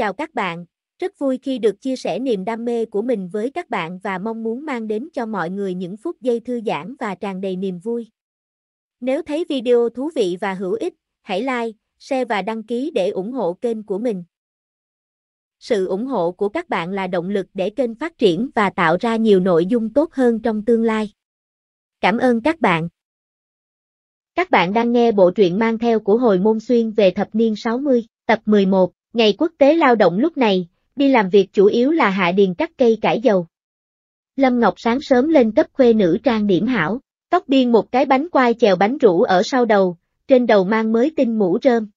Chào các bạn, rất vui khi được chia sẻ niềm đam mê của mình với các bạn và mong muốn mang đến cho mọi người những phút giây thư giãn và tràn đầy niềm vui. Nếu thấy video thú vị và hữu ích, hãy like, share và đăng ký để ủng hộ kênh của mình. Sự ủng hộ của các bạn là động lực để kênh phát triển và tạo ra nhiều nội dung tốt hơn trong tương lai. Cảm ơn các bạn. Các bạn đang nghe bộ truyện mang theo của hồi môn xuyên về thập niên 60, tập 11. Ngày quốc tế lao động lúc này, đi làm việc chủ yếu là hạ điền cắt cây cải dầu. Lâm Ngọc sáng sớm lên cấp khuê nữ trang điểm hảo, tóc điên một cái bánh quai chèo bánh rũ ở sau đầu, trên đầu mang mới tinh mũ rơm.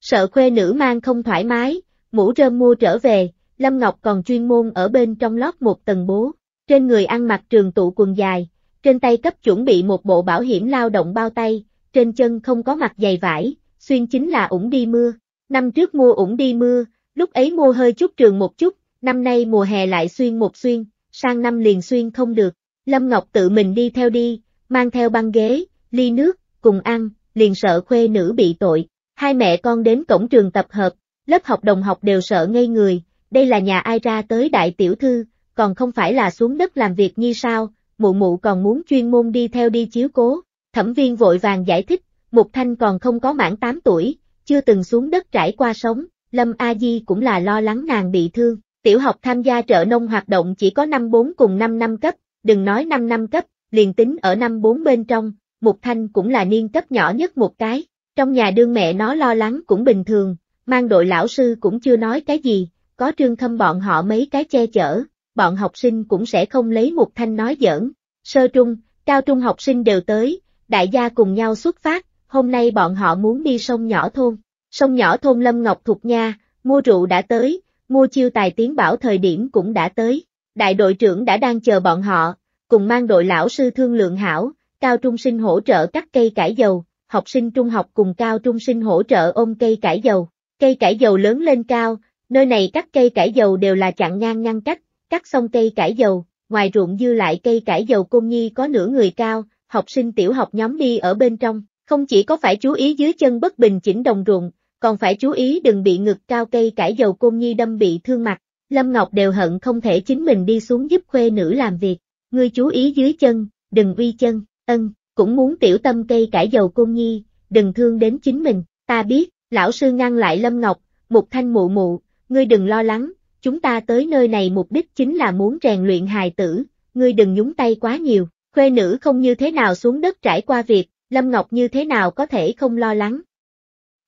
Sợ khuê nữ mang không thoải mái, mũ rơm mua trở về, Lâm Ngọc còn chuyên môn ở bên trong lót một tầng bố, trên người ăn mặc trường tụ quần dài, trên tay cấp chuẩn bị một bộ bảo hiểm lao động bao tay, trên chân không có mặt giày vải, xuyên chính là ủng đi mưa, Năm trước mua ủng đi mưa, lúc ấy mua hơi chút trường một chút, năm nay mùa hè lại xuyên một xuyên, sang năm liền xuyên không được. Lâm Ngọc tự mình đi theo đi, mang theo băng ghế, ly nước, cùng ăn, liền sợ khuê nữ bị tội. Hai mẹ con đến cổng trường tập hợp, lớp học đồng học đều sợ ngây người, đây là nhà ai ra tới đại tiểu thư, còn không phải là xuống đất làm việc như sao, mụ mụ còn muốn chuyên môn đi theo đi chiếu cố. Thẩm viên vội vàng giải thích, Mục Thanh còn không có mãn 8 tuổi, chưa từng xuống đất trải qua sống, Lâm A Di cũng là lo lắng nàng bị thương. Tiểu học tham gia trợ nông hoạt động chỉ có năm bốn cùng năm năm cấp, đừng nói năm năm cấp, liền tính ở năm bốn bên trong, Mục Thanh cũng là niên cấp nhỏ nhất một cái. Trong nhà đương mẹ nó lo lắng cũng bình thường, mang đội lão sư cũng chưa nói cái gì, có trương thâm bọn họ mấy cái che chở, bọn học sinh cũng sẽ không lấy Mục Thanh nói giỡn. Sơ trung, cao trung học sinh đều tới, đại gia cùng nhau xuất phát, hôm nay bọn họ muốn đi sông nhỏ thôn. Sông nhỏ thôn Lâm Ngọc Thục Nha, mua rượu đã tới, mua chiêu tài tiến bảo thời điểm cũng đã tới. Đại đội trưởng đã đang chờ bọn họ, cùng mang đội lão sư thương lượng hảo, cao trung sinh hỗ trợ cắt cây cải dầu, học sinh trung học cùng cao trung sinh hỗ trợ ôm cây cải dầu. Cây cải dầu lớn lên cao, nơi này cắt cây cải dầu đều là chặn ngang ngăn cách, cắt xong cây cải dầu, ngoài ruộng dư lại cây cải dầu côn nhi có nửa người cao, học sinh tiểu học nhóm đi ở bên trong, không chỉ có phải chú ý dưới chân bất bình chỉnh đồng ruộng, còn phải chú ý đừng bị ngực cao cây cải dầu côn nhi đâm bị thương mặt. Lâm Ngọc đều hận không thể chính mình đi xuống giúp khuê nữ làm việc. Ngươi chú ý dưới chân, đừng uy chân, ân, cũng muốn tiểu tâm cây cải dầu côn nhi, đừng thương đến chính mình. Ta biết, lão sư ngăn lại Lâm Ngọc, một thanh mụ mụ, ngươi đừng lo lắng, chúng ta tới nơi này mục đích chính là muốn rèn luyện hài tử, ngươi đừng nhúng tay quá nhiều. Khuê nữ không như thế nào xuống đất trải qua việc, Lâm Ngọc như thế nào có thể không lo lắng.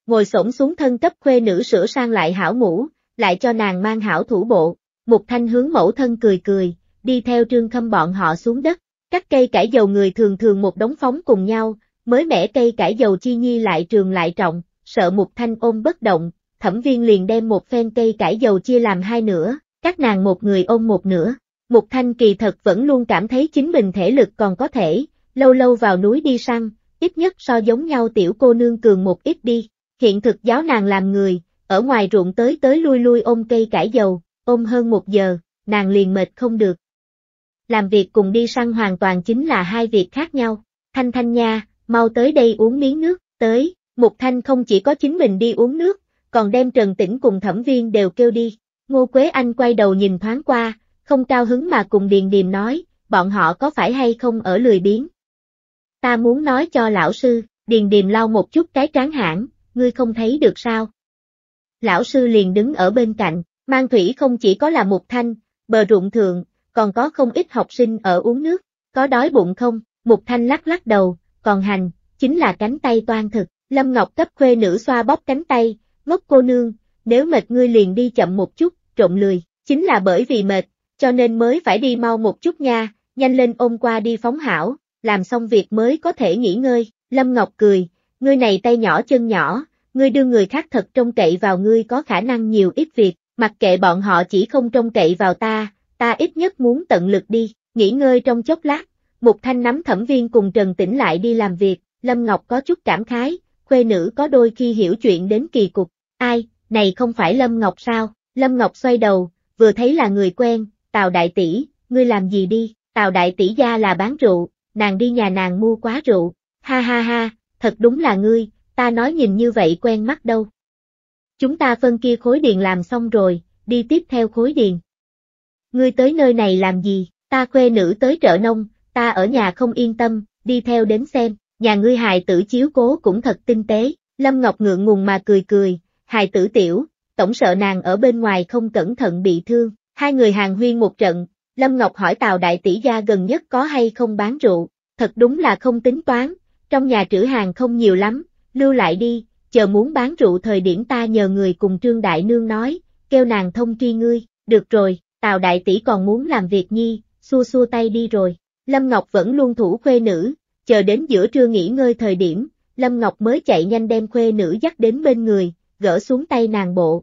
Ngồi xổm xuống thân cấp khuê nữ sửa sang lại hảo ngủ, lại cho nàng mang hảo thủ bộ, Mục Thanh hướng mẫu thân cười cười, đi theo trương khâm bọn họ xuống đất, các cây cải dầu người thường thường một đống phóng cùng nhau, mới mẻ cây cải dầu chi nhi lại trường lại trọng, sợ Mục Thanh ôm bất động, thẩm viên liền đem một phen cây cải dầu chia làm hai nửa, các nàng một người ôm một nửa. Mục Thanh kỳ thật vẫn luôn cảm thấy chính mình thể lực còn có thể, lâu lâu vào núi đi săn, ít nhất so giống nhau tiểu cô nương cường một ít đi, hiện thực giáo nàng làm người, ở ngoài ruộng tới tới lui lui ôm cây cải dầu, ôm hơn một giờ, nàng liền mệt không được. Làm việc cùng đi săn hoàn toàn chính là hai việc khác nhau, thanh thanh nha, mau tới đây uống miếng nước, tới, Mục Thanh không chỉ có chính mình đi uống nước, còn đem Trần Tĩnh cùng thẩm viên đều kêu đi. Ngô Quế Anh quay đầu nhìn thoáng qua, không cao hứng mà cùng Điền Điềm nói, bọn họ có phải hay không ở lười biếng, Ta muốn nói cho lão sư, điền điềm lau một chút cái trán hãng, ngươi không thấy được sao? Lão sư liền đứng ở bên cạnh, mang thủy không chỉ có là một thanh, bờ ruộng thượng, còn có không ít học sinh ở uống nước, có đói bụng không? Mục thanh lắc lắc đầu, còn hành, chính là cánh tay toan thực, Lâm Ngọc cấp khuê nữ xoa bóp cánh tay, ngốc cô nương, nếu mệt ngươi liền đi chậm một chút, trộm lười, chính là bởi vì mệt, cho nên mới phải đi mau một chút nha, nhanh lên ôm qua đi phóng hảo, làm xong việc mới có thể nghỉ ngơi, Lâm Ngọc cười, ngươi này tay nhỏ chân nhỏ, ngươi đưa người khác thật trông cậy vào ngươi có khả năng nhiều ít việc, mặc kệ bọn họ chỉ không trông cậy vào ta, ta ít nhất muốn tận lực đi, nghỉ ngơi trong chốc lát, Mục Thanh nắm thẩm viên cùng Trần Tĩnh lại đi làm việc, Lâm Ngọc có chút cảm khái, khuê nữ có đôi khi hiểu chuyện đến kỳ cục, ai, này không phải Lâm Ngọc sao, Lâm Ngọc xoay đầu, vừa thấy là người quen, Tào Đại Tỷ, ngươi làm gì đi, Tào Đại Tỷ gia là bán rượu, nàng đi nhà nàng mua quá rượu, ha ha ha, thật đúng là ngươi, ta nói nhìn như vậy quen mắt đâu. Chúng ta phân kia khối điền làm xong rồi, đi tiếp theo khối điền. Ngươi tới nơi này làm gì, ta quê nữ tới trợ nông, ta ở nhà không yên tâm, đi theo đến xem, nhà ngươi hài tử chiếu cố cũng thật tinh tế, Lâm Ngọc ngượng ngùng mà cười cười, hài tử tiểu, tổng sợ nàng ở bên ngoài không cẩn thận bị thương, hai người hàng huyên một trận, Lâm Ngọc hỏi Tào Đại Tỷ Gia gần nhất có hay không bán rượu, thật đúng là không tính toán, trong nhà trữ hàng không nhiều lắm, lưu lại đi, chờ muốn bán rượu thời điểm ta nhờ người cùng Trương Đại Nương nói, kêu nàng thông tri ngươi, được rồi, Tào Đại Tỷ còn muốn làm việc nhi, xua xua tay đi rồi. Lâm Ngọc vẫn luôn thủ khuê nữ, chờ đến giữa trưa nghỉ ngơi thời điểm, Lâm Ngọc mới chạy nhanh đem khuê nữ dắt đến bên người, gỡ xuống tay nàng bộ.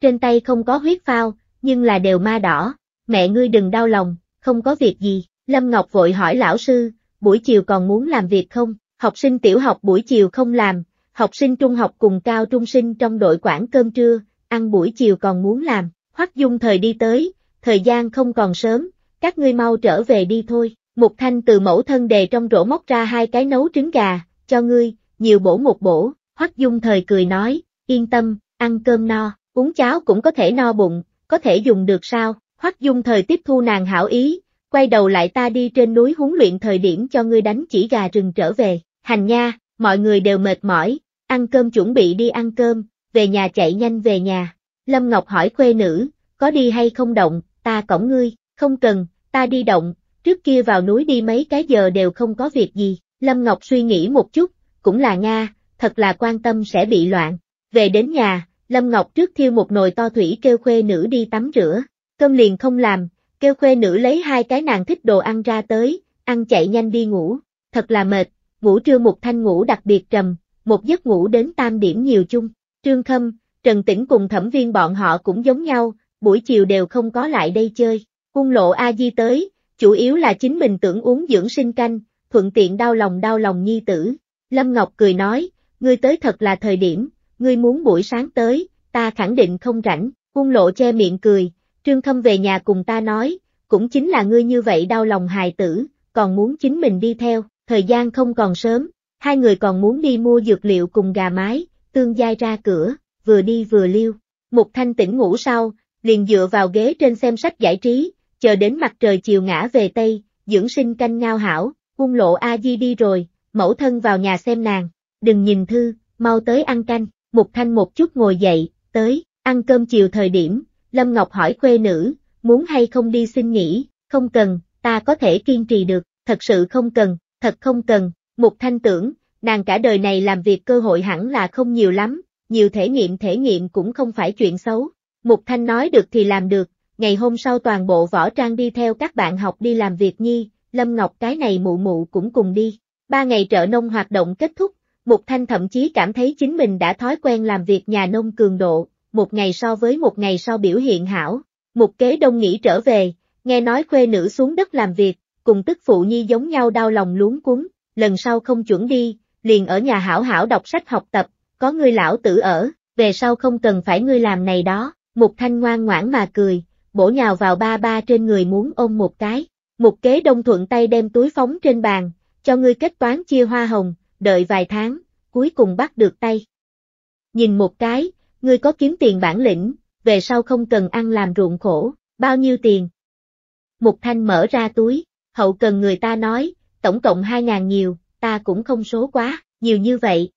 Trên tay không có huyết phao, nhưng là đều ma đỏ, mẹ ngươi đừng đau lòng, không có việc gì, Lâm Ngọc vội hỏi lão sư, buổi chiều còn muốn làm việc không, học sinh tiểu học buổi chiều không làm, học sinh trung học cùng cao trung sinh trong đội quản cơm trưa, ăn buổi chiều còn muốn làm, Hoắc Dung thời đi tới, thời gian không còn sớm, các ngươi mau trở về đi thôi, Mục Thanh từ mẫu thân đề trong rổ móc ra hai cái nấu trứng gà, cho ngươi, nhiều bổ một bổ, Hoắc Dung thời cười nói, yên tâm, ăn cơm no, uống cháo cũng có thể no bụng, có thể dùng được sao, Hoắc Dung thời tiếp thu nàng hảo ý, quay đầu lại ta đi trên núi huấn luyện thời điểm cho ngươi đánh chỉ gà rừng trở về, hành nha, mọi người đều mệt mỏi, ăn cơm chuẩn bị đi ăn cơm, về nhà chạy nhanh về nhà. Lâm Ngọc hỏi khuê nữ, có đi hay không động, ta cổng ngươi, không cần, ta đi động, trước kia vào núi đi mấy cái giờ đều không có việc gì. Lâm Ngọc suy nghĩ một chút, cũng là Nga, thật là quan tâm sẽ bị loạn. Về đến nhà, Lâm Ngọc trước thiêu một nồi to thủy kêu khuê nữ đi tắm rửa, cơm liền không làm, kêu khuê nữ lấy hai cái nàng thích đồ ăn ra tới, ăn chạy nhanh đi ngủ, thật là mệt, ngủ trưa một thanh ngủ đặc biệt trầm, một giấc ngủ đến tam điểm nhiều chung, trương khâm, trần tĩnh cùng thẩm viên bọn họ cũng giống nhau, buổi chiều đều không có lại đây chơi, cung lộ A-di tới, chủ yếu là chính mình tưởng uống dưỡng sinh canh, thuận tiện đau lòng đau lòng nhi tử, Lâm Ngọc cười nói, ngươi tới thật là thời điểm, ngươi muốn buổi sáng tới, ta khẳng định không rảnh, cung lộ che miệng cười, Trương Khâm về nhà cùng ta nói, cũng chính là ngươi như vậy đau lòng hài tử, còn muốn chính mình đi theo, thời gian không còn sớm, hai người còn muốn đi mua dược liệu cùng gà mái, tương giai ra cửa, vừa đi vừa liêu. Một thanh tỉnh ngủ sau, liền dựa vào ghế trên xem sách giải trí, chờ đến mặt trời chiều ngã về Tây, dưỡng sinh canh ngao hảo, hung lộ A-di đi rồi, mẫu thân vào nhà xem nàng, đừng nhìn thư, mau tới ăn canh, một thanh một chút ngồi dậy, tới, ăn cơm chiều thời điểm, Lâm Ngọc hỏi quê nữ, muốn hay không đi xin nghỉ, không cần, ta có thể kiên trì được, thật sự không cần, thật không cần, Mục Thanh tưởng, nàng cả đời này làm việc cơ hội hẳn là không nhiều lắm, nhiều thể nghiệm thể nghiệm cũng không phải chuyện xấu. Mục Thanh nói được thì làm được, ngày hôm sau toàn bộ võ trang đi theo các bạn học đi làm việc nhi, Lâm Ngọc cái này mụ mụ cũng cùng đi. Ba ngày trợ nông hoạt động kết thúc, Mục Thanh thậm chí cảm thấy chính mình đã thói quen làm việc nhà nông cường độ, một ngày so với một ngày sau so biểu hiện hảo. Mục kế đông nghĩ trở về, nghe nói khuê nữ xuống đất làm việc, cùng tức phụ nhi giống nhau đau lòng luống cuốn, lần sau không chuẩn đi, liền ở nhà hảo hảo đọc sách học tập, có người lão tử ở, về sau không cần phải ngươi làm này đó, mục thanh ngoan ngoãn mà cười, bổ nhào vào ba ba trên người muốn ôm một cái, mục kế đông thuận tay đem túi phóng trên bàn, cho ngươi kết toán chia hoa hồng, đợi vài tháng, cuối cùng bắt được tay. Nhìn một cái, ngươi có kiếm tiền bản lĩnh, về sau không cần ăn làm ruộng khổ, bao nhiêu tiền? Mục Thanh mở ra túi, hậu cần người ta nói, tổng cộng 2.000 nhiều, ta cũng không số quá, nhiều như vậy.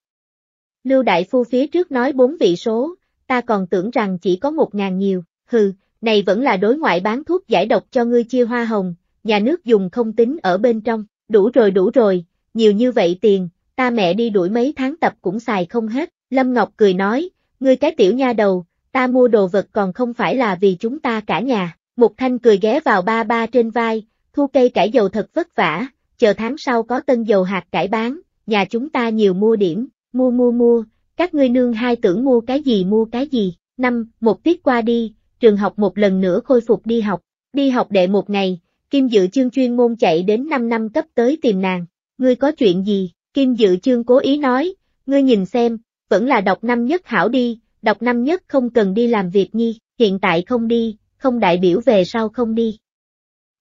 Lưu Đại Phu phía trước nói bốn vị số, ta còn tưởng rằng chỉ có 1.000 nhiều, hừ, này vẫn là đối ngoại bán thuốc giải độc cho ngươi chia hoa hồng, nhà nước dùng không tính ở bên trong, đủ rồi đủ rồi, nhiều như vậy tiền, ta mẹ đi đuổi mấy tháng tập cũng xài không hết, Lâm Ngọc cười nói, ngươi cái tiểu nha đầu, ta mua đồ vật còn không phải là vì chúng ta cả nhà. Mục Thanh cười ghé vào ba ba trên vai, thu cây cải dầu thật vất vả, chờ tháng sau có tân dầu hạt cải bán, nhà chúng ta nhiều mua điểm, mua mua mua, các ngươi nương hai tưởng mua cái gì mua cái gì. Năm, một tiết qua đi, trường học một lần nữa khôi phục đi học. Đi học đệ một ngày, Kim Dự Chương chuyên môn chạy đến 5 năm cấp tới tìm nàng. Ngươi có chuyện gì? Kim Dự Chương cố ý nói, ngươi nhìn xem, vẫn là đọc năm nhất hảo đi, đọc năm nhất không cần đi làm việc nhi, hiện tại không đi, không đại biểu về sau không đi.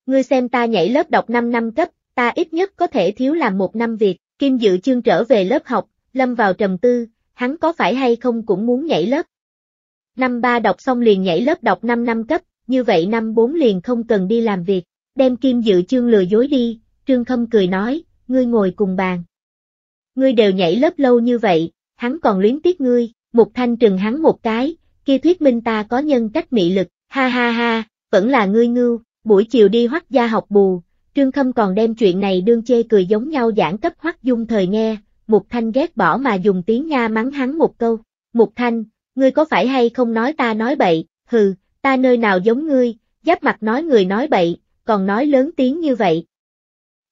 Ngươi xem ta nhảy lớp đọc năm năm cấp, ta ít nhất có thể thiếu làm một năm việc, Kim Dự Chương trở về lớp học, lâm vào trầm tư, hắn có phải hay không cũng muốn nhảy lớp. Năm ba đọc xong liền nhảy lớp đọc 5 năm cấp, như vậy năm bốn liền không cần đi làm việc, đem Kim Dự Chương lừa dối đi, Trương Khâm cười nói, ngươi ngồi cùng bàn. Ngươi đều nhảy lớp lâu như vậy, hắn còn luyến tiếc ngươi, một thanh trừng hắn một cái, kia thuyết minh ta có nhân cách mị lực, ha ha ha, vẫn là ngươi ngưu, buổi chiều đi hoắc gia học bù, Trương Khâm còn đem chuyện này đương chê cười giống nhau giảng cấp hoắc dung thời nghe, một Thanh ghét bỏ mà dùng tiếng Nga mắng hắn một câu, một Thanh, ngươi có phải hay không nói ta nói bậy, hừ, ta nơi nào giống ngươi, giáp mặt nói người nói bậy, còn nói lớn tiếng như vậy.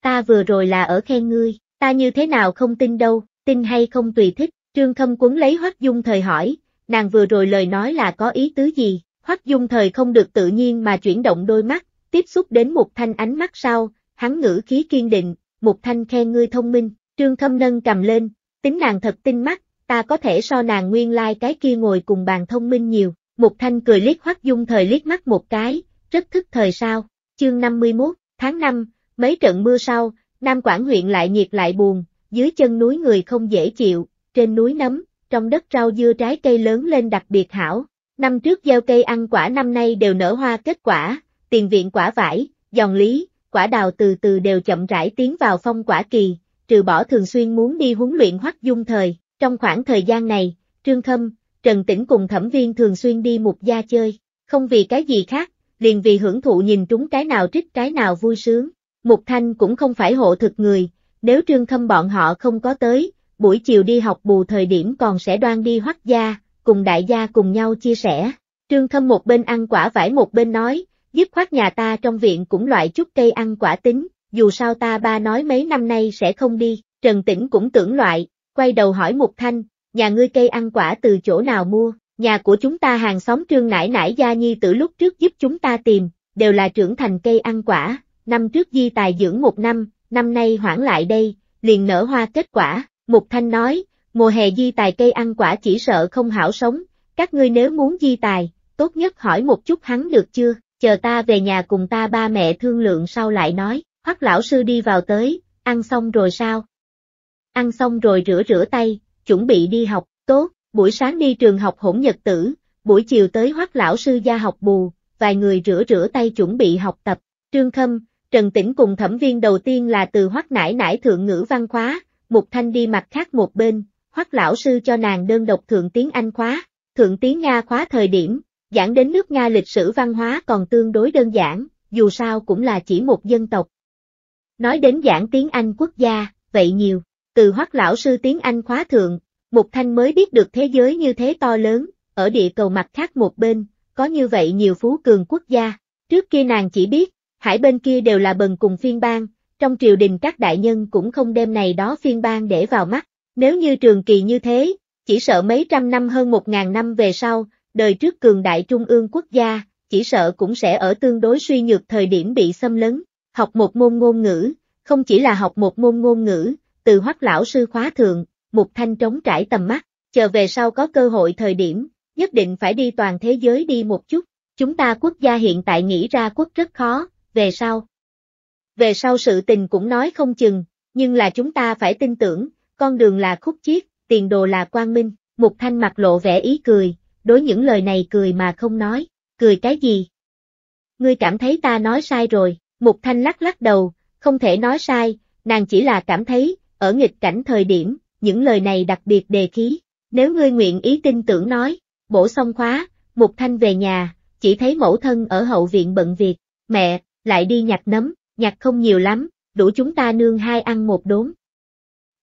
Ta vừa rồi là ở khen ngươi, ta như thế nào không tin đâu, tin hay không tùy thích, Trương Khâm quấn lấy Hoắc Dung Thời hỏi, nàng vừa rồi lời nói là có ý tứ gì? Hoắc Dung Thời không được tự nhiên mà chuyển động đôi mắt, tiếp xúc đến một thanh ánh mắt sau, hắn ngữ khí kiên định, một thanh khen ngươi thông minh, Trương Khâm nâng cầm lên, tính nàng thật tinh mắt, ta có thể so nàng nguyên lai cái kia ngồi cùng bàn thông minh nhiều, một thanh cười liếc Hoắc Dung Thời liếc mắt một cái, rất thức thời sao, chương 51, tháng 5, mấy trận mưa sau, Nam Quảng huyện lại nhiệt lại buồn, dưới chân núi người không dễ chịu, trên núi nấm, trong đất rau dưa trái cây lớn lên đặc biệt hảo. Năm trước gieo cây ăn quả năm nay đều nở hoa kết quả, tiền viện quả vải, giòn lý, quả đào từ từ đều chậm rãi tiến vào phong quả kỳ, trừ bỏ thường xuyên muốn đi huấn luyện hoắc dung thời. Trong khoảng thời gian này, Trương Khâm, Trần Tĩnh cùng thẩm viên thường xuyên đi một gia chơi, không vì cái gì khác, liền vì hưởng thụ nhìn trúng cái nào trích cái nào vui sướng. Mục Thanh cũng không phải hộ thực người, nếu Trương Khâm bọn họ không có tới, buổi chiều đi học bù thời điểm còn sẽ đoan đi hoắc gia, cùng đại gia cùng nhau chia sẻ. Trương Thâm một bên ăn quả vải một bên nói, giúp khoác nhà ta trong viện cũng loại chút cây ăn quả tính, dù sao ta ba nói mấy năm nay sẽ không đi, Trần Tĩnh cũng tưởng loại, quay đầu hỏi Mục Thanh, nhà ngươi cây ăn quả từ chỗ nào mua, nhà của chúng ta hàng xóm Trương Nải Nải Gia Nhi từ lúc trước giúp chúng ta tìm, đều là trưởng thành cây ăn quả, năm trước di tài dưỡng một năm, năm nay hoãn lại đây, liền nở hoa kết quả, Mục Thanh nói, mùa hè di tài cây ăn quả chỉ sợ không hảo sống, các ngươi nếu muốn di tài, tốt nhất hỏi một chút hắn được chưa, chờ ta về nhà cùng ta ba mẹ thương lượng sau lại nói, hoắc lão sư đi vào tới, ăn xong rồi sao? Ăn xong rồi rửa rửa tay, chuẩn bị đi học, tốt, buổi sáng đi trường học hỗn nhật tử, buổi chiều tới hoắc lão sư gia học bù, vài người rửa rửa tay chuẩn bị học tập, trương khâm, Trần Tĩnh cùng thẩm viên đầu tiên là từ hoắc nải nải thượng ngữ văn khóa, một thanh đi mặt khác một bên, hoắc lão sư cho nàng đơn độc thượng tiếng Anh khóa, thượng tiếng Nga khóa thời điểm, giảng đến nước Nga lịch sử văn hóa còn tương đối đơn giản, dù sao cũng là chỉ một dân tộc. Nói đến giảng tiếng Anh quốc gia, vậy nhiều, từ hoắc lão sư tiếng Anh khóa thượng, Mục Thanh mới biết được thế giới như thế to lớn, ở địa cầu mặt khác một bên, có như vậy nhiều phú cường quốc gia, trước kia nàng chỉ biết, hải bên kia đều là bần cùng phiên bang, trong triều đình các đại nhân cũng không đem này đó phiên ban để vào mắt. Nếu như trường kỳ như thế, chỉ sợ mấy trăm năm hơn một ngàn năm về sau, đời trước cường đại trung ương quốc gia, chỉ sợ cũng sẽ ở tương đối suy nhược thời điểm bị xâm lấn. Học một môn ngôn ngữ, không chỉ là học một môn ngôn ngữ, từ hoắc lão sư khóa thượng, một thanh trống trải tầm mắt, chờ về sau có cơ hội thời điểm, nhất định phải đi toàn thế giới đi một chút. Chúng ta quốc gia hiện tại nghĩ ra quốc rất khó, về sau, về sau sự tình cũng nói không chừng, nhưng là chúng ta phải tin tưởng, con đường là khúc chiết, tiền đồ là quang minh, Mục Thanh mặt lộ vẻ ý cười, đối những lời này cười mà không nói, cười cái gì? Ngươi cảm thấy ta nói sai rồi, Mục Thanh lắc lắc đầu, không thể nói sai, nàng chỉ là cảm thấy, ở nghịch cảnh thời điểm, những lời này đặc biệt đề khí, nếu ngươi nguyện ý tin tưởng nói, bổ xong khóa, Mục Thanh về nhà, chỉ thấy mẫu thân ở hậu viện bận việc, mẹ, lại đi nhặt nấm, nhặt không nhiều lắm, đủ chúng ta nương hai ăn một đốn.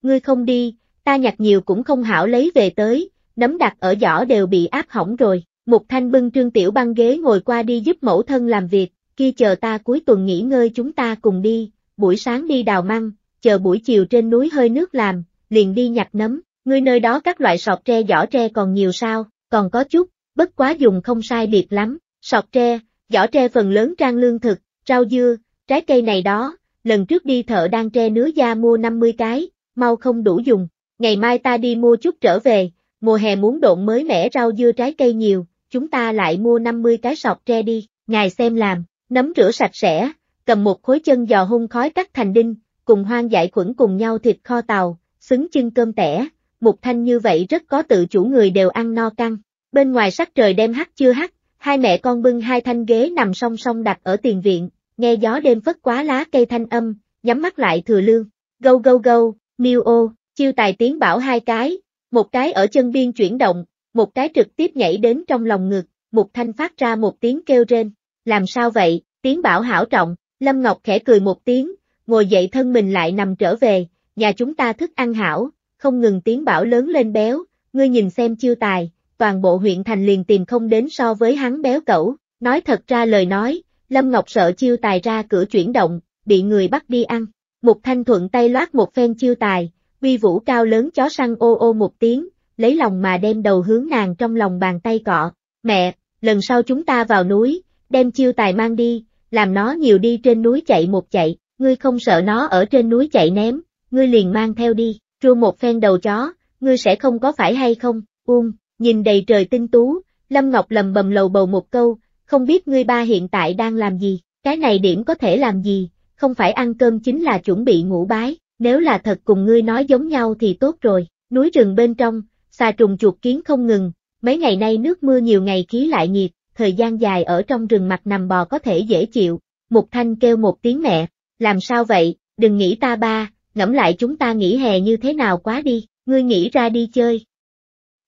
Ngươi không đi, ta nhặt nhiều cũng không hảo lấy về tới, nấm đặt ở giỏ đều bị áp hỏng rồi. Một Thanh bưng Trương Tiểu băng ghế ngồi qua đi giúp mẫu thân làm việc, kia chờ ta cuối tuần nghỉ ngơi chúng ta cùng đi, buổi sáng đi đào măng, chờ buổi chiều trên núi hơi nước làm, liền đi nhặt nấm, ngươi nơi đó các loại sọt tre giỏ tre còn nhiều sao, còn có chút, bất quá dùng không sai biệt lắm, sọt tre, giỏ tre phần lớn trang lương thực, rau dưa, Trái cây này đó, lần trước đi thợ đang tre nứa da mua 50 cái, mau không đủ dùng. Ngày mai ta đi mua chút trở về, mùa hè muốn độn mới mẻ rau dưa trái cây nhiều, chúng ta lại mua 50 cái sọc tre đi, ngài xem làm, nấm rửa sạch sẽ, cầm một khối chân giò hung khói cắt thành đinh, cùng hoang dại khuẩn cùng nhau thịt kho tàu, xứng chân cơm tẻ, một thanh như vậy rất có tự chủ người đều ăn no căng. Bên ngoài sắc trời đem hắt chưa hắt, hai mẹ con bưng hai thanh ghế nằm song song đặt ở tiền viện, nghe gió đêm vất quá lá cây thanh âm, nhắm mắt lại thừa lương. Gâu gâu gâu, miêu ô, chiêu tài tiếng bảo hai cái, một cái ở chân biên chuyển động, một cái trực tiếp nhảy đến trong lòng ngực, một thanh phát ra một tiếng kêu rên. Làm sao vậy, tiếng bảo hảo trọng, Lâm Ngọc khẽ cười một tiếng, ngồi dậy thân mình lại nằm trở về, nhà chúng ta thức ăn hảo, không ngừng tiếng bảo lớn lên béo, ngươi nhìn xem chiêu tài, toàn bộ huyện thành liền tìm không đến so với hắn béo cẩu, nói thật ra lời nói, Lâm Ngọc sợ chiêu tài ra cửa chuyển động, bị người bắt đi ăn. Một thanh thuận tay loát một phen chiêu tài, uy vũ cao lớn chó săn ô ô một tiếng, lấy lòng mà đem đầu hướng nàng trong lòng bàn tay cọ. Mẹ, lần sau chúng ta vào núi, đem chiêu tài mang đi, làm nó nhiều đi trên núi chạy một chạy, ngươi không sợ nó ở trên núi chạy ném, ngươi liền mang theo đi, trua một phen đầu chó, ngươi sẽ không có phải hay không, uông, nhìn đầy trời tinh tú, Lâm Ngọc lầm bầm lầu bầu một câu, không biết ngươi ba hiện tại đang làm gì, cái này điểm có thể làm gì, không phải ăn cơm chính là chuẩn bị ngủ bái, nếu là thật cùng ngươi nói giống nhau thì tốt rồi, núi rừng bên trong, xà trùng chuột kiến không ngừng, mấy ngày nay nước mưa nhiều ngày khí lại nhiệt, thời gian dài ở trong rừng mặt nằm bò có thể dễ chịu, Mục Thanh kêu một tiếng mẹ, làm sao vậy, đừng nghĩ ta ba, ngẫm lại chúng ta nghỉ hè như thế nào quá đi, ngươi nghĩ ra đi chơi.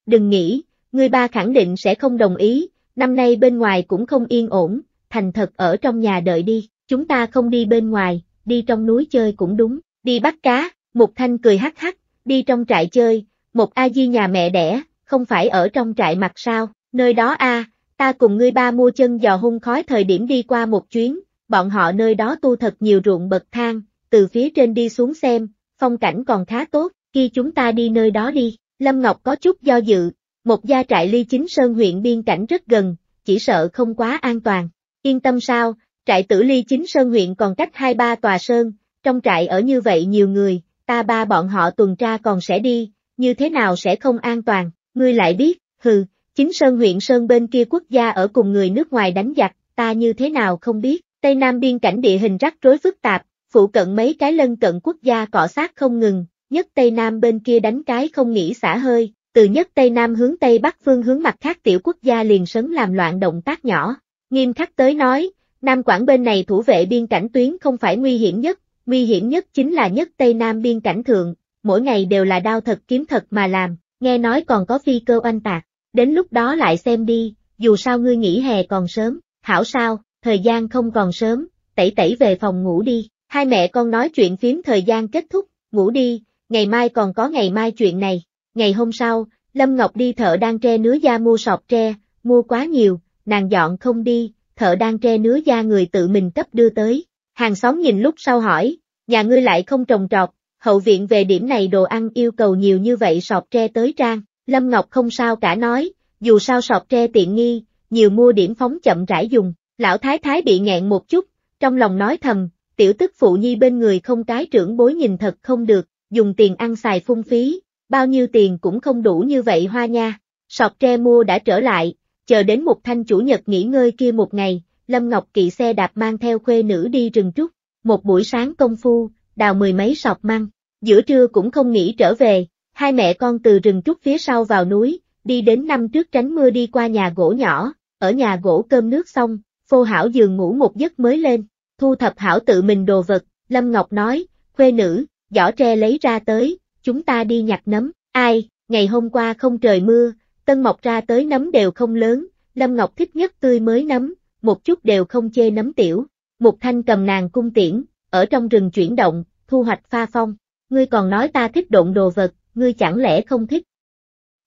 Đừng nghĩ, ngươi ba khẳng định sẽ không đồng ý, năm nay bên ngoài cũng không yên ổn, thành thật ở trong nhà đợi đi, chúng ta không đi bên ngoài, đi trong núi chơi cũng đúng, đi bắt cá, Mục Thanh cười hắc hắc, đi trong trại chơi, một A-di nhà mẹ đẻ, không phải ở trong trại mặt sao, nơi đó a, ta cùng ngươi ba mua chân dò hung khói thời điểm đi qua một chuyến, bọn họ nơi đó tu thật nhiều ruộng bậc thang, từ phía trên đi xuống xem, phong cảnh còn khá tốt, khi chúng ta đi nơi đó đi, Lâm Ngọc có chút do dự, một gia trại ly chính sơn huyện biên cảnh rất gần, chỉ sợ không quá an toàn. Yên tâm sao, trại tử ly chính sơn huyện còn cách hai ba tòa sơn, trong trại ở như vậy nhiều người, ta ba bọn họ tuần tra còn sẽ đi, như thế nào sẽ không an toàn, ngươi lại biết, hừ, chính sơn huyện sơn bên kia quốc gia ở cùng người nước ngoài đánh giặc, ta như thế nào không biết, Tây Nam biên cảnh địa hình rắc rối phức tạp, phụ cận mấy cái lân cận quốc gia cọ sát không ngừng, nhất Tây Nam bên kia đánh cái không nghĩ xả hơi, từ nhất Tây Nam hướng Tây Bắc phương hướng mặt khác tiểu quốc gia liền sấn làm loạn động tác nhỏ. Nghiêm khắc tới nói, Nam Quảng bên này thủ vệ biên cảnh tuyến không phải nguy hiểm nhất, nguy hiểm nhất chính là nhất Tây Nam biên cảnh thượng, mỗi ngày đều là đao thật kiếm thật mà làm, nghe nói còn có phi cơ oanh tạc, đến lúc đó lại xem đi, dù sao ngươi nghỉ hè còn sớm, hảo sao, thời gian không còn sớm, tẩy tẩy về phòng ngủ đi, hai mẹ con nói chuyện phím thời gian kết thúc, ngủ đi, ngày mai còn có ngày mai chuyện này. Ngày hôm sau, Lâm Ngọc đi thợ đang tre nứa da mua sọt tre, mua quá nhiều, nàng dọn không đi, thợ đang tre nứa da người tự mình cấp đưa tới. Hàng xóm nhìn lúc sau hỏi, nhà ngươi lại không trồng trọt, hậu viện về điểm này đồ ăn yêu cầu nhiều như vậy sọt tre tới trang. Lâm Ngọc không sao cả nói, dù sao sọt tre tiện nghi, nhiều mua điểm phóng chậm rãi dùng. Lão Thái Thái bị nghẹn một chút, trong lòng nói thầm, tiểu tức phụ nhi bên người không cái trưởng bối nhìn thật không được, dùng tiền ăn xài phung phí, bao nhiêu tiền cũng không đủ như vậy hoa nha. Sọt tre mua đã trở lại, chờ đến một thanh chủ nhật nghỉ ngơi kia một ngày, Lâm Ngọc Kỵ xe đạp mang theo khuê nữ đi rừng trúc, một buổi sáng công phu, đào mười mấy sọt măng, giữa trưa cũng không nghỉ trở về, hai mẹ con từ rừng trúc phía sau vào núi, đi đến năm trước tránh mưa đi qua nhà gỗ nhỏ, ở nhà gỗ cơm nước xong, phô hảo giường ngủ một giấc mới lên, thu thập hảo tự mình đồ vật, Lâm Ngọc nói, khuê nữ, giỏ tre lấy ra tới, chúng ta đi nhặt nấm, ai, ngày hôm qua không trời mưa, tân mọc ra tới nấm đều không lớn, Lâm Ngọc thích nhất tươi mới nấm, một chút đều không chê nấm tiểu, một thanh cầm nàng cung tiễn, ở trong rừng chuyển động, thu hoạch pha phong, ngươi còn nói ta thích độn đồ vật, ngươi chẳng lẽ không thích.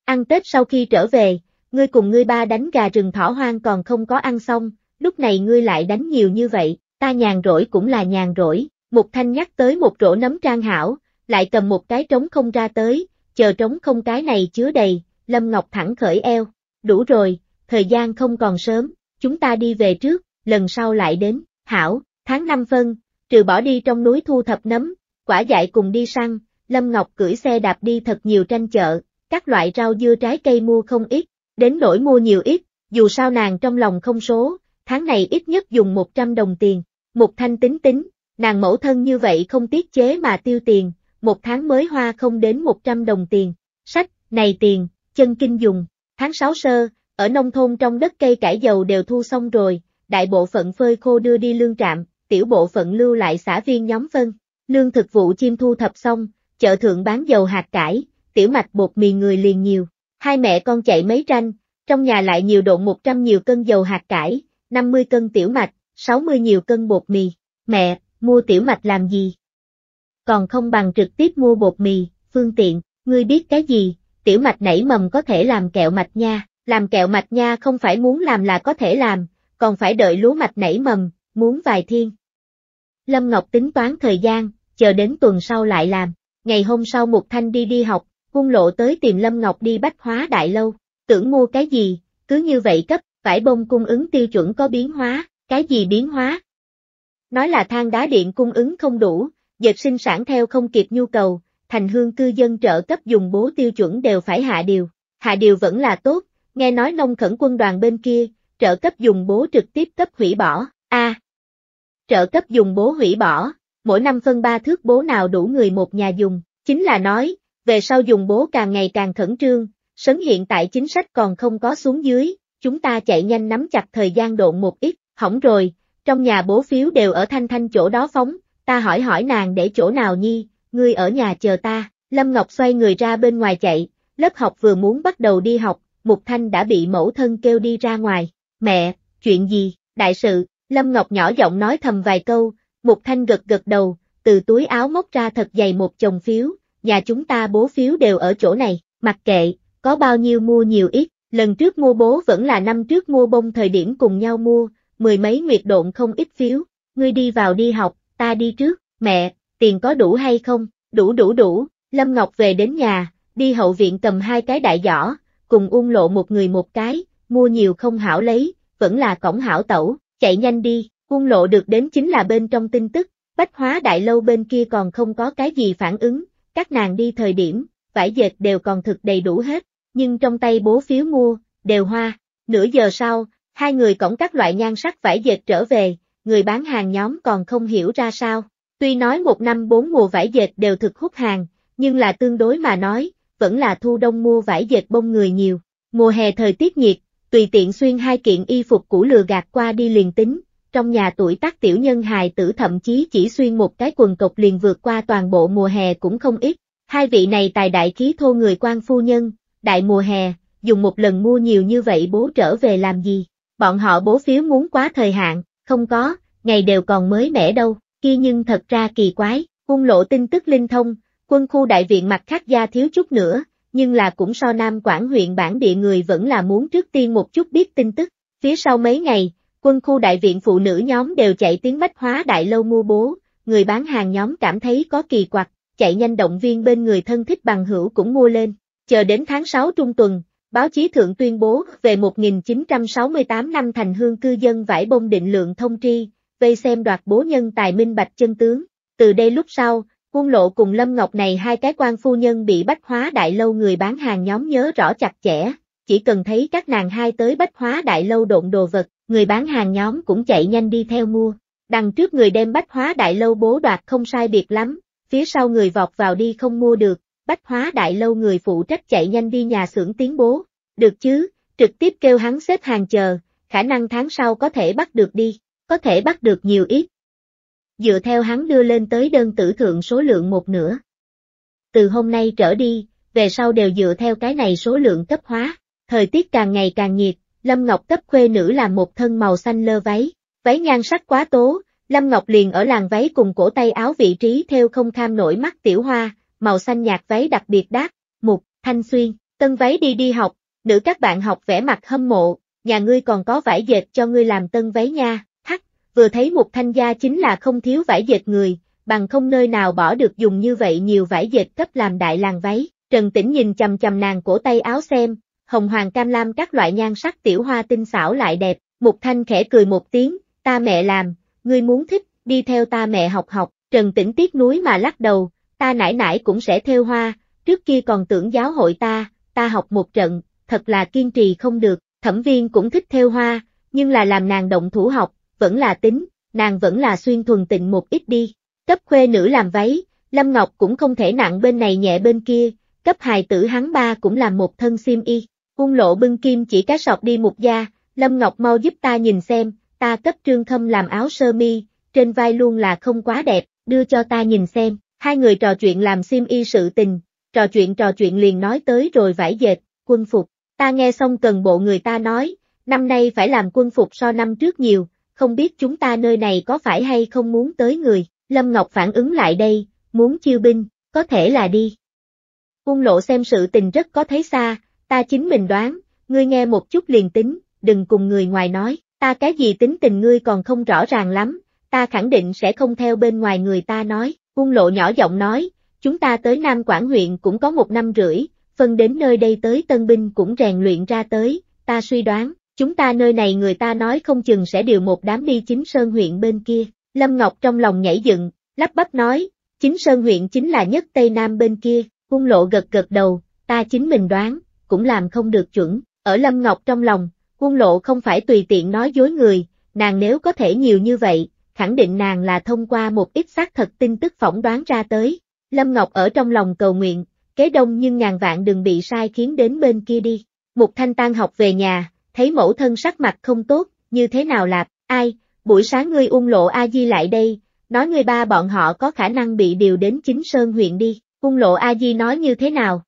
Ăn Tết sau khi trở về, ngươi cùng ngươi ba đánh gà rừng thỏ hoang còn không có ăn xong, lúc này ngươi lại đánh nhiều như vậy, ta nhàn rỗi cũng là nhàn rỗi, một thanh nhắc tới một rổ nấm trang hảo, lại cầm một cái trống không ra tới, chờ trống không cái này chứa đầy, Lâm Ngọc thẳng khởi eo, đủ rồi, thời gian không còn sớm, chúng ta đi về trước, lần sau lại đến, hảo, tháng năm phân, trừ bỏ đi trong núi thu thập nấm, quả dại cùng đi săn, Lâm Ngọc cưỡi xe đạp đi thật nhiều tranh chợ, các loại rau dưa trái cây mua không ít, đến nỗi mua nhiều ít, dù sao nàng trong lòng không số, tháng này ít nhất dùng 100 đồng tiền, một thanh tính tính, nàng mẫu thân như vậy không tiết chế mà tiêu tiền, một tháng mới hoa không đến 100 đồng tiền. Sách, này tiền, chân kinh dùng. Tháng 6 sơ, ở nông thôn trong đất cây cải dầu đều thu xong rồi, đại bộ phận phơi khô đưa đi lương trạm, tiểu bộ phận lưu lại xã viên nhóm phân. Lương thực vụ chim thu thập xong, chợ thượng bán dầu hạt cải, tiểu mạch bột mì người liền nhiều. Hai mẹ con chạy mấy tranh, trong nhà lại nhiều độ 100 nhiều cân dầu hạt cải, 50 cân tiểu mạch, 60 nhiều cân bột mì. Mẹ, mua tiểu mạch làm gì? còn không bằng trực tiếp mua bột mì, phương tiện, ngươi biết cái gì, tiểu mạch nảy mầm có thể làm kẹo mạch nha, làm kẹo mạch nha không phải muốn làm là có thể làm, còn phải đợi lúa mạch nảy mầm, muốn vài thiên. Lâm Ngọc tính toán thời gian, chờ đến tuần sau lại làm, ngày hôm sau một Thanh đi đi học, cung lộ tới tìm Lâm Ngọc đi bách hóa đại lâu, tưởng mua cái gì, cứ như vậy cấp, vải bông cung ứng tiêu chuẩn có biến hóa, cái gì biến hóa. Nói là than đá điện cung ứng không đủ, dẹp sinh sản theo không kịp nhu cầu, thành hương cư dân trợ cấp dùng bố tiêu chuẩn đều phải hạ điều. Hạ điều vẫn là tốt, nghe nói nông khẩn quân đoàn bên kia, trợ cấp dùng bố trực tiếp cấp hủy bỏ, a à, Trợ cấp dùng bố hủy bỏ, mỗi năm phân ba thước bố nào đủ người một nhà dùng, chính là nói, về sau dùng bố càng ngày càng khẩn trương, sấn hiện tại chính sách còn không có xuống dưới, chúng ta chạy nhanh nắm chặt thời gian độn một ít, hỏng rồi, trong nhà bố phiếu đều ở thanh thanh chỗ đó phóng, ta hỏi hỏi nàng để chỗ nào nhi, ngươi ở nhà chờ ta, Lâm Ngọc xoay người ra bên ngoài chạy, lớp học vừa muốn bắt đầu đi học, Mục Thanh đã bị mẫu thân kêu đi ra ngoài, mẹ, chuyện gì, đại sự, Lâm Ngọc nhỏ giọng nói thầm vài câu, Mục Thanh gật gật đầu, từ túi áo móc ra thật dày một chồng phiếu, nhà chúng ta bố phiếu đều ở chỗ này, mặc kệ, có bao nhiêu mua nhiều ít, lần trước mua bố vẫn là năm trước mua bông thời điểm cùng nhau mua, mười mấy nguyệt độn không ít phiếu, ngươi đi vào đi học, ta đi trước, mẹ, tiền có đủ hay không, đủ đủ đủ, Lâm Ngọc về đến nhà, đi hậu viện cầm hai cái đại giỏ, cùng ung lộ một người một cái, mua nhiều không hảo lấy, vẫn là cổng hảo tẩu, chạy nhanh đi, ung lộ được đến chính là bên trong tin tức, bách hóa đại lâu bên kia còn không có cái gì phản ứng, các nàng đi thời điểm, vải dệt đều còn thực đầy đủ hết, nhưng trong tay bố phiếu mua, đều hoa, nửa giờ sau, hai người cổng các loại nhan sắc vải dệt trở về, người bán hàng nhóm còn không hiểu ra sao. Tuy nói một năm bốn mùa vải dệt đều thực hút hàng, nhưng là tương đối mà nói, vẫn là thu đông mua vải dệt bông người nhiều. Mùa hè thời tiết nhiệt, tùy tiện xuyên hai kiện y phục cũ lừa gạt qua đi liền tính, trong nhà tuổi tác tiểu nhân hài tử thậm chí chỉ xuyên một cái quần cộc liền vượt qua toàn bộ mùa hè cũng không ít. Hai vị này tài đại khí thô người quan phu nhân, đại mùa hè, dùng một lần mua nhiều như vậy bố trở về làm gì? Bọn họ bố phiếu muốn quá thời hạn, không có, ngày đều còn mới mẻ đâu, kia nhưng thật ra kỳ quái, hung lộ tin tức linh thông, quân khu đại viện mặt khác gia thiếu chút nữa, nhưng là cũng so Nam Quảng huyện bản địa người vẫn là muốn trước tiên một chút biết tin tức, phía sau mấy ngày, quân khu đại viện phụ nữ nhóm đều chạy tiếng bách hóa đại lâu mua bố, người bán hàng nhóm cảm thấy có kỳ quặc, chạy nhanh động viên bên người thân thích bằng hữu cũng mua lên, chờ đến tháng 6 trung tuần, Báo chí thượng tuyên bố về 1968 năm thành hương cư dân vải bông định lượng thông tri, vây xem đoạt bố nhân tài minh bạch chân tướng. Từ đây lúc sau, quân lộ cùng Lâm Ngọc này hai cái quan phu nhân bị bách hóa đại lâu người bán hàng nhóm nhớ rõ chặt chẽ, chỉ cần thấy các nàng hai tới bách hóa đại lâu độn đồ vật, người bán hàng nhóm cũng chạy nhanh đi theo mua. Đằng trước người đem bách hóa đại lâu bố đoạt không sai biệt lắm, phía sau người vọt vào đi không mua được, bách hóa đại lâu người phụ trách chạy nhanh đi nhà xưởng tiến bố, được chứ, trực tiếp kêu hắn xếp hàng chờ, khả năng tháng sau có thể bắt được đi, có thể bắt được nhiều ít. Dựa theo hắn đưa lên tới đơn tử thượng số lượng một nửa. Từ hôm nay trở đi, về sau đều dựa theo cái này số lượng cấp hóa, thời tiết càng ngày càng nhiệt, Lâm Ngọc cấp khuê nữ làm một thân màu xanh lơ váy, váy nhan sắc quá tố, Lâm Ngọc liền ở làng váy cùng cổ tay áo vị trí theo không kham nổi mắt tiểu hoa, màu xanh nhạt váy đặc biệt đắt, mục, thanh xuyên, tân váy đi đi học, nữ các bạn học vẽ mặt hâm mộ, nhà ngươi còn có vải dệt cho ngươi làm tân váy nha, hắc, vừa thấy mục thanh gia chính là không thiếu vải dệt người, bằng không nơi nào bỏ được dùng như vậy nhiều vải dệt cấp làm đại làng váy, trần tĩnh nhìn chầm chầm nàng cổ tay áo xem, hồng hoàng cam lam các loại nhan sắc tiểu hoa tinh xảo lại đẹp, mục thanh khẽ cười một tiếng, ta mẹ làm, ngươi muốn thích, đi theo ta mẹ học học, trần tĩnh tiếc núi mà lắc đầu, ta nãi nãi cũng sẽ theo hoa, trước kia còn tưởng giáo hội ta, ta học một trận, thật là kiên trì không được, thẩm viên cũng thích theo hoa, nhưng là làm nàng động thủ học, vẫn là tính, nàng vẫn là xuyên thuần tịnh một ít đi, cấp khuê nữ làm váy, Lâm Ngọc cũng không thể nặng bên này nhẹ bên kia, cấp hài tử hắn ba cũng làm một thân xiêm y, cung lộ bưng kim chỉ cá sọc đi một da, Lâm Ngọc mau giúp ta nhìn xem, ta cấp trương khâm làm áo sơ mi, trên vai luôn là không quá đẹp, đưa cho ta nhìn xem, Hai người trò chuyện làm sim y sự tình, trò chuyện trò chuyện liền nói tới rồi vải dệt, quân phục. Ta nghe xong cần bộ người ta nói, năm nay phải làm quân phục so năm trước nhiều, không biết chúng ta nơi này có phải hay không muốn tới người. Lâm Ngọc phản ứng lại đây, muốn chiêu binh, có thể là đi. Cung lộ xem sự tình rất có thấy xa, ta chính mình đoán, ngươi nghe một chút liền tính, đừng cùng người ngoài nói, ta cái gì tính tình ngươi còn không rõ ràng lắm, ta khẳng định sẽ không theo bên ngoài người ta nói, Ung lộ nhỏ giọng nói, chúng ta tới Nam Quảng huyện cũng có một năm rưỡi, phân đến nơi đây tới tân binh cũng rèn luyện ra tới, ta suy đoán, chúng ta nơi này người ta nói không chừng sẽ điều một đám đi chính sơn huyện bên kia. Lâm Ngọc trong lòng nhảy dựng, lắp bắp nói, chính sơn huyện chính là nhất Tây Nam bên kia, ung lộ gật gật đầu, ta chính mình đoán, cũng làm không được chuẩn, ở Lâm Ngọc trong lòng, ung lộ không phải tùy tiện nói dối người, nàng nếu có thể nhiều như vậy, khẳng định nàng là thông qua một ít xác thật tin tức phỏng đoán ra tới. Lâm Ngọc ở trong lòng cầu nguyện, kế đông nhưng ngàn vạn đừng bị sai khiến đến bên kia đi. Mục Thanh tan học về nhà, thấy mẫu thân sắc mặt không tốt, như thế nào lạp, ai, buổi sáng ngươi ung lộ A-di lại đây, nói ngươi ba bọn họ có khả năng bị điều đến chính Sơn huyện đi, ung lộ A-di nói như thế nào?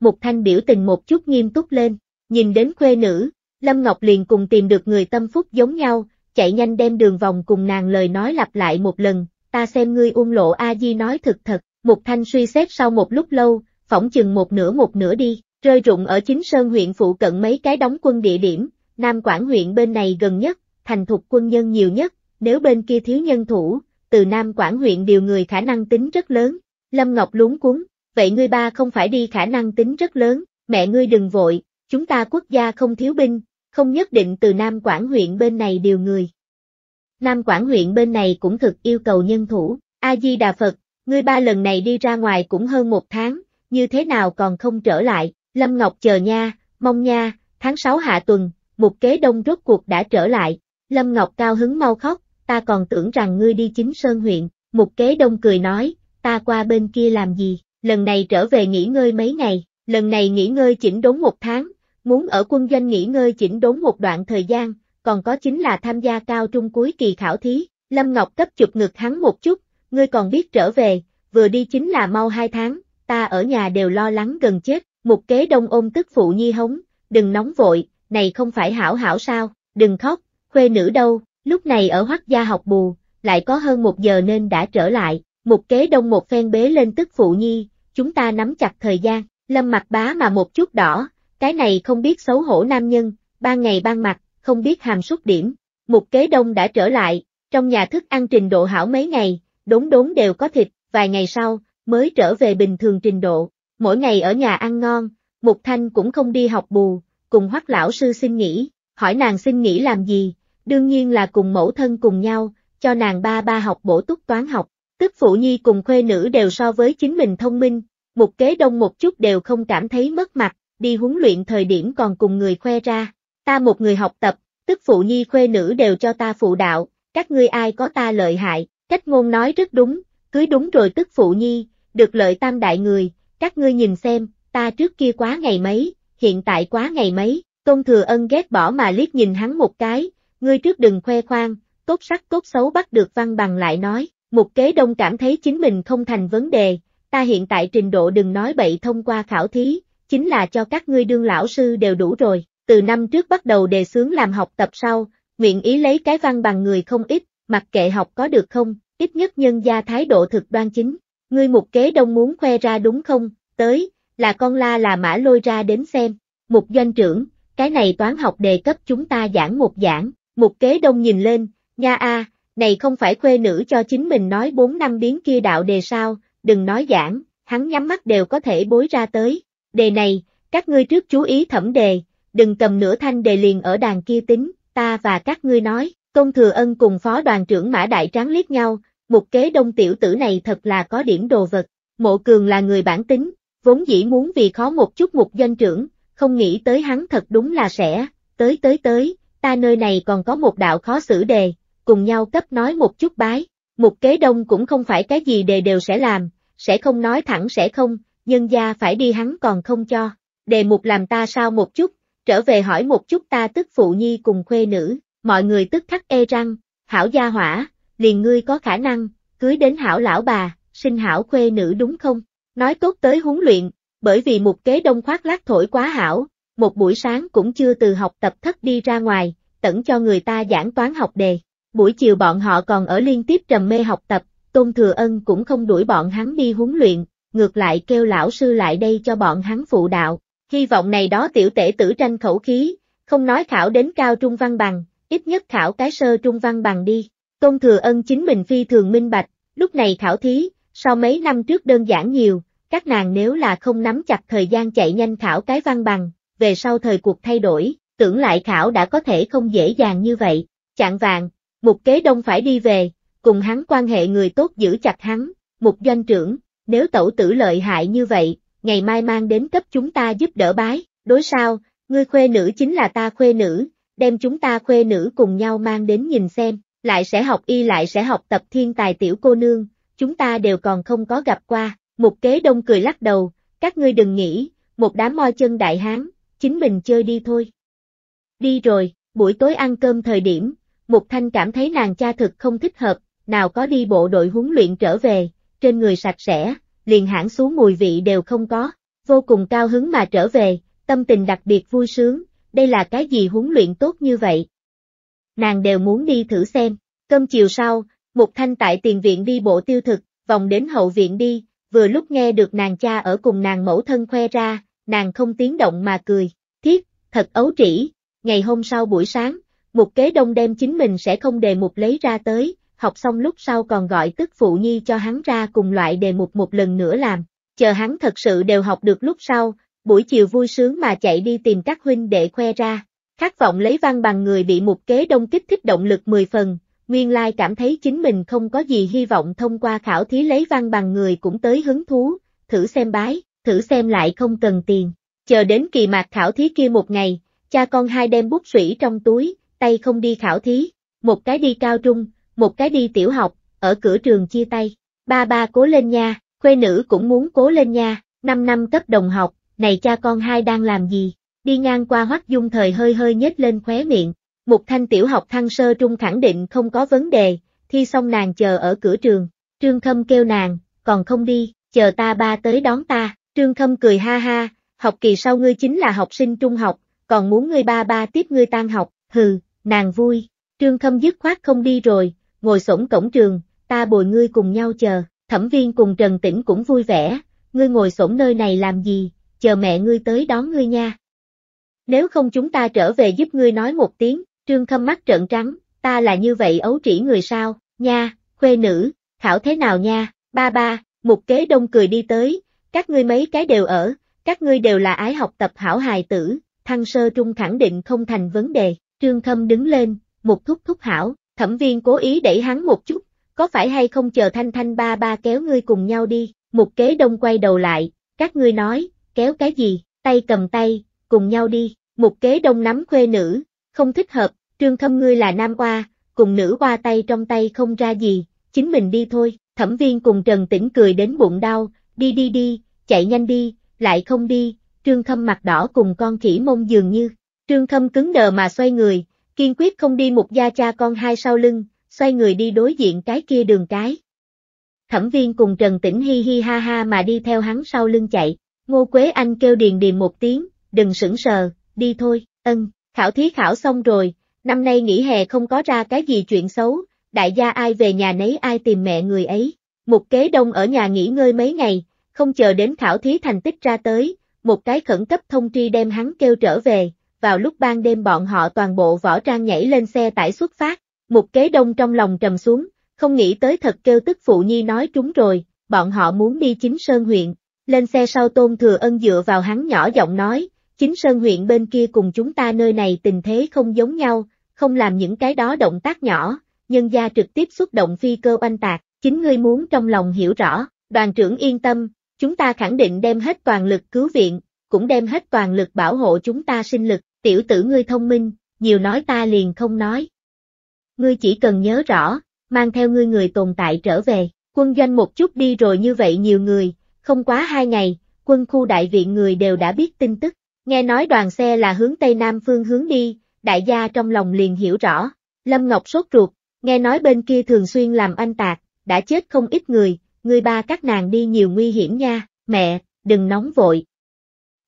Mục Thanh biểu tình một chút nghiêm túc lên, nhìn đến khuê nữ, Lâm Ngọc liền cùng tìm được người tâm phúc giống nhau, chạy nhanh đem đường vòng cùng nàng lời nói lặp lại một lần, ta xem ngươi ung lộ A-di nói thực thật, một Thanh suy xét sau một lúc lâu, phỏng chừng một nửa một nửa đi, rơi rụng ở chính Sơn huyện phụ cận mấy cái đóng quân địa điểm, Nam Quảng huyện bên này gần nhất, thành thục quân nhân nhiều nhất, nếu bên kia thiếu nhân thủ, từ Nam Quảng huyện điều người khả năng tính rất lớn, Lâm Ngọc lúng cuốn, vậy ngươi ba không phải đi khả năng tính rất lớn, mẹ ngươi đừng vội, chúng ta quốc gia không thiếu binh, không nhất định từ Nam Quảng huyện bên này điều người. Nam Quảng huyện bên này cũng thực yêu cầu nhân thủ, A-di-đà Phật, ngươi ba lần này đi ra ngoài cũng hơn một tháng, như thế nào còn không trở lại, Lâm Ngọc chờ nha, mong nha, tháng 6 hạ tuần, một kế đông rốt cuộc đã trở lại, Lâm Ngọc cao hứng mau khóc, ta còn tưởng rằng ngươi đi chính Sơn huyện, một kế đông cười nói, ta qua bên kia làm gì, lần này trở về nghỉ ngơi mấy ngày, lần này nghỉ ngơi chỉnh đốn một tháng, muốn ở quân doanh nghỉ ngơi chỉnh đốn một đoạn thời gian, còn có chính là tham gia cao trung cuối kỳ khảo thí, Lâm Ngọc cấp chụp ngực hắn một chút, ngươi còn biết trở về, vừa đi chính là mau hai tháng, ta ở nhà đều lo lắng gần chết, một kế đông ôm tức phụ nhi hống, đừng nóng vội, này không phải hảo hảo sao, đừng khóc, khuê nữ đâu, lúc này ở hoắc gia học bù, lại có hơn một giờ nên đã trở lại, Một kế đông một phen bế lên tức phụ nhi, chúng ta nắm chặt thời gian, lâm mặt bá mà một chút đỏ, cái này không biết xấu hổ nam nhân, ban ngày ban mặt, không biết hàm xúc điểm. Mục kế đông đã trở lại, trong nhà thức ăn trình độ hảo mấy ngày, đốn đốn đều có thịt, vài ngày sau, mới trở về bình thường trình độ. Mỗi ngày ở nhà ăn ngon, Mục Thanh cũng không đi học bù, cùng hoắc lão sư xin nghỉ, hỏi nàng xin nghỉ làm gì, đương nhiên là cùng mẫu thân cùng nhau, cho nàng ba ba học bổ túc toán học, tức phụ nhi cùng khuê nữ đều so với chính mình thông minh, Mục Kế Đông một chút đều không cảm thấy mất mặt, đi huấn luyện thời điểm còn cùng người khoe ra, ta một người học tập, tức phụ nhi khuê nữ đều cho ta phụ đạo, các ngươi ai có ta lợi hại, cách ngôn nói rất đúng, cưới đúng rồi tức phụ nhi, được lợi tam đại người, các ngươi nhìn xem, ta trước kia quá ngày mấy, hiện tại quá ngày mấy, tôn thừa ân ghét bỏ mà liếc nhìn hắn một cái, ngươi trước đừng khoe khoang, tốt sắc tốt xấu bắt được văn bằng lại nói, một kế đông cảm thấy chính mình không thành vấn đề, ta hiện tại trình độ đừng nói bậy thông qua khảo thí, chính là cho các ngươi đương lão sư đều đủ rồi, từ năm trước bắt đầu đề xướng làm học tập sau, nguyện ý lấy cái văn bằng người không ít, mặc kệ học có được không, ít nhất nhân gia thái độ thực đoan chính, ngươi mục kế đông muốn khoe ra đúng không, tới, là con la là mã lôi ra đến xem, mục doanh trưởng, cái này toán học đề cấp chúng ta giảng một giảng, mục kế đông nhìn lên, nha a, này không phải khuê nữ cho chính mình nói 4 năm biến kia đạo đề sao, đừng nói giảng, hắn nhắm mắt đều có thể bối ra tới, Đề này, các ngươi trước chú ý thẩm đề, đừng cầm nửa thanh đề liền ở đàn kia tính, ta và các ngươi nói, công thừa ân cùng phó đoàn trưởng Mã Đại Tráng liếc nhau, một kế đông tiểu tử này thật là có điểm đồ vật, mộ cường là người bản tính, vốn dĩ muốn vì khó một chút mục danh trưởng, không nghĩ tới hắn thật đúng là sẽ, tới tới tới, ta nơi này còn có một đạo khó xử đề, cùng nhau cấp nói một chút bái, mục kế đông cũng không phải cái gì đề đều sẽ làm, sẽ không nói thẳng sẽ không, nhân gia phải đi hắn còn không cho. Đề mục làm ta sao một chút, trở về hỏi một chút ta tức phụ nhi cùng khuê nữ, mọi người tức thắc e răng, hảo gia hỏa, liền ngươi có khả năng, cưới đến hảo lão bà, sinh hảo khuê nữ đúng không? Nói tốt tới huấn luyện, bởi vì một kế đông khoác lát thổi quá hảo, một buổi sáng cũng chưa từ học tập thất đi ra ngoài, tẩn cho người ta giảng toán học đề. Buổi chiều bọn họ còn ở liên tiếp trầm mê học tập, Tôn Thừa Ân cũng không đuổi bọn hắn đi huấn luyện, ngược lại kêu lão sư lại đây cho bọn hắn phụ đạo. Hy vọng này đó tiểu tể tử tranh khẩu khí, không nói khảo đến cao trung văn bằng, ít nhất khảo cái sơ trung văn bằng đi. Tôn thừa ân chính mình phi thường minh bạch, lúc này khảo thí, sau mấy năm trước đơn giản nhiều, các nàng nếu là không nắm chặt thời gian chạy nhanh khảo cái văn bằng, về sau thời cuộc thay đổi, tưởng lại khảo đã có thể không dễ dàng như vậy. Chạng vàng, mục kế đông phải đi về, cùng hắn quan hệ người tốt giữ chặt hắn, mục doanh trưởng, nếu tẩu tử lợi hại như vậy, ngày mai mang đến cấp chúng ta giúp đỡ bái, đối sao, ngươi khuê nữ chính là ta khuê nữ, đem chúng ta khuê nữ cùng nhau mang đến nhìn xem, lại sẽ học y lại sẽ học tập thiên tài tiểu cô nương, chúng ta đều còn không có gặp qua, mục kế đông cười lắc đầu, các ngươi đừng nghĩ, một đám mo chân đại hán, chính mình chơi đi thôi. Đi rồi, buổi tối ăn cơm thời điểm, Mục Thanh cảm thấy nàng cha thực không thích hợp, nào có đi bộ đội huấn luyện trở về, trên người sạch sẽ, liền hãng xuống mùi vị đều không có, vô cùng cao hứng mà trở về, tâm tình đặc biệt vui sướng, đây là cái gì huấn luyện tốt như vậy. Nàng đều muốn đi thử xem, cơm chiều sau, một Thanh tại tiền viện đi bộ tiêu thực, vòng đến hậu viện đi, vừa lúc nghe được nàng cha ở cùng nàng mẫu thân khoe ra, nàng không tiếng động mà cười, thiết, thật ấu trĩ, ngày hôm sau buổi sáng, một Kế Đông đem chính mình sẽ không đề mục lấy ra tới, học xong lúc sau còn gọi tức phụ nhi cho hắn ra cùng loại đề mục một lần nữa làm, chờ hắn thật sự đều học được lúc sau, buổi chiều vui sướng mà chạy đi tìm các huynh đệ khoe ra, khát vọng lấy văn bằng người bị mục kế đông kích thích động lực 10 phần, nguyên lai cảm thấy chính mình không có gì hy vọng thông qua khảo thí lấy văn bằng người cũng tới hứng thú, thử xem bái, thử xem lại không cần tiền, chờ đến kỳ mạc khảo thí kia một ngày, cha con hai đem bút sủy trong túi, tay không đi khảo thí, một cái đi cao trung, một cái đi tiểu học, ở cửa trường chia tay. Ba ba cố lên nha, khuê nữ cũng muốn cố lên nha, năm năm cấp đồng học, này cha con hai đang làm gì? Đi ngang qua Hoắc Dung thời hơi hơi nhếch lên khóe miệng. một Thanh tiểu học thăng sơ trung khẳng định không có vấn đề, thi xong nàng chờ ở cửa trường. Trương Khâm kêu nàng, còn không đi, chờ ta ba tới đón ta. Trương Khâm cười ha ha, học kỳ sau ngươi chính là học sinh trung học, còn muốn ngươi ba ba tiếp ngươi tan học, hừ, nàng vui. Trương Khâm dứt khoát không đi rồi, ngồi sổng cổng trường, ta bồi ngươi cùng nhau chờ, thẩm viên cùng Trần Tĩnh cũng vui vẻ, ngươi ngồi sổng nơi này làm gì, chờ mẹ ngươi tới đón ngươi nha. Nếu không chúng ta trở về giúp ngươi nói một tiếng, trương khâm mắt trợn trắng, ta là như vậy ấu trĩ người sao, nha, khuê nữ, khảo thế nào nha, ba ba, một kế đông cười đi tới, các ngươi mấy cái đều ở, các ngươi đều là ái học tập hảo hài tử, thăng sơ trung khẳng định không thành vấn đề, trương khâm đứng lên, một thúc thúc hảo, Thẩm viên cố ý đẩy hắn một chút, có phải hay không chờ Thanh Thanh ba ba kéo ngươi cùng nhau đi, một kế đông quay đầu lại, các ngươi nói, kéo cái gì, tay cầm tay, cùng nhau đi, một kế đông nắm khuê nữ, không thích hợp, trương thâm ngươi là nam qua, cùng nữ qua tay trong tay không ra gì, chính mình đi thôi, thẩm viên cùng Trần Tĩnh cười đến bụng đau, đi đi đi, chạy nhanh đi, lại không đi, trương khâm mặt đỏ cùng con khỉ mông dường như, trương khâm cứng đờ mà xoay người, kiên quyết không đi một gia cha con hai sau lưng, xoay người đi đối diện cái kia đường cái. Thẩm viên cùng Trần Tĩnh hi hi ha ha mà đi theo hắn sau lưng chạy, Ngô Quế Anh kêu điền điền một tiếng, đừng sững sờ, đi thôi, ân, khảo thí khảo xong rồi, năm nay nghỉ hè không có ra cái gì chuyện xấu, đại gia ai về nhà nấy ai tìm mẹ người ấy. Một kế đông ở nhà nghỉ ngơi mấy ngày, không chờ đến khảo thí thành tích ra tới, một cái khẩn cấp thông tri đem hắn kêu trở về, vào lúc ban đêm bọn họ toàn bộ võ trang nhảy lên xe tải xuất phát, một kế đông trong lòng trầm xuống, không nghĩ tới thật kêu tức phụ nhi nói trúng rồi, bọn họ muốn đi chính Sơn huyện, lên xe sau tôn thừa ân dựa vào hắn nhỏ giọng nói, chính Sơn huyện bên kia cùng chúng ta nơi này tình thế không giống nhau, không làm những cái đó động tác nhỏ, nhân gia trực tiếp xuất động phi cơ oanh tạc, chính ngươi muốn trong lòng hiểu rõ, đoàn trưởng yên tâm, chúng ta khẳng định đem hết toàn lực cứu viện, cũng đem hết toàn lực bảo hộ chúng ta sinh lực, tiểu tử ngươi thông minh, nhiều nói ta liền không nói. Ngươi chỉ cần nhớ rõ, mang theo ngươi người tồn tại trở về, quân doanh một chút đi rồi như vậy nhiều người, không quá hai ngày, quân khu đại viện người đều đã biết tin tức, nghe nói đoàn xe là hướng Tây Nam phương hướng đi, đại gia trong lòng liền hiểu rõ, Lâm Ngọc sốt ruột, nghe nói bên kia thường xuyên làm anh tạc, đã chết không ít người, người ba các nàng đi nhiều nguy hiểm nha, mẹ, đừng nóng vội.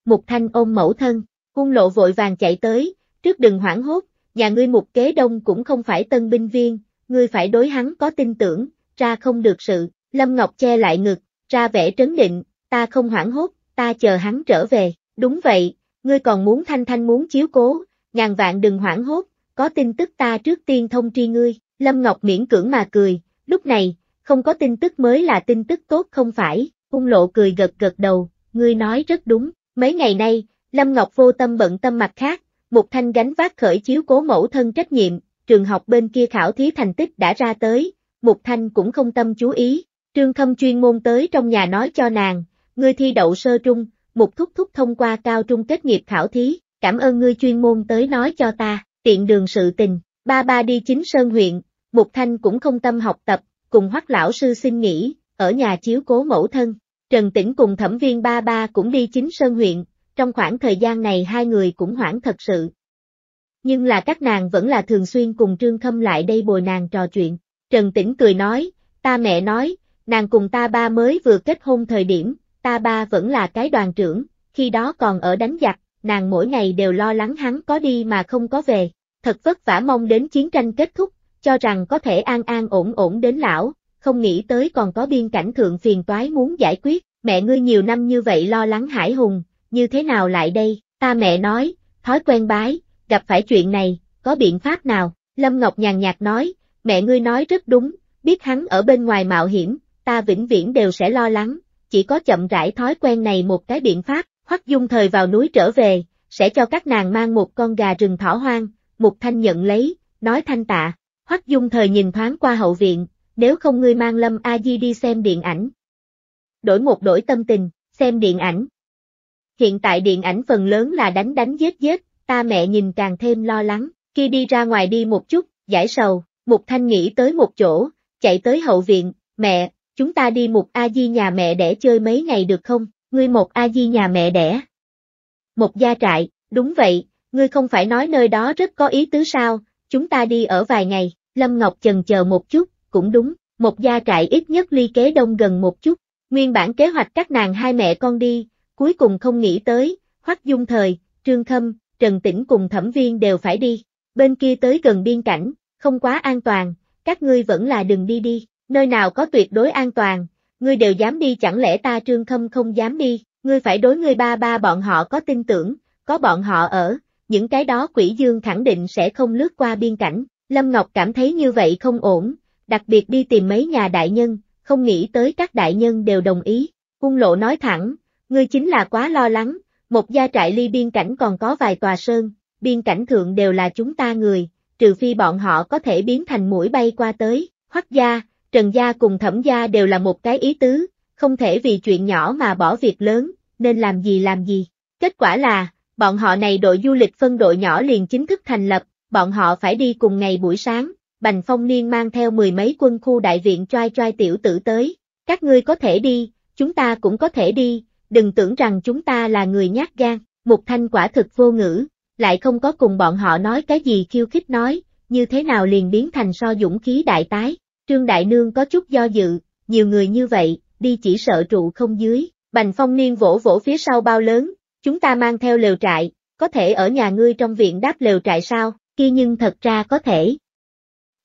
Mục Thanh ôm mẫu thân, Cung lộ vội vàng chạy tới, trước đừng hoảng hốt, nhà ngươi mục kế đông cũng không phải tân binh viên, ngươi phải đối hắn có tin tưởng, ra không được sự, Lâm Ngọc che lại ngực, ra vẻ trấn định, ta không hoảng hốt, ta chờ hắn trở về, đúng vậy, ngươi còn muốn thanh thanh muốn chiếu cố, ngàn vạn đừng hoảng hốt, có tin tức ta trước tiên thông tri ngươi, Lâm Ngọc miễn cưỡng mà cười, lúc này, không có tin tức mới là tin tức tốt không phải, cung lộ cười gật gật đầu, ngươi nói rất đúng, mấy ngày nay, Lâm Ngọc vô tâm bận tâm mặt khác, một thanh gánh vác khởi chiếu cố mẫu thân trách nhiệm, trường học bên kia khảo thí thành tích đã ra tới, một thanh cũng không tâm chú ý, trương khâm chuyên môn tới trong nhà nói cho nàng, ngươi thi đậu sơ trung, một thúc thúc thông qua cao trung kết nghiệp khảo thí, cảm ơn ngươi chuyên môn tới nói cho ta, tiện đường sự tình, ba ba đi chính sơn huyện, một thanh cũng không tâm học tập, cùng hoắc lão sư xin nghỉ, ở nhà chiếu cố mẫu thân, Trần Tĩnh cùng thẩm viên ba ba cũng đi chính sơn huyện, trong khoảng thời gian này hai người cũng hoảng thật sự. Nhưng là các nàng vẫn là thường xuyên cùng Trương Khâm lại đây bồi nàng trò chuyện. Trần Tĩnh cười nói, ta mẹ nói, nàng cùng ta ba mới vừa kết hôn thời điểm, ta ba vẫn là cái đoàn trưởng, khi đó còn ở đánh giặc, nàng mỗi ngày đều lo lắng hắn có đi mà không có về, thật vất vả mong đến chiến tranh kết thúc, cho rằng có thể an an ổn ổn đến lão, không nghĩ tới còn có biên cảnh thượng phiền toái muốn giải quyết, mẹ ngươi nhiều năm như vậy lo lắng hải hùng, như thế nào lại đây, ta mẹ nói, thói quen bái, gặp phải chuyện này, có biện pháp nào, Lâm Ngọc nhàn nhạt nói, mẹ ngươi nói rất đúng, biết hắn ở bên ngoài mạo hiểm, ta vĩnh viễn đều sẽ lo lắng, chỉ có chậm rãi thói quen này một cái biện pháp, Hoắc Dung thời vào núi trở về, sẽ cho các nàng mang một con gà rừng thỏ hoang, Mục Thanh nhận lấy, nói thanh tạ, Hoắc Dung thời nhìn thoáng qua hậu viện, nếu không ngươi mang Lâm A Di đi xem điện ảnh. Đổi một đổi tâm tình, xem điện ảnh, hiện tại điện ảnh phần lớn là đánh đánh giết giết, ta mẹ nhìn càng thêm lo lắng, khi đi ra ngoài đi một chút, giải sầu, Mục Thanh nghĩ tới một chỗ, chạy tới hậu viện, mẹ, chúng ta đi một A-di nhà mẹ đẻ chơi mấy ngày được không, ngươi một A-di nhà mẹ đẻ. Một gia trại, đúng vậy, ngươi không phải nói nơi đó rất có ý tứ sao, chúng ta đi ở vài ngày, Lâm Ngọc chần chờ một chút, cũng đúng, một gia trại ít nhất ly kế đông gần một chút, nguyên bản kế hoạch các nàng hai mẹ con đi, cuối cùng không nghĩ tới, Hoắc Dung Thời, Trương Khâm, Trần Tĩnh cùng thẩm viên đều phải đi, bên kia tới gần biên cảnh, không quá an toàn, các ngươi vẫn là đừng đi đi, nơi nào có tuyệt đối an toàn, ngươi đều dám đi chẳng lẽ ta Trương Khâm không dám đi, ngươi phải đối ngươi ba ba bọn họ có tin tưởng, có bọn họ ở, những cái đó quỷ dương khẳng định sẽ không lướt qua biên cảnh, Lâm Ngọc cảm thấy như vậy không ổn, đặc biệt đi tìm mấy nhà đại nhân, không nghĩ tới các đại nhân đều đồng ý, cung lộ nói thẳng, Ngươi chính là quá lo lắng, một gia trại ly biên cảnh còn có vài tòa sơn, biên cảnh thượng đều là chúng ta người, trừ phi bọn họ có thể biến thành mũi bay qua tới, hoắc gia, trần gia cùng thẩm gia đều là một cái ý tứ, không thể vì chuyện nhỏ mà bỏ việc lớn, nên làm gì làm gì. Kết quả là, bọn họ này đội du lịch phân đội nhỏ liền chính thức thành lập, bọn họ phải đi cùng ngày buổi sáng, Bành Phong Niên mang theo mười mấy quân khu đại viện choai choai tiểu tử tới, các ngươi có thể đi, chúng ta cũng có thể đi, đừng tưởng rằng chúng ta là người nhát gan, một Thanh quả thực vô ngữ, lại không có cùng bọn họ nói cái gì khiêu khích nói, như thế nào liền biến thành so dũng khí đại tái, Trương Đại Nương có chút do dự, nhiều người như vậy, đi chỉ sợ trụ không dưới, Bành Phong Niên vỗ vỗ phía sau bao lớn, chúng ta mang theo lều trại, có thể ở nhà ngươi trong viện đáp lều trại sao, kia nhưng thật ra có thể.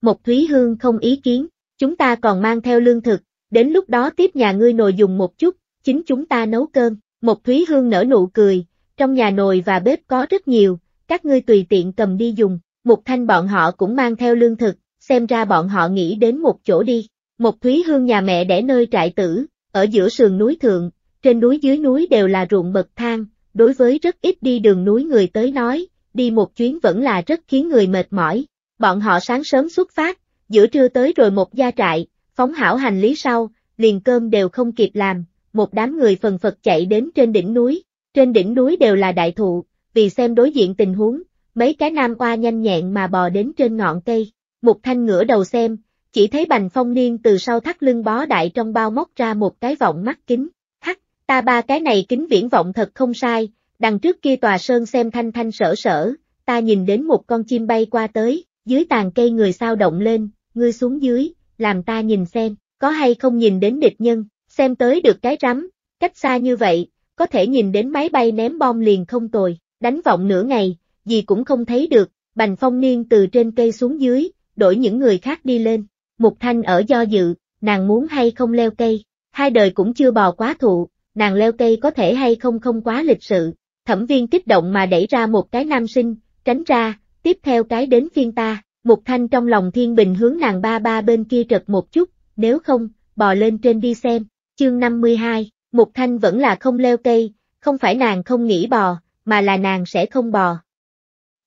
Một Thúy Hương không ý kiến, chúng ta còn mang theo lương thực, đến lúc đó tiếp nhà ngươi nồi dùng một chút, chính chúng ta nấu cơm, một Thúy Hương nở nụ cười, trong nhà nồi và bếp có rất nhiều, các ngươi tùy tiện cầm đi dùng, Một Thanh bọn họ cũng mang theo lương thực, xem ra bọn họ nghĩ đến một chỗ đi. Một Thúy Hương nhà mẹ đẻ nơi trại tử, ở giữa sườn núi thượng, trên núi dưới núi đều là ruộng bậc thang, đối với rất ít đi đường núi người tới nói, đi một chuyến vẫn là rất khiến người mệt mỏi. Bọn họ sáng sớm xuất phát, giữa trưa tới rồi một gia trại, phóng hảo hành lý sau, liền cơm đều không kịp làm, một đám người phần phật chạy đến trên đỉnh núi, trên đỉnh núi đều là đại thụ, vì xem đối diện tình huống, mấy cái nam oa nhanh nhẹn mà bò đến trên ngọn cây, một Thanh ngửa đầu xem, chỉ thấy Bành Phong Niên từ sau thắt lưng bó đại trong bao móc ra một cái vọng mắt kính, hắc, ta ba cái này kính viễn vọng thật không sai, đằng trước kia tòa sơn xem thanh thanh sở sở, ta nhìn đến một con chim bay qua tới, dưới tàn cây người sao động lên, ngươi xuống dưới, làm ta nhìn xem, có hay không nhìn đến địch nhân, Xem tới được cái rắm, cách xa như vậy, có thể nhìn đến máy bay ném bom liền không tồi, đánh vọng nửa ngày, gì cũng không thấy được, Bành Phong Niên từ trên cây xuống dưới, đổi những người khác đi lên. Mục Thanh ở do dự, nàng muốn hay không leo cây, hai đời cũng chưa bò quá thụ, nàng leo cây có thể hay không không quá lịch sự. Thẩm viên kích động mà đẩy ra một cái nam sinh, tránh ra, tiếp theo cái đến phiên ta, Mục Thanh trong lòng thiên bình hướng nàng ba ba bên kia trật một chút, nếu không, bò lên trên đi xem, chương 52, Mục Thanh vẫn là không leo cây, không phải nàng không nghĩ bò, mà là nàng sẽ không bò.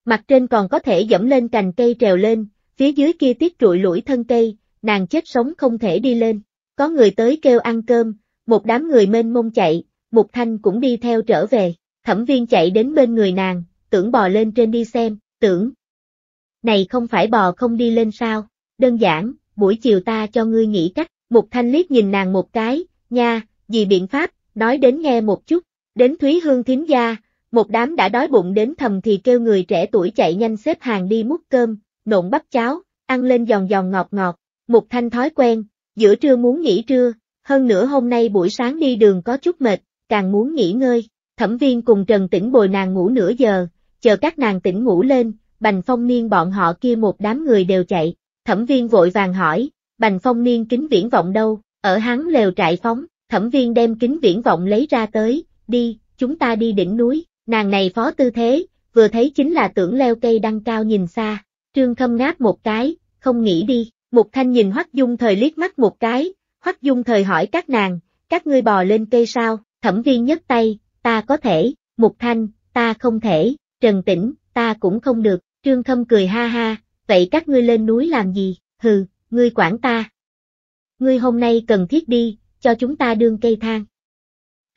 Mặt trên còn có thể dẫm lên cành cây trèo lên, phía dưới kia tiết trụi lũi thân cây, nàng chết sống không thể đi lên. Có người tới kêu ăn cơm, một đám người mênh mông chạy, Mục Thanh cũng đi theo trở về, thẩm viên chạy đến bên người nàng, tưởng bò lên trên đi xem, tưởng. Này không phải bò không đi lên sao, đơn giản, buổi chiều ta cho ngươi nghỉ cách, Mục Thanh liếc nhìn nàng một cái, nha, vì biện pháp, nói đến nghe một chút, đến Thúy Hương Thính Gia, một đám đã đói bụng đến thầm thì kêu người trẻ tuổi chạy nhanh xếp hàng đi múc cơm, nộn bắp cháo, ăn lên giòn giòn ngọt ngọt, một Thanh thói quen, giữa trưa muốn nghỉ trưa, hơn nữa hôm nay buổi sáng đi đường có chút mệt, càng muốn nghỉ ngơi, thẩm viên cùng Trần Tĩnh bồi nàng ngủ nửa giờ, chờ các nàng tỉnh ngủ lên, Bành Phong Niên bọn họ kia một đám người đều chạy, thẩm viên vội vàng hỏi, Bành Phong Niên kính viễn vọng đâu, ở hắn lều trại phóng, thẩm viên đem kính viễn vọng lấy ra tới, đi, chúng ta đi đỉnh núi, nàng này phó tư thế, vừa thấy chính là tưởng leo cây đăng cao nhìn xa, trương khâm ngáp một cái, không nghĩ đi, một thanh nhìn hoắc dung thời liếc mắt một cái, hoắc dung thời hỏi các nàng, các ngươi bò lên cây sao, thẩm viên nhấc tay, ta có thể, một thanh, ta không thể, trần tĩnh, ta cũng không được, trương khâm cười ha ha, vậy các ngươi lên núi làm gì, hừ, ngươi quản ta, ngươi hôm nay cần thiết đi, cho chúng ta đương cây thang.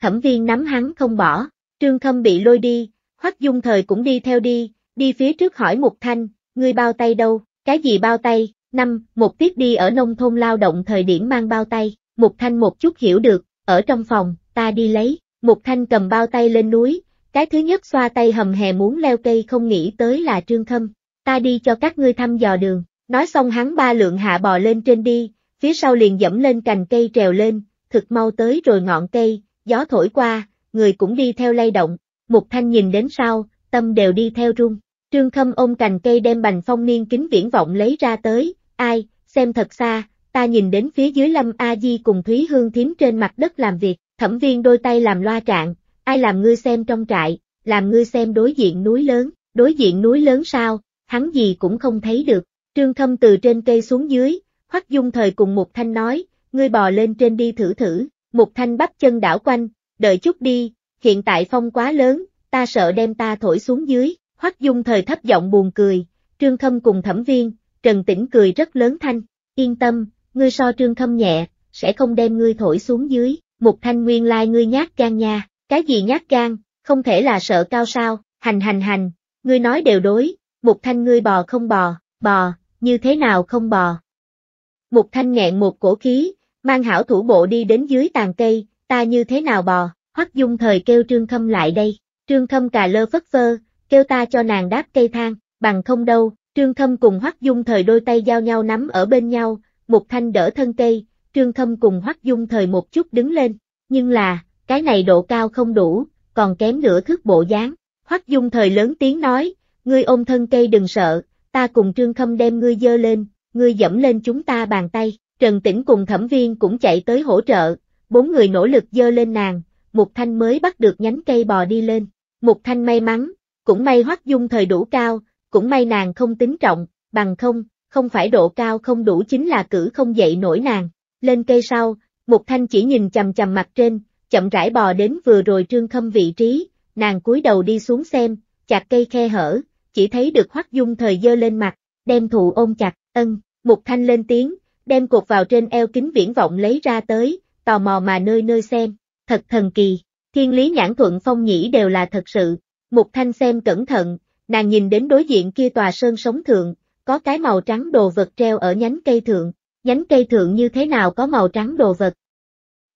Thẩm viên nắm hắn không bỏ, trương khâm bị lôi đi, hoắc dung thời cũng đi theo đi, đi phía trước hỏi Mục Thanh, ngươi bao tay đâu, cái gì bao tay, năm, một tiết đi ở nông thôn lao động thời điểm mang bao tay, Mục Thanh một chút hiểu được, ở trong phòng, ta đi lấy, Mục Thanh cầm bao tay lên núi, cái thứ nhất xoa tay hầm hè muốn leo cây không nghĩ tới là trương khâm, ta đi cho các ngươi thăm dò đường, nói xong hắn ba lượng hạ bò lên trên đi, phía sau liền dẫm lên cành cây trèo lên, thực mau tới rồi ngọn cây, gió thổi qua, người cũng đi theo lay động, một Thanh nhìn đến sau, tâm đều đi theo rung. Trương Khâm ôm cành cây đem bành phong niên kính viễn vọng lấy ra tới, ai, xem thật xa, ta nhìn đến phía dưới Lâm A Di cùng Thúy Hương thím trên mặt đất làm việc, thẩm viên đôi tay làm loa trạng, ai làm ngươi xem trong trại, làm ngươi xem đối diện núi lớn, đối diện núi lớn sao, hắn gì cũng không thấy được. Trương Khâm từ trên cây xuống dưới, Hoắc Dung thời cùng Mục Thanh nói, ngươi bò lên trên đi thử thử, Mục Thanh bắt chân đảo quanh, đợi chút đi, hiện tại phong quá lớn, ta sợ đem ta thổi xuống dưới, Hoắc Dung thời thấp giọng buồn cười, Trương Khâm cùng thẩm viên, Trần Tĩnh cười rất lớn thanh, yên tâm, ngươi so Trương Khâm nhẹ, sẽ không đem ngươi thổi xuống dưới, Mục Thanh nguyên lai like ngươi nhát gan nha, cái gì nhát gan, không thể là sợ cao sao, hành hành hành, ngươi nói đều đối, Mục Thanh ngươi bò không bò, bò, như thế nào không bò, một thanh nghẹn một cổ khí, mang hảo thủ bộ đi đến dưới tàn cây, ta như thế nào bò, hoắc dung thời kêu trương khâm lại đây, trương khâm cà lơ phất phơ, kêu ta cho nàng đáp cây thang, bằng không đâu, trương khâm cùng hoắc dung thời đôi tay giao nhau nắm ở bên nhau, một thanh đỡ thân cây, trương khâm cùng hoắc dung thời một chút đứng lên, nhưng là, cái này độ cao không đủ, còn kém nửa thước bộ dáng, hoắc dung thời lớn tiếng nói, ngươi ôm thân cây đừng sợ, ta cùng trương khâm đem ngươi dơ lên, ngươi dẫm lên chúng ta bàn tay, Trần Tĩnh cùng thẩm viên cũng chạy tới hỗ trợ, bốn người nỗ lực dơ lên nàng, Mục Thanh mới bắt được nhánh cây bò đi lên. Mục Thanh may mắn, cũng may Hoắc Dung thời đủ cao, cũng may nàng không tính trọng, bằng không, không phải độ cao không đủ chính là cử không dậy nổi nàng. Lên cây sau, Mục Thanh chỉ nhìn chầm chầm mặt trên, chậm rãi bò đến vừa rồi trương khâm vị trí, nàng cúi đầu đi xuống xem, chặt cây khe hở, chỉ thấy được Hoắc Dung thời dơ lên mặt, đem thụ ôm chặt, ân, Mục Thanh lên tiếng, đem cột vào trên eo kính viễn vọng lấy ra tới, tò mò mà nơi nơi xem, thật thần kỳ, thiên lý nhãn thuận phong nhĩ đều là thật sự, Mục Thanh xem cẩn thận, nàng nhìn đến đối diện kia tòa sơn sống thượng, có cái màu trắng đồ vật treo ở nhánh cây thượng, nhánh cây thượng như thế nào có màu trắng đồ vật.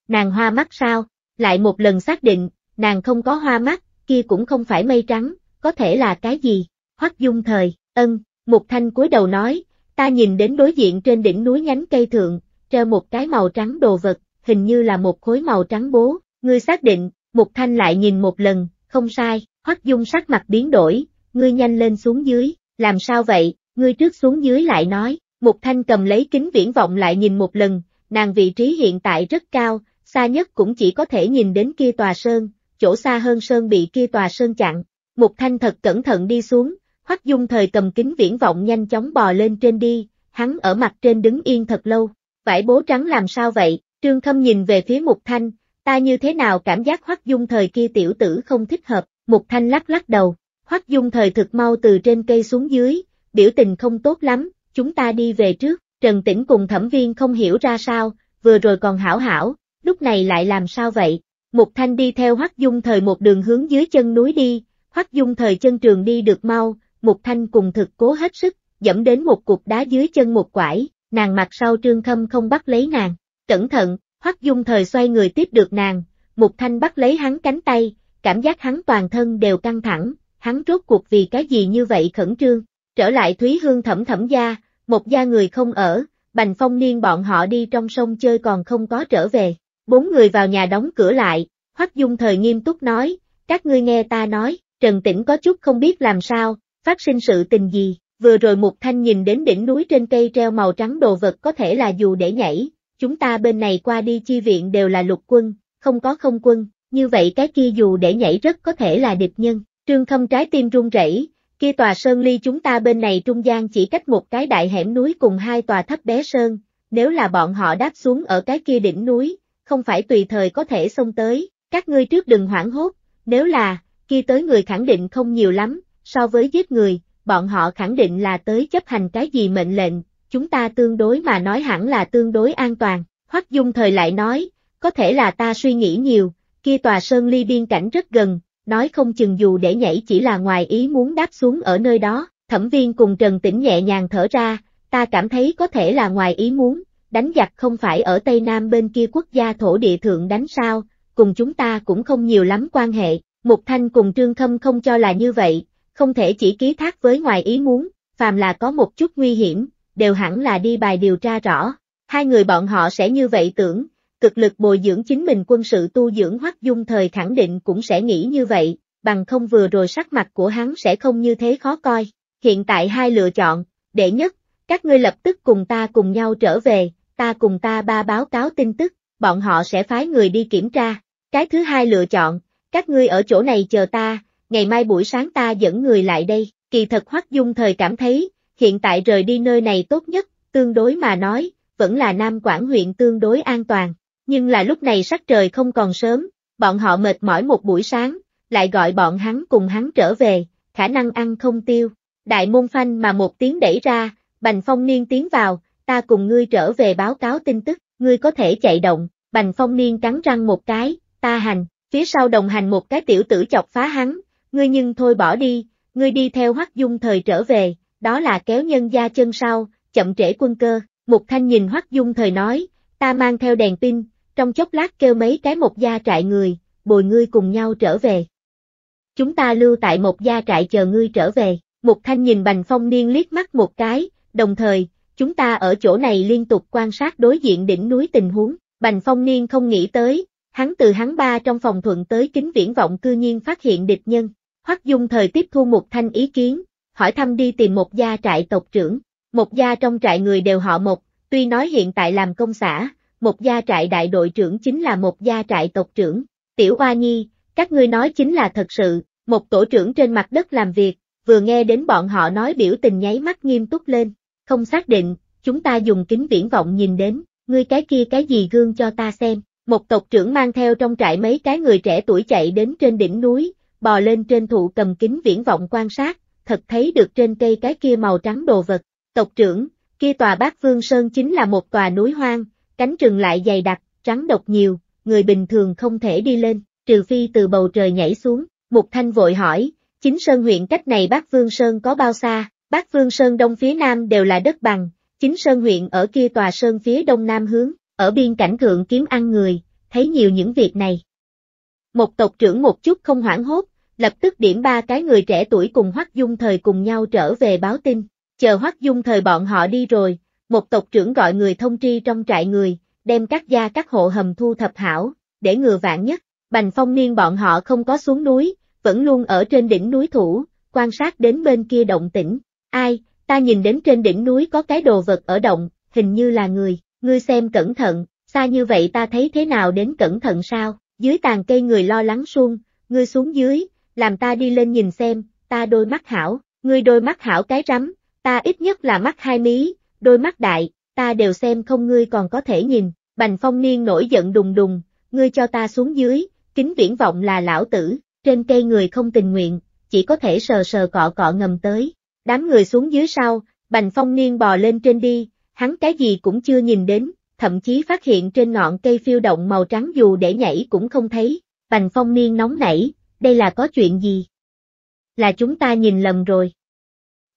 Nàng hoa mắt sao, lại một lần xác định, nàng không có hoa mắt, kia cũng không phải mây trắng, có thể là cái gì, hoắc dung thời, ân, một thanh cúi đầu nói, ta nhìn đến đối diện trên đỉnh núi nhánh cây thượng, trơ một cái màu trắng đồ vật, hình như là một khối màu trắng bố, ngươi xác định, một thanh lại nhìn một lần, không sai, hoắc dung sắc mặt biến đổi, ngươi nhanh lên xuống dưới, làm sao vậy, ngươi trước xuống dưới lại nói, một thanh cầm lấy kính viễn vọng lại nhìn một lần, nàng vị trí hiện tại rất cao, xa nhất cũng chỉ có thể nhìn đến kia tòa sơn, chỗ xa hơn sơn bị kia tòa sơn chặn, một thanh thật cẩn thận đi xuống, Hoắc Dung thời cầm kính viễn vọng nhanh chóng bò lên trên đi, hắn ở mặt trên đứng yên thật lâu. Vải bố trắng làm sao vậy? Trương Khâm nhìn về phía Mục Thanh, ta như thế nào cảm giác Hoắc Dung thời kia tiểu tử không thích hợp? Mục Thanh lắc lắc đầu. Hoắc Dung thời thực mau từ trên cây xuống dưới, biểu tình không tốt lắm, chúng ta đi về trước. Trần Tĩnh cùng thẩm viên không hiểu ra sao, vừa rồi còn hảo hảo, lúc này lại làm sao vậy? Mục Thanh đi theo Hoắc Dung thời một đường hướng dưới chân núi đi, Hoắc Dung thời chân trường đi được mau, một thanh cùng thực cố hết sức, dẫm đến một cục đá dưới chân một quải, nàng mặt sau trương khâm không bắt lấy nàng. Cẩn thận, Hoắc Dung thời xoay người tiếp được nàng, một thanh bắt lấy hắn cánh tay, cảm giác hắn toàn thân đều căng thẳng, hắn rốt cuộc vì cái gì như vậy khẩn trương. Trở lại Thúy Hương thẩm thẩm gia, một gia người không ở, Bành Phong Niên bọn họ đi trong sông chơi còn không có trở về. Bốn người vào nhà đóng cửa lại, Hoắc Dung thời nghiêm túc nói, các ngươi nghe ta nói, Trần Tĩnh có chút không biết làm sao, phát sinh sự tình gì, vừa rồi một Thanh nhìn đến đỉnh núi trên cây treo màu trắng đồ vật có thể là dù để nhảy, chúng ta bên này qua đi chi viện đều là lục quân, không có không quân, như vậy cái kia dù để nhảy rất có thể là địch nhân, trương khâm trái tim run rẩy. Kia tòa sơn ly chúng ta bên này trung gian chỉ cách một cái đại hẻm núi cùng hai tòa thấp bé sơn, nếu là bọn họ đáp xuống ở cái kia đỉnh núi, không phải tùy thời có thể xông tới, các ngươi trước đừng hoảng hốt, nếu là, kia tới người khẳng định không nhiều lắm, so với giết người, bọn họ khẳng định là tới chấp hành cái gì mệnh lệnh, chúng ta tương đối mà nói hẳn là tương đối an toàn. Hoắc Dung thời lại nói, có thể là ta suy nghĩ nhiều, kia tòa sơn ly biên cảnh rất gần, nói không chừng dù để nhảy chỉ là ngoài ý muốn đáp xuống ở nơi đó, thẩm viên cùng Trần Tĩnh nhẹ nhàng thở ra, ta cảm thấy có thể là ngoài ý muốn, đánh giặc không phải ở Tây Nam bên kia quốc gia thổ địa thượng đánh sao, cùng chúng ta cũng không nhiều lắm quan hệ, Mục Thanh cùng Trương Khâm không cho là như vậy, không thể chỉ ký thác với ngoài ý muốn, phàm là có một chút nguy hiểm, đều hẳn là đi bài điều tra rõ. Hai người bọn họ sẽ như vậy tưởng, cực lực bồi dưỡng chính mình quân sự tu dưỡng hoắc dung thời khẳng định cũng sẽ nghĩ như vậy, bằng không vừa rồi sắc mặt của hắn sẽ không như thế khó coi. Hiện tại hai lựa chọn, đệ nhất, các ngươi lập tức cùng ta cùng nhau trở về, ta cùng ta ba báo cáo tin tức, bọn họ sẽ phái người đi kiểm tra. Cái thứ hai lựa chọn, các ngươi ở chỗ này chờ ta, ngày mai buổi sáng ta dẫn người lại đây, kỳ thật Hoắc Dung thời cảm thấy, hiện tại rời đi nơi này tốt nhất, tương đối mà nói, vẫn là Nam Quảng huyện tương đối an toàn, nhưng là lúc này sắc trời không còn sớm, bọn họ mệt mỏi một buổi sáng, lại gọi bọn hắn cùng hắn trở về, khả năng ăn không tiêu, đại môn phanh mà một tiếng đẩy ra, Bành Phong Niên tiến vào, ta cùng ngươi trở về báo cáo tin tức, ngươi có thể chạy động, Bành Phong Niên cắn răng một cái, ta hành, phía sau đồng hành một cái tiểu tử chọc phá hắn, ngươi nhưng thôi bỏ đi, ngươi đi theo hoắc dung thời trở về, đó là kéo nhân gia chân sau, chậm trễ quân cơ, Mục Thanh nhìn hoắc dung thời nói, ta mang theo đèn pin, trong chốc lát kêu mấy cái một gia trại người, bồi ngươi cùng nhau trở về. Chúng ta lưu tại một gia trại chờ ngươi trở về, Mục Thanh nhìn Bành Phong Niên liếc mắt một cái, đồng thời, chúng ta ở chỗ này liên tục quan sát đối diện đỉnh núi tình huống, Bành Phong Niên không nghĩ tới, hắn từ hắn ba trong phòng thuận tới kính viễn vọng cư nhiên phát hiện địch nhân, Hoắc Dung thời tiếp thu một thanh ý kiến, hỏi thăm đi tìm một gia trại tộc trưởng, một gia trong trại người đều họ một, tuy nói hiện tại làm công xã, một gia trại đại đội trưởng chính là một gia trại tộc trưởng, tiểu oa nhi, các ngươi nói chính là thật sự, một tổ trưởng trên mặt đất làm việc, vừa nghe đến bọn họ nói biểu tình nháy mắt nghiêm túc lên, không xác định, chúng ta dùng kính viễn vọng nhìn đến, ngươi cái kia cái gì gương cho ta xem, một tộc trưởng mang theo trong trại mấy cái người trẻ tuổi chạy đến trên đỉnh núi, bò lên trên thụ cầm kính viễn vọng quan sát, thật thấy được trên cây cái kia màu trắng đồ vật. Tộc trưởng, kia tòa bát vương sơn chính là một tòa núi hoang, cánh rừng lại dày đặc, trắng độc nhiều, người bình thường không thể đi lên, trừ phi từ bầu trời nhảy xuống. Mục Thanh vội hỏi, chính Sơn huyện cách này Bác Vương Sơn có bao xa, Bác Vương Sơn đông phía nam đều là đất bằng, chính Sơn huyện ở kia tòa sơn phía đông nam hướng, ở biên cảnh thượng kiếm ăn người, thấy nhiều những việc này, một tộc trưởng một chút không hoảng hốt, lập tức điểm ba cái người trẻ tuổi cùng Hoắc Dung Thời cùng nhau trở về báo tin. Chờ Hoắc Dung Thời bọn họ đi rồi, một tộc trưởng gọi người thông tri trong trại người, đem các gia các hộ hầm thu thập hảo, để ngừa vạn nhất. Bành phong niên bọn họ không có xuống núi, vẫn luôn ở trên đỉnh núi thủ, quan sát đến bên kia động tĩnh. Ai, ta nhìn đến trên đỉnh núi có cái đồ vật ở động, hình như là người, ngươi xem cẩn thận, xa như vậy ta thấy thế nào đến cẩn thận sao? Dưới tàn cây người lo lắng suông, ngươi xuống dưới, làm ta đi lên nhìn xem, ta đôi mắt hảo, ngươi đôi mắt hảo cái rắm, ta ít nhất là mắt hai mí, đôi mắt đại, ta đều xem không ngươi còn có thể nhìn, bành phong niên nổi giận đùng đùng, ngươi cho ta xuống dưới, kính viễn vọng là lão tử, trên cây người không tình nguyện, chỉ có thể sờ sờ cọ cọ ngầm tới, đám người xuống dưới sau, bành phong niên bò lên trên đi, hắn cái gì cũng chưa nhìn đến, thậm chí phát hiện trên ngọn cây phiêu động màu trắng dù để nhảy cũng không thấy, bành phong niên nóng nảy, đây là có chuyện gì? Là chúng ta nhìn lầm rồi.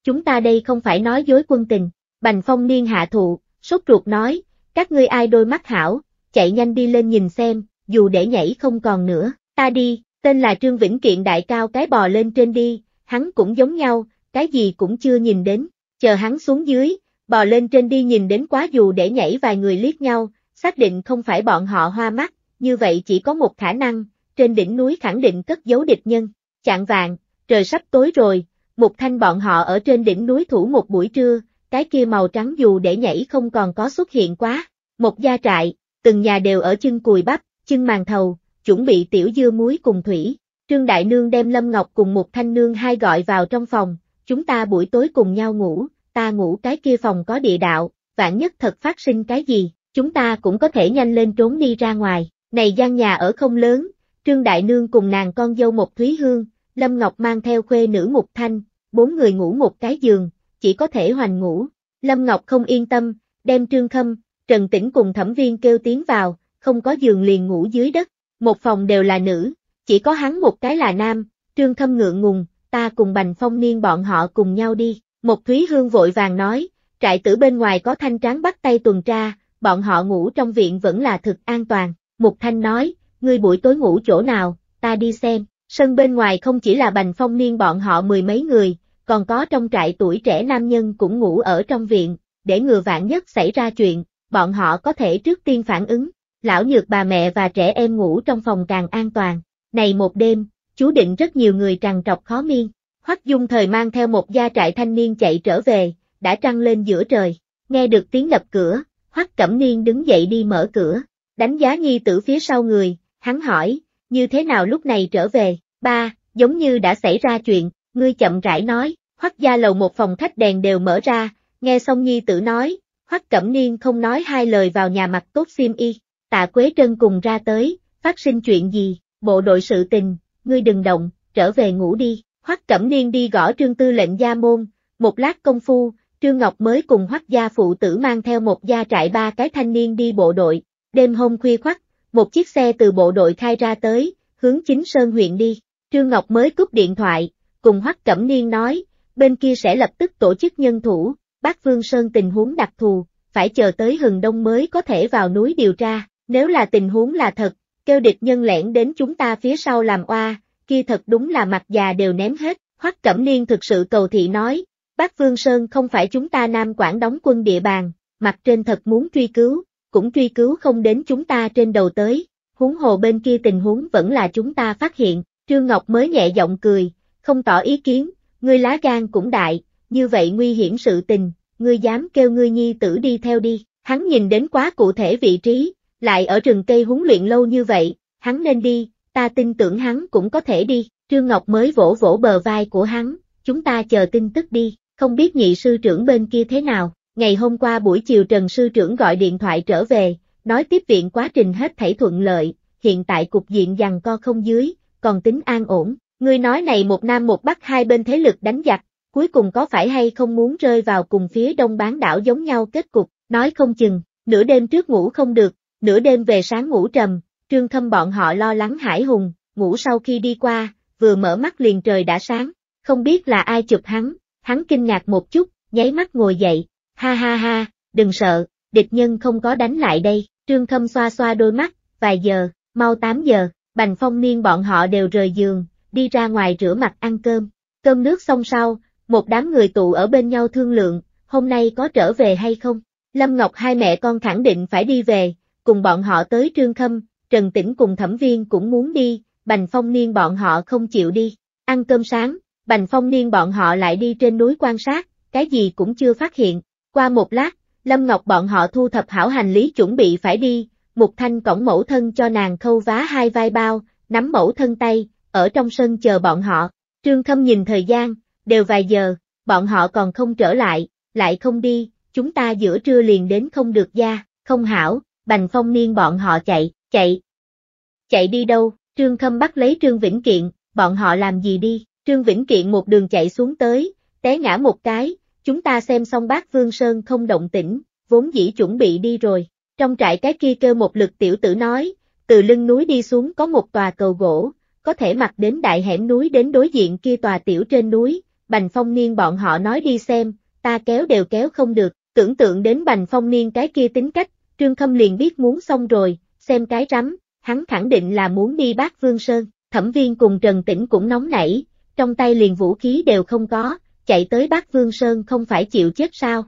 Chúng ta đây không phải nói dối quân tình, bành phong niên hạ thụ, sốt ruột nói, các ngươi ai đôi mắt hảo, chạy nhanh đi lên nhìn xem, dù để nhảy không còn nữa, ta đi, tên là Trương Vĩnh Kiện đại cao cái bò lên trên đi, hắn cũng giống nhau, cái gì cũng chưa nhìn đến, chờ hắn xuống dưới, bò lên trên đi nhìn đến quá dù để nhảy vài người liếc nhau, xác định không phải bọn họ hoa mắt, như vậy chỉ có một khả năng, trên đỉnh núi khẳng định cất giấu địch nhân, chạng vàng, trời sắp tối rồi, một thanh bọn họ ở trên đỉnh núi thủ một buổi trưa, cái kia màu trắng dù để nhảy không còn có xuất hiện quá, một gia trại, từng nhà đều ở chân cùi bắp, chân màng thầu, chuẩn bị tiểu dưa muối cùng thủy, Trương Đại Nương đem Lâm Ngọc cùng một thanh nương hai gọi vào trong phòng, chúng ta buổi tối cùng nhau ngủ, ta ngủ cái kia phòng có địa đạo, vạn nhất thật phát sinh cái gì, chúng ta cũng có thể nhanh lên trốn đi ra ngoài, này gian nhà ở không lớn, Trương Đại Nương cùng nàng con dâu một Thúy Hương, Lâm Ngọc mang theo khuê nữ Mục Thanh, bốn người ngủ một cái giường, chỉ có thể hoành ngủ, Lâm Ngọc không yên tâm, đem Trương Khâm, Trần Tĩnh cùng thẩm viên kêu tiếng vào, không có giường liền ngủ dưới đất, một phòng đều là nữ, chỉ có hắn một cái là nam, Trương Khâm ngượng ngùng, ta cùng Bành Phong Niên bọn họ cùng nhau đi, một Thúy Hương vội vàng nói, trại tử bên ngoài có thanh tráng bắt tay tuần tra, bọn họ ngủ trong viện vẫn là thực an toàn. Mục Thanh nói, ngươi buổi tối ngủ chỗ nào, ta đi xem. Sân bên ngoài không chỉ là bành phong niên bọn họ mười mấy người, còn có trong trại tuổi trẻ nam nhân cũng ngủ ở trong viện, để ngừa vạn nhất xảy ra chuyện, bọn họ có thể trước tiên phản ứng. Lão nhược bà mẹ và trẻ em ngủ trong phòng càng an toàn. Này một đêm, chú định rất nhiều người trằn trọc khó miên. Hoắc Dung thời mang theo một gia trại thanh niên chạy trở về, đã trăng lên giữa trời, nghe được tiếng lập cửa, Hoắc Cẩm Niên đứng dậy đi mở cửa, đánh giá nhi tử phía sau người, hắn hỏi, như thế nào lúc này trở về, ba, giống như đã xảy ra chuyện, ngươi chậm rãi nói, Hoắc gia lầu một phòng khách đèn đều mở ra, nghe xong nhi tử nói, Hoắc Cẩm Niên không nói hai lời vào nhà mặt tốt xiêm y, tạ Quế Trân cùng ra tới, phát sinh chuyện gì, bộ đội sự tình, ngươi đừng động, trở về ngủ đi, Hoắc Cẩm Niên đi gõ trương tư lệnh gia môn, một lát công phu, Trương Ngọc mới cùng Hoắc gia phụ tử mang theo một gia trại ba cái thanh niên đi bộ đội, đêm hôm khuya khoắt, một chiếc xe từ bộ đội khai ra tới, hướng chính Sơn huyện đi, Trương Ngọc mới cúp điện thoại, cùng Hoắc Cẩm Niên nói, bên kia sẽ lập tức tổ chức nhân thủ, bác Vương Sơn tình huống đặc thù, phải chờ tới hừng đông mới có thể vào núi điều tra, nếu là tình huống là thật, kêu địch nhân lẻn đến chúng ta phía sau làm oa, kia thật đúng là mặt già đều ném hết, Hoắc Cẩm Niên thực sự cầu thị nói, Bắc Vương Sơn không phải chúng ta Nam Quảng đóng quân địa bàn, mặt trên thật muốn truy cứu, cũng truy cứu không đến chúng ta trên đầu tới, huống hồ bên kia tình huống vẫn là chúng ta phát hiện, Trương Ngọc mới nhẹ giọng cười, không tỏ ý kiến, ngươi lá gan cũng đại, như vậy nguy hiểm sự tình, ngươi dám kêu ngươi nhi tử đi theo đi, hắn nhìn đến quá cụ thể vị trí, lại ở rừng cây huấn luyện lâu như vậy, hắn nên đi, ta tin tưởng hắn cũng có thể đi, Trương Ngọc mới vỗ vỗ bờ vai của hắn, chúng ta chờ tin tức đi, không biết nhị sư trưởng bên kia thế nào, ngày hôm qua buổi chiều Trần sư trưởng gọi điện thoại trở về, nói tiếp viện quá trình hết thảy thuận lợi, hiện tại cục diện dằn co không dưới, còn tính an ổn, ngươi nói này một nam một bắc hai bên thế lực đánh giặc, cuối cùng có phải hay không muốn rơi vào cùng phía đông bán đảo giống nhau kết cục, nói không chừng, nửa đêm trước ngủ không được, nửa đêm về sáng ngủ trầm, Trương Thâm bọn họ lo lắng Hải Hùng, ngủ sau khi đi qua, vừa mở mắt liền trời đã sáng, không biết là ai chụp hắn, hắn kinh ngạc một chút, nháy mắt ngồi dậy, ha ha ha, đừng sợ, địch nhân không có đánh lại đây, Trương Thâm xoa xoa đôi mắt, vài giờ, mau 8 giờ, Bành Phong Niên bọn họ đều rời giường, đi ra ngoài rửa mặt ăn cơm, cơm nước xong sau, một đám người tụ ở bên nhau thương lượng, hôm nay có trở về hay không, Lâm Ngọc hai mẹ con khẳng định phải đi về, cùng bọn họ tới Trương Thâm. Trần Tĩnh cùng thẩm viên cũng muốn đi, Bành Phong Niên bọn họ không chịu đi. Ăn cơm sáng, Bành Phong Niên bọn họ lại đi trên núi quan sát, cái gì cũng chưa phát hiện. Qua một lát, Lâm Ngọc bọn họ thu thập hảo hành lý chuẩn bị phải đi, Mục Thanh cổng mẫu thân cho nàng khâu vá hai vai bao, nắm mẫu thân tay, ở trong sân chờ bọn họ. Trương Khâm nhìn thời gian, đều vài giờ, bọn họ còn không trở lại, lại không đi, chúng ta giữa trưa liền đến không được gia, không hảo, Bành Phong Niên bọn họ chạy. Chạy. Chạy đi đâu? Trương Khâm bắt lấy Trương Vĩnh Kiện, bọn họ làm gì đi? Trương Vĩnh Kiện một đường chạy xuống tới, té ngã một cái, chúng ta xem xong bác Vương Sơn không động tĩnh, vốn dĩ chuẩn bị đi rồi. Trong trại cái kia kêu một lực tiểu tử nói, từ lưng núi đi xuống có một tòa cầu gỗ, có thể mặc đến đại hẻm núi đến đối diện kia tòa tiểu trên núi, Bành Phong Niên bọn họ nói đi xem, ta kéo đều kéo không được, tưởng tượng đến Bành Phong Niên cái kia tính cách, Trương Khâm liền biết muốn xong rồi, xem cái rắm, hắn khẳng định là muốn đi bác Vương Sơn, thẩm viên cùng Trần Tĩnh cũng nóng nảy, trong tay liền vũ khí đều không có, chạy tới bác Vương Sơn không phải chịu chết sao.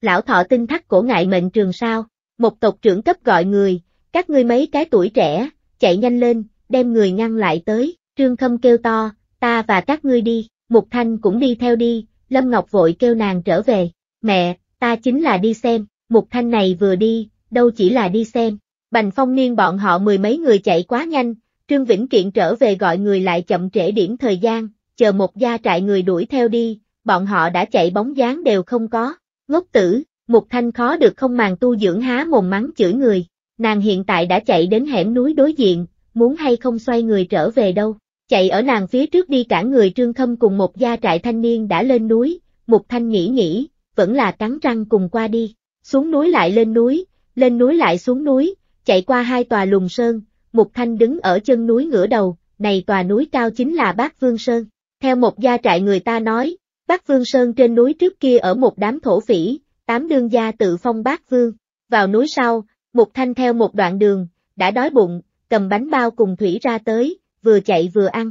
Lão thọ tinh thắt cổ ngại mệnh trường sao, một tộc trưởng cấp gọi người, các ngươi mấy cái tuổi trẻ, chạy nhanh lên, đem người ngăn lại tới, trương khâm kêu to, ta và các ngươi đi, mục thanh cũng đi theo đi, Lâm Ngọc vội kêu nàng trở về, mẹ, ta chính là đi xem, mục thanh này vừa đi, đâu chỉ là đi xem, Bành Phong Niên bọn họ mười mấy người chạy quá nhanh, Trương Vĩnh Kiện trở về gọi người lại chậm trễ điểm thời gian, chờ một gia trại người đuổi theo đi, bọn họ đã chạy bóng dáng đều không có. Ngốc tử, một Thanh khó được không màng tu dưỡng há mồm mắng chửi người, nàng hiện tại đã chạy đến hẻm núi đối diện, muốn hay không xoay người trở về đâu. Chạy ở nàng phía trước đi cả người Trương Khâm cùng một gia trại thanh niên đã lên núi, một Thanh nghĩ nghĩ, vẫn là cắn răng cùng qua đi, xuống núi lại lên núi, lên núi lại xuống núi, chạy qua hai tòa lùng sơn, Mục Thanh đứng ở chân núi ngửa đầu, này tòa núi cao chính là Bác Vương Sơn. Theo một gia trại người ta nói, Bác Vương Sơn trên núi trước kia ở một đám thổ phỉ, tám đương gia tự phong Bác Vương. Vào núi sau, Mục Thanh theo một đoạn đường, đã đói bụng, cầm bánh bao cùng thủy ra tới, vừa chạy vừa ăn.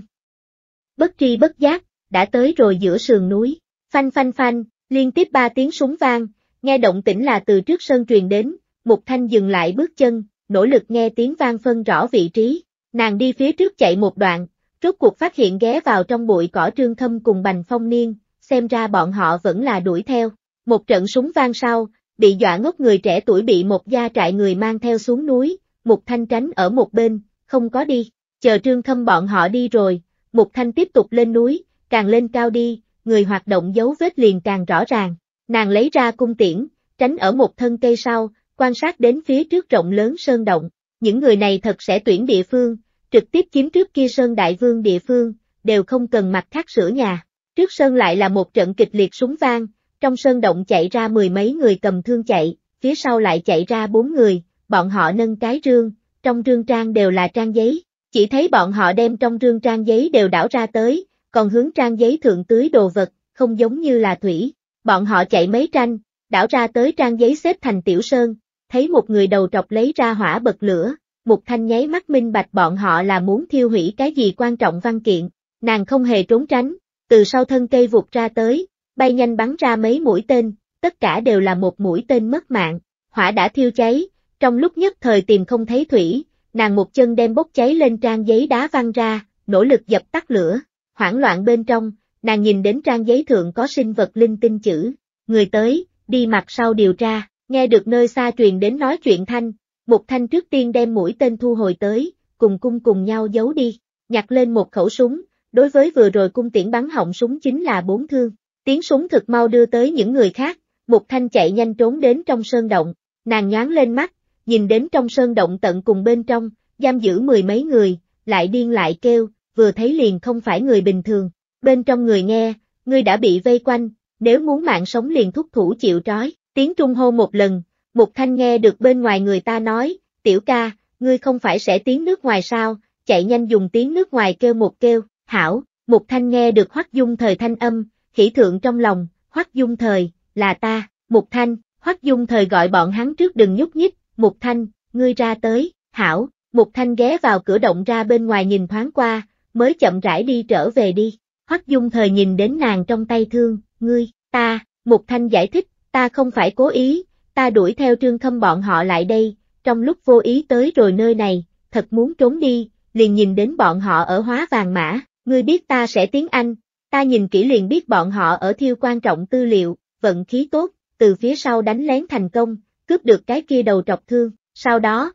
Bất tri bất giác, đã tới rồi giữa sườn núi, phanh phanh phanh, liên tiếp ba tiếng súng vang, nghe động tĩnh là từ trước sơn truyền đến, Mục Thanh dừng lại bước chân, nỗ lực nghe tiếng vang phân rõ vị trí, nàng đi phía trước chạy một đoạn, rốt cuộc phát hiện ghé vào trong bụi cỏ trương thâm cùng bành phong niên, xem ra bọn họ vẫn là đuổi theo. Một trận súng vang sau, bị dọa ngốc người trẻ tuổi bị một gia trại người mang theo xuống núi, một Thanh tránh ở một bên, không có đi, chờ Trương thâm bọn họ đi rồi, một Thanh tiếp tục lên núi, càng lên cao đi, người hoạt động dấu vết liền càng rõ ràng, nàng lấy ra cung tiễn, tránh ở một thân cây sau, quan sát đến phía trước rộng lớn sơn động, những người này thật sẽ tuyển địa phương, trực tiếp chiếm trước kia sơn đại vương địa phương, đều không cần mặt khác sửa nhà. Trước sơn lại là một trận kịch liệt súng vang, trong sơn động chạy ra mười mấy người cầm thương chạy, phía sau lại chạy ra bốn người, bọn họ nâng cái rương, trong rương trang đều là trang giấy, chỉ thấy bọn họ đem trong rương trang giấy đều đảo ra tới, còn hướng trang giấy thượng tưới đồ vật, không giống như là thủy, bọn họ chạy mấy tranh, đảo ra tới trang giấy xếp thành tiểu sơn, thấy một người đầu trọc lấy ra hỏa bật lửa, một thanh nháy mắt minh bạch bọn họ là muốn thiêu hủy cái gì quan trọng văn kiện, nàng không hề trốn tránh, từ sau thân cây vụt ra tới, bay nhanh bắn ra mấy mũi tên, tất cả đều là một mũi tên mất mạng, hỏa đã thiêu cháy, trong lúc nhất thời tìm không thấy thủy, nàng một chân đem bốc cháy lên trang giấy đá văng ra, nỗ lực dập tắt lửa, hoảng loạn bên trong, nàng nhìn đến trang giấy thượng có sinh vật linh tinh chữ, người tới, đi mặt sau điều tra, Nghe được nơi xa truyền đến nói chuyện thanh, một Thanh trước tiên đem mũi tên thu hồi tới, cùng cung cùng nhau giấu đi, nhặt lên một khẩu súng, đối với vừa rồi cung tiễn bắn họng súng chính là bốn thương, tiếng súng thực mau đưa tới những người khác, một Thanh chạy nhanh trốn đến trong sơn động, nàng nhoáng lên mắt, nhìn đến trong sơn động tận cùng bên trong, giam giữ mười mấy người, lại điên lại kêu, vừa thấy liền không phải người bình thường, bên trong người nghe, ngươi đã bị vây quanh, nếu muốn mạng sống liền thúc thủ chịu trói. Tiếng Trung hô một lần, Mục Thanh nghe được bên ngoài người ta nói, tiểu ca, ngươi không phải sẽ tiếng nước ngoài sao, chạy nhanh dùng tiếng nước ngoài kêu một kêu, hảo, Mục Thanh nghe được Hoắc Dung Thời thanh âm, khỉ thượng trong lòng, Hoắc Dung Thời, là ta, Mục Thanh, Hoắc Dung Thời gọi bọn hắn trước đừng nhúc nhích, Mục Thanh, ngươi ra tới, hảo, Mục Thanh ghé vào cửa động ra bên ngoài nhìn thoáng qua, mới chậm rãi đi trở về đi, Hoắc Dung Thời nhìn đến nàng trong tay thương, ngươi, ta, Mục Thanh giải thích, ta không phải cố ý, ta đuổi theo trương khâm bọn họ lại đây, trong lúc vô ý tới rồi nơi này, thật muốn trốn đi, liền nhìn đến bọn họ ở hóa vàng mã, ngươi biết ta sẽ tiếng Anh, ta nhìn kỹ liền biết bọn họ ở thiêu quan trọng tư liệu, vận khí tốt, từ phía sau đánh lén thành công, cướp được cái kia đầu trọc thương, sau đó.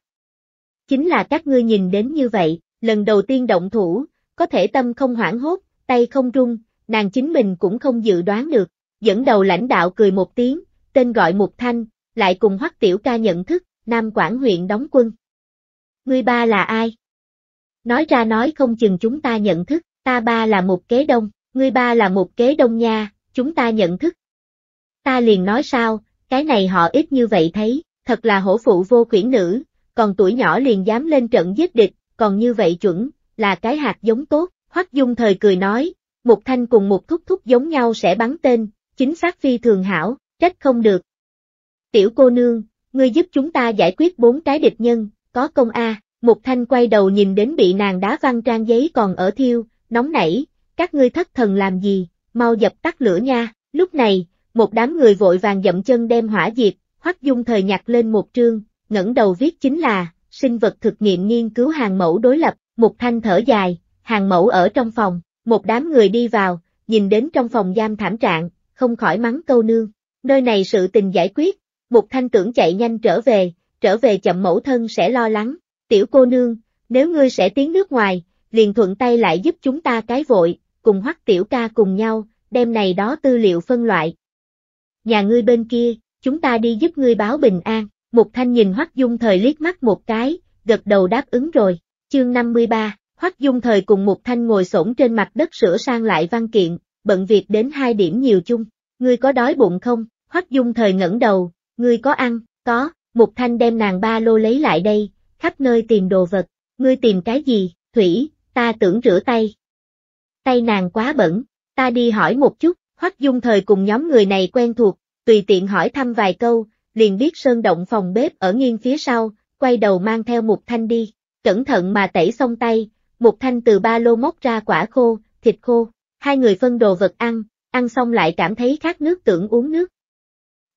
Chính là các ngươi nhìn đến như vậy, lần đầu tiên động thủ, có thể tâm không hoảng hốt, tay không rung, nàng chính mình cũng không dự đoán được, dẫn đầu lãnh đạo cười một tiếng, tên gọi Mục Thanh, lại cùng Hoắc Tiểu Ca nhận thức, Nam Quảng huyện đóng quân. Ngươi ba là ai? Nói ra nói không chừng chúng ta nhận thức, ta ba là một kế đông, ngươi ba là một kế đông nha, chúng ta nhận thức. Ta liền nói sao, cái này họ ít như vậy thấy, thật là hổ phụ vô quyển nữ, còn tuổi nhỏ liền dám lên trận giết địch, còn như vậy chuẩn, là cái hạt giống tốt, Hoắc Dung thời cười nói, một thanh cùng một thúc thúc giống nhau sẽ bắn tên, chính xác phi thường hảo, trách không được. Tiểu cô nương, ngươi giúp chúng ta giải quyết bốn cái địch nhân, có công a. một Thanh quay đầu nhìn đến bị nàng đá văn trang giấy còn ở thiêu, nóng nảy, các ngươi thất thần làm gì, mau dập tắt lửa nha. Lúc này, một đám người vội vàng dậm chân đem hỏa diệt, Hoắc Dung thời nhặt lên một trương, ngẩng đầu viết chính là sinh vật thực nghiệm nghiên cứu hàng mẫu đối lập, một Thanh thở dài, hàng mẫu ở trong phòng, một đám người đi vào, nhìn đến trong phòng giam thảm trạng, không khỏi mắng câu nương, Nơi này sự tình giải quyết, một Thanh tưởng chạy nhanh trở về, trở về chậm mẫu thân sẽ lo lắng, tiểu cô nương, nếu ngươi sẽ tiến nước ngoài, liền thuận tay lại giúp chúng ta cái vội, cùng hoắc tiểu ca cùng nhau, đem này đó tư liệu phân loại. Nhà ngươi bên kia, chúng ta đi giúp ngươi báo bình an, một Thanh nhìn hoắc dung thời liếc mắt một cái, gật đầu đáp ứng rồi, chương 53. Hoắc Dung Thời cùng một Thanh ngồi xổm trên mặt đất sửa sang lại văn kiện, bận việc đến hai điểm nhiều chung, ngươi có đói bụng không? Hoắc Dung thời ngẩng đầu, ngươi có ăn, có, Mục Thanh đem nàng ba lô lấy lại đây, khắp nơi tìm đồ vật, ngươi tìm cái gì, Thủy, ta tưởng rửa tay. Tay nàng quá bẩn, ta đi hỏi một chút, Hoắc Dung thời cùng nhóm người này quen thuộc, tùy tiện hỏi thăm vài câu, liền biết sơn động phòng bếp ở nghiêng phía sau, quay đầu mang theo Mục Thanh đi, cẩn thận mà tẩy xong tay, Mục Thanh từ ba lô móc ra quả khô, thịt khô, hai người phân đồ vật ăn, ăn xong lại cảm thấy khát nước tưởng uống nước,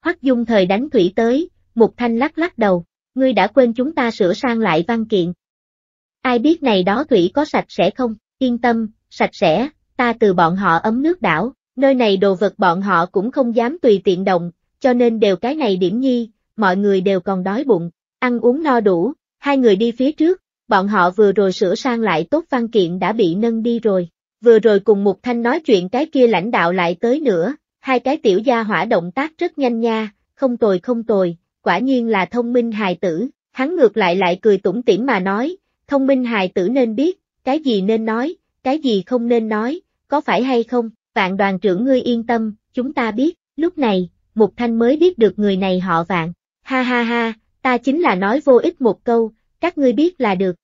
Hoắc Dung thời đánh thủy tới, Mục Thanh lắc lắc đầu, ngươi đã quên chúng ta sửa sang lại văn kiện. Ai biết này đó thủy có sạch sẽ không, yên tâm, sạch sẽ, ta từ bọn họ ấm nước đảo, nơi này đồ vật bọn họ cũng không dám tùy tiện động, cho nên đều cái này điểm nhi, mọi người đều còn đói bụng, ăn uống no đủ, hai người đi phía trước, bọn họ vừa rồi sửa sang lại tốt văn kiện đã bị nâng đi rồi, vừa rồi cùng Mục Thanh nói chuyện cái kia lãnh đạo lại tới nữa, hai cái tiểu gia hỏa động tác rất nhanh nha, không tồi không tồi, quả nhiên là thông minh hài tử, hắn ngược lại lại cười tủm tỉm mà nói, thông minh hài tử nên biết, cái gì nên nói, cái gì không nên nói, có phải hay không, vạn đoàn trưởng ngươi yên tâm, chúng ta biết, lúc này, Mục Thanh mới biết được người này họ vạn, ha ha ha, ta chính là nói vô ích một câu, các ngươi biết là được.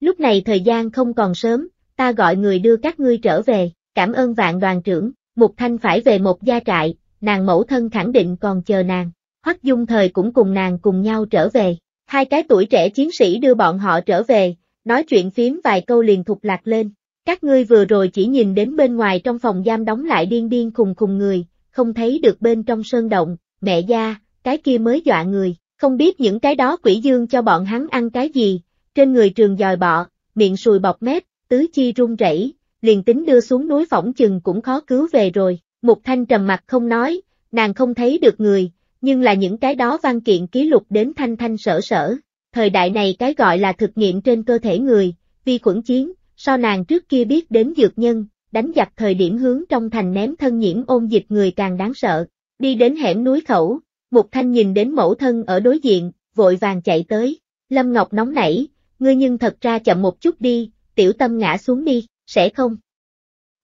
Lúc này thời gian không còn sớm, ta gọi người đưa các ngươi trở về, cảm ơn vạn đoàn trưởng. Mục Thanh phải về một gia trại, nàng mẫu thân khẳng định còn chờ nàng. Hoắc Dung Thời cũng cùng nàng cùng nhau trở về. Hai cái tuổi trẻ chiến sĩ đưa bọn họ trở về, nói chuyện phím vài câu liền thục lạc lên. Các ngươi vừa rồi chỉ nhìn đến bên ngoài trong phòng giam đóng lại điên điên khùng khùng người, không thấy được bên trong sơn động, mẹ gia, cái kia mới dọa người, không biết những cái đó quỷ dương cho bọn hắn ăn cái gì, trên người trường dòi bọ, miệng sùi bọc mép, tứ chi run rẩy, liền tính đưa xuống núi phỏng chừng cũng khó cứu về rồi. Mục Thanh trầm mặt không nói, nàng không thấy được người, nhưng là những cái đó văn kiện ký lục đến thanh thanh sở sở. Thời đại này cái gọi là thực nghiệm trên cơ thể người, vi khuẩn chiến, so nàng trước kia biết đến dược nhân, đánh giặc thời điểm hướng trong thành ném thân nhiễm ôn dịch người càng đáng sợ. Đi đến hẻm núi khẩu, Mục Thanh nhìn đến mẫu thân ở đối diện, vội vàng chạy tới. Lâm Ngọc nóng nảy, ngươi nhưng thật ra chậm một chút đi, tiểu tâm ngã xuống đi sẽ không?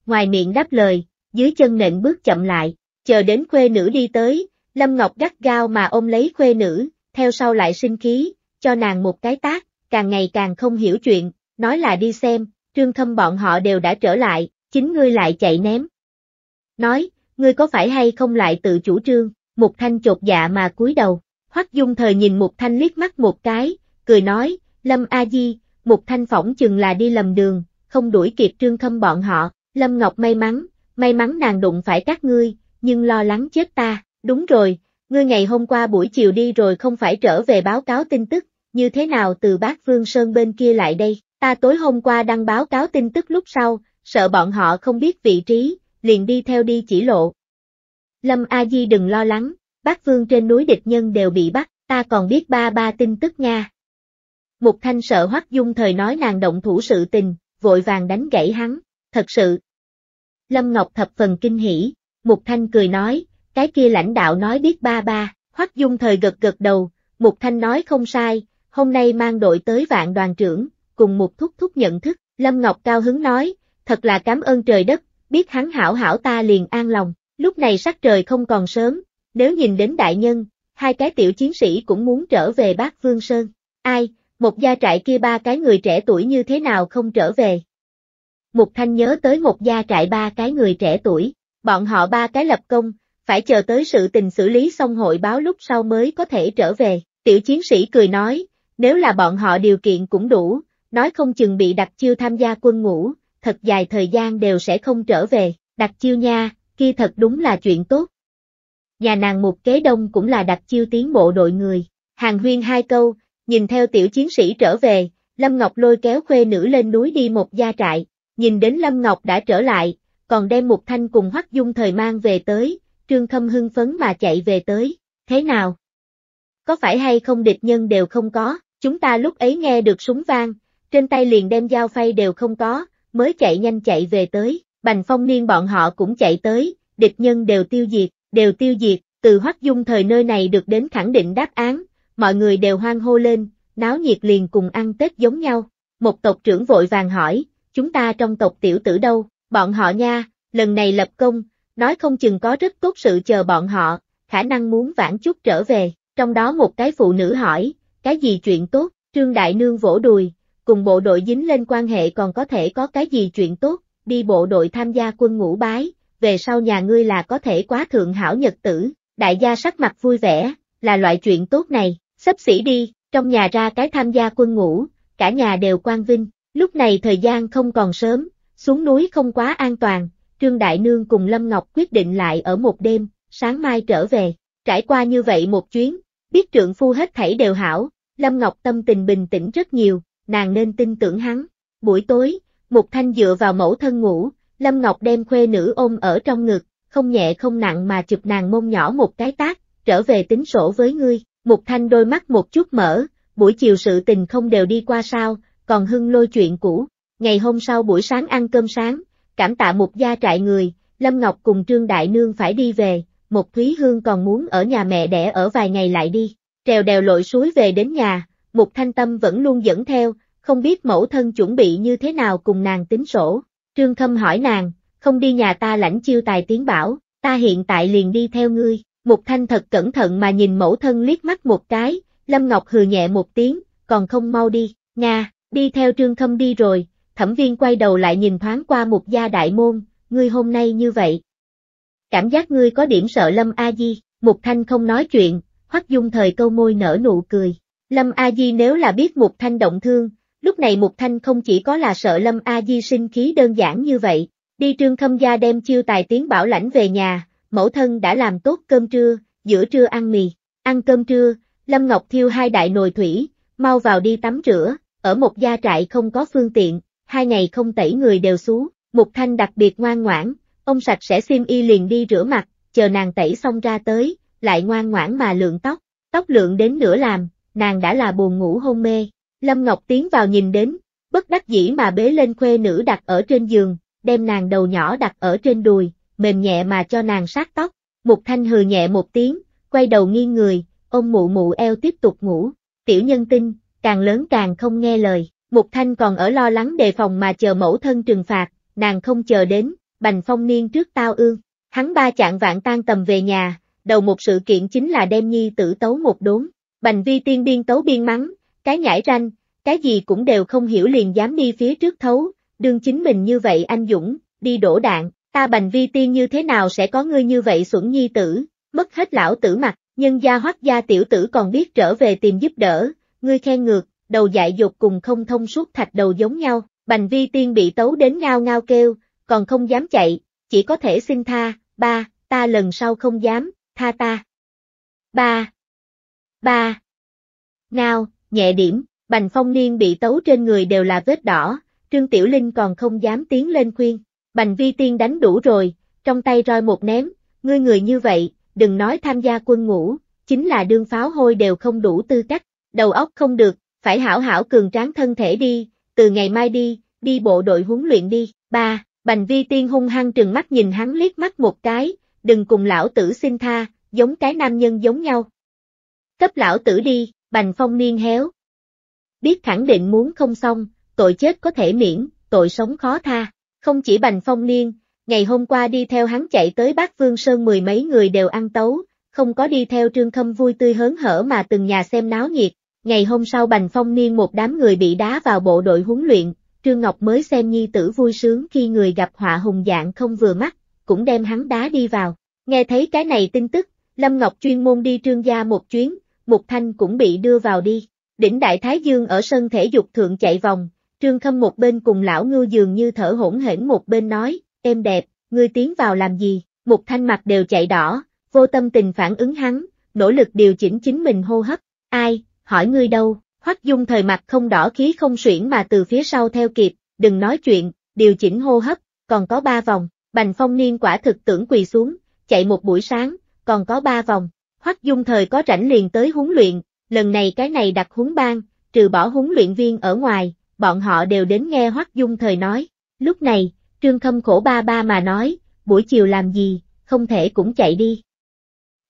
Ngoài miệng đáp lời, dưới chân nện bước chậm lại, chờ đến khuê nữ đi tới, Lâm Ngọc gắt gao mà ôm lấy khuê nữ, theo sau lại sinh khí, cho nàng một cái tác, càng ngày càng không hiểu chuyện, nói là đi xem, trương thâm bọn họ đều đã trở lại, chính ngươi lại chạy ném. Nói, ngươi có phải hay không lại tự chủ trương, Mục Thanh chột dạ mà cúi đầu, Hoắc Dung thời nhìn Mục Thanh liếc mắt một cái, cười nói, Lâm A Di, Mục Thanh phỏng chừng là đi lầm đường, không đuổi kịp trương khâm bọn họ, Lâm Ngọc may mắn, may mắn nàng đụng phải các ngươi, nhưng lo lắng chết ta, đúng rồi, ngươi ngày hôm qua buổi chiều đi rồi không phải trở về báo cáo tin tức, như thế nào từ bác Vương Sơn bên kia lại đây, ta tối hôm qua đăng báo cáo tin tức lúc sau, sợ bọn họ không biết vị trí, liền đi theo đi chỉ lộ. Lâm A Di đừng lo lắng, bác Vương trên núi địch nhân đều bị bắt, ta còn biết ba ba tin tức nha. Mục Thanh sợ Hoắc Dung thời nói nàng động thủ sự tình, vội vàng đánh gãy hắn, thật sự. Lâm Ngọc thập phần kinh hỉ, Mục Thanh cười nói, cái kia lãnh đạo nói biết ba ba, Hoắc Dung thời gật gật đầu, Mục Thanh nói không sai, hôm nay mang đội tới vạn đoàn trưởng, cùng một Thúc Thúc nhận thức, Lâm Ngọc cao hứng nói, thật là cảm ơn trời đất, biết hắn hảo hảo ta liền an lòng, lúc này sắc trời không còn sớm, nếu nhìn đến đại nhân, hai cái tiểu chiến sĩ cũng muốn trở về bác Vương Sơn, ai, một gia trại kia ba cái người trẻ tuổi như thế nào không trở về. Mục Thanh nhớ tới một gia trại ba cái người trẻ tuổi, bọn họ ba cái lập công, phải chờ tới sự tình xử lý xong hội báo lúc sau mới có thể trở về. Tiểu chiến sĩ cười nói, nếu là bọn họ điều kiện cũng đủ, nói không chừng bị đặc chiêu tham gia quân ngũ, thật dài thời gian đều sẽ không trở về, đặc chiêu nha, kia thật đúng là chuyện tốt. Nhà nàng một kế đông cũng là đặc chiêu tiến bộ đội người, hàng huyên hai câu, nhìn theo tiểu chiến sĩ trở về, Lâm Ngọc lôi kéo khuê nữ lên núi đi một gia trại, nhìn đến Lâm Ngọc đã trở lại, còn đem một Thanh cùng Hoắc Dung thời mang về tới, Trương Khâm hưng phấn mà chạy về tới, thế nào? Có phải hay không địch nhân đều không có, chúng ta lúc ấy nghe được súng vang, trên tay liền đem dao phay đều không có, mới chạy nhanh chạy về tới, Bành Phong Niên bọn họ cũng chạy tới, địch nhân đều tiêu diệt, đều tiêu diệt, từ Hoắc Dung thời nơi này được đến khẳng định đáp án, mọi người đều hoang hô lên, náo nhiệt liền cùng ăn Tết giống nhau. Một tộc trưởng vội vàng hỏi, chúng ta trong tộc tiểu tử đâu, bọn họ nha, lần này lập công, nói không chừng có rất tốt sự chờ bọn họ, khả năng muốn vãn chút trở về, trong đó một cái phụ nữ hỏi, cái gì chuyện tốt, Trương Đại Nương vỗ đùi, cùng bộ đội dính lên quan hệ còn có thể có cái gì chuyện tốt, đi bộ đội tham gia quân ngũ bái, về sau nhà ngươi là có thể quá thượng hảo nhật tử, đại gia sắc mặt vui vẻ, là loại chuyện tốt này, Sắp xỉ đi, trong nhà ra cái tham gia quân ngũ, cả nhà đều quan vinh, lúc này thời gian không còn sớm, xuống núi không quá an toàn, Trương Đại Nương cùng Lâm Ngọc quyết định lại ở một đêm, sáng mai trở về, trải qua như vậy một chuyến, biết trượng phu hết thảy đều hảo, Lâm Ngọc tâm tình bình tĩnh rất nhiều, nàng nên tin tưởng hắn. Buổi tối, một Thanh dựa vào mẫu thân ngủ, Lâm Ngọc đem khuê nữ ôm ở trong ngực, không nhẹ không nặng mà chụp nàng mông nhỏ một cái tác, trở về tính sổ với ngươi. Một thanh đôi mắt một chút mở, buổi chiều sự tình không đều đi qua sao, còn hưng lôi chuyện cũ. Ngày hôm sau buổi sáng ăn cơm sáng, cảm tạ một gia trại người, Lâm Ngọc cùng Trương Đại Nương phải đi về, một Thúy Hương còn muốn ở nhà mẹ đẻ ở vài ngày lại đi, trèo đèo lội suối về đến nhà, Mục Thanh Tâm vẫn luôn dẫn theo, không biết mẫu thân chuẩn bị như thế nào cùng nàng tính sổ. Trương Khâm hỏi nàng, không đi nhà ta lãnh chiêu tài tiến bảo, ta hiện tại liền đi theo ngươi. Mục Thanh thật cẩn thận mà nhìn mẫu thân liếc mắt một cái, Lâm Ngọc hừ nhẹ một tiếng, còn không mau đi, Nga, đi theo Trương Khâm đi rồi, thẩm viên quay đầu lại nhìn thoáng qua một Gia Đại Môn, ngươi hôm nay như vậy. Cảm giác ngươi có điểm sợ Lâm A Di, Mục Thanh không nói chuyện, Hoắc Dung thời câu môi nở nụ cười. Lâm A Di nếu là biết Mục Thanh động thương, lúc này Mục Thanh không chỉ có là sợ Lâm A Di sinh khí đơn giản như vậy, đi Trương Khâm Gia đem chiêu tài tiến bảo lãnh về nhà, mẫu thân đã làm tốt cơm trưa, giữa trưa ăn mì, ăn cơm trưa, Lâm Ngọc thiêu hai đại nồi thủy, mau vào đi tắm rửa, ở một gia trại không có phương tiện, hai ngày không tẩy người đều xuống, Mục Thanh đặc biệt ngoan ngoãn, ông sạch sẽ xiêm y liền đi rửa mặt, chờ nàng tẩy xong ra tới, lại ngoan ngoãn mà lượng tóc, tóc lượng đến nửa làm, nàng đã là buồn ngủ hôn mê. Lâm Ngọc tiến vào nhìn đến, bất đắc dĩ mà bế lên khuê nữ đặt ở trên giường, đem nàng đầu nhỏ đặt ở trên đùi, mềm nhẹ mà cho nàng sát tóc. Mục Thanh hừ nhẹ một tiếng, quay đầu nghiêng người, ôm mụ mụ eo tiếp tục ngủ. Tiểu nhân tinh, càng lớn càng không nghe lời. Mục Thanh còn ở lo lắng đề phòng mà chờ mẫu thân trừng phạt, nàng không chờ đến, bành phong niên trước tao ương. Hắn ba chạng vạn tan tầm về nhà, đầu một sự kiện chính là đem nhi tử tấu một đốn. Bành vi tiên biên tấu biên mắng, cái nhảy ranh, cái gì cũng đều không hiểu liền dám đi phía trước thấu, đương chính mình như vậy anh Dũng, đi đổ đạn, Ta bành vi tiên như thế nào sẽ có ngươi như vậy xuẩn nhi tử, mất hết lão tử mặt, nhân gia hoắc gia tiểu tử còn biết trở về tìm giúp đỡ, ngươi khen ngược, đầu dại dục cùng không thông suốt thạch đầu giống nhau, bành vi tiên bị tấu đến ngao ngao kêu, còn không dám chạy, chỉ có thể xin tha, ba, ta lần sau không dám, tha ta. Ba. Ba. Ngao, nhẹ điểm, bành phong niên bị tấu trên người đều là vết đỏ, Trương Tiểu Linh còn không dám tiến lên khuyên, Bành vi tiên đánh đủ rồi, trong tay roi một ném, ngươi người như vậy, đừng nói tham gia quân ngũ, chính là đương pháo hôi đều không đủ tư cách, đầu óc không được, phải hảo hảo cường tráng thân thể đi, từ ngày mai đi, đi bộ đội huấn luyện đi. Ba, Bành Vi Tiên hung hăng trừng mắt nhìn hắn liếc mắt một cái, đừng cùng lão tử xin tha, giống cái nam nhân giống nhau. Cấp lão tử đi, Bành Phong niên héo. Biết khẳng định muốn không xong, tội chết có thể miễn, tội sống khó tha. Không chỉ Bành Phong Niên, ngày hôm qua đi theo hắn chạy tới Bác Vương Sơn mười mấy người đều ăn tấu, không có đi theo Trương Khâm vui tươi hớn hở mà từng nhà xem náo nhiệt. Ngày hôm sau Bành Phong Niên một đám người bị đá vào bộ đội huấn luyện, Trương Ngọc mới xem nhi tử vui sướng khi người gặp họa hùng dạng không vừa mắt, cũng đem hắn đá đi vào. Nghe thấy cái này tin tức, Lâm Ngọc chuyên môn đi trương gia một chuyến, Mục Thanh cũng bị đưa vào đi. Đỉnh Đại Thái Dương ở sân thể dục thượng chạy vòng, Trương Khâm một bên cùng lão ngưu dường như thở hỗn hển một bên nói, em đẹp, ngươi tiến vào làm gì, một thanh mặt đều chạy đỏ, vô tâm tình phản ứng hắn, nỗ lực điều chỉnh chính mình hô hấp, ai, hỏi ngươi đâu, hoắc dung thời mặt không đỏ khí không suyễn mà từ phía sau theo kịp, đừng nói chuyện, điều chỉnh hô hấp, còn có ba vòng, bành phong niên quả thực tưởng quỳ xuống, chạy một buổi sáng, còn có ba vòng, hoắc dung thời có rảnh liền tới huấn luyện, lần này cái này đặt huấn ban, trừ bỏ huấn luyện viên ở ngoài, bọn họ đều đến nghe Hoắc Dung Thời nói. Lúc này, Trương Khâm khổ ba ba mà nói, buổi chiều làm gì, không thể cũng chạy đi.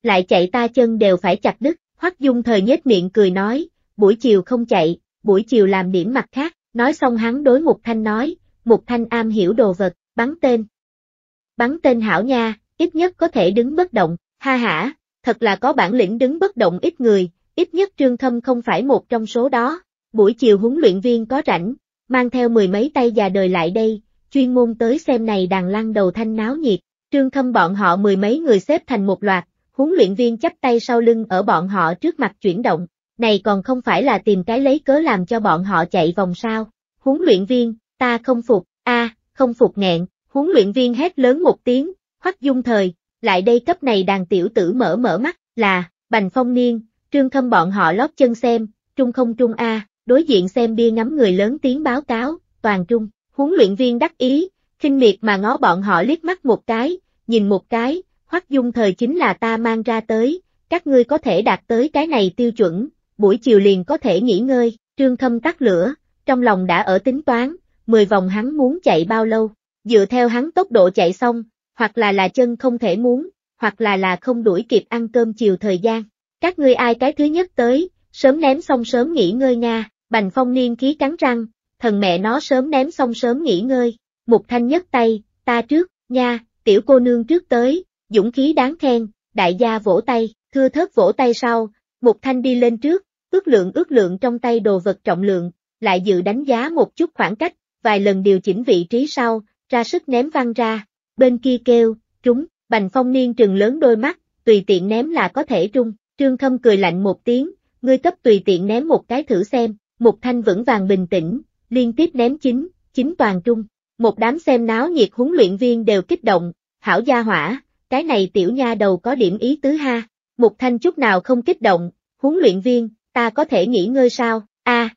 Lại chạy ta chân đều phải chặt đứt, Hoắc Dung Thời nhếch miệng cười nói, buổi chiều không chạy, buổi chiều làm điểm mặt khác, nói xong hắn đối Mục Thanh nói, Mục Thanh am hiểu đồ vật, bắn tên. Bắn tên hảo nha, ít nhất có thể đứng bất động, ha ha thật là có bản lĩnh đứng bất động ít người, ít nhất Trương Khâm không phải một trong số đó buổi chiều huấn luyện viên có rảnh, mang theo mười mấy tay già đời lại đây, chuyên môn tới xem này đàn lăn đầu thanh náo nhiệt, trương khâm bọn họ mười mấy người xếp thành một loạt, huấn luyện viên chắp tay sau lưng ở bọn họ trước mặt chuyển động, này còn không phải là tìm cái lấy cớ làm cho bọn họ chạy vòng sao, huấn luyện viên, ta không phục, a không phục nghẹn, huấn luyện viên hét lớn một tiếng, hoắc dung thời, lại đây cấp này đàn tiểu tử mở mở mắt, là, bành phong niên, trương khâm bọn họ lót chân xem, trung không trung a à, đối diện xem bia ngắm người lớn tiếng báo cáo, toàn trung, huấn luyện viên đắc ý, khinh miệt mà ngó bọn họ liếc mắt một cái, nhìn một cái, hoắc dung thời chính là ta mang ra tới, các ngươi có thể đạt tới cái này tiêu chuẩn, buổi chiều liền có thể nghỉ ngơi, trương thâm tắt lửa, trong lòng đã ở tính toán, 10 vòng hắn muốn chạy bao lâu, dựa theo hắn tốc độ chạy xong, hoặc là là chân không thể muốn, hoặc là là không đuổi kịp ăn cơm chiều thời gian, các ngươi ai cái thứ nhất tới, sớm ném xong sớm nghỉ ngơi nha Bành phong niên khí cắn răng, thần mẹ nó sớm ném xong sớm nghỉ ngơi, mục thanh nhất tay, ta trước, nha, tiểu cô nương trước tới, dũng khí đáng khen, đại gia vỗ tay, thưa thớt vỗ tay sau, mục thanh đi lên trước, ước lượng ước lượng trong tay đồ vật trọng lượng, lại dự đánh giá một chút khoảng cách, vài lần điều chỉnh vị trí sau, ra sức ném văng ra, bên kia kêu, trúng, bành phong niên trừng lớn đôi mắt, tùy tiện ném là có thể trung, trương khâm cười lạnh một tiếng, ngươi cấp tùy tiện ném một cái thử xem, một thanh vững vàng bình tĩnh, liên tiếp ném chính, chính toàn trung. Một đám xem náo nhiệt huấn luyện viên đều kích động, hảo gia hỏa, cái này tiểu nha đầu có điểm ý tứ ha. Một thanh chút nào không kích động, huấn luyện viên, ta có thể nghỉ ngơi sao, a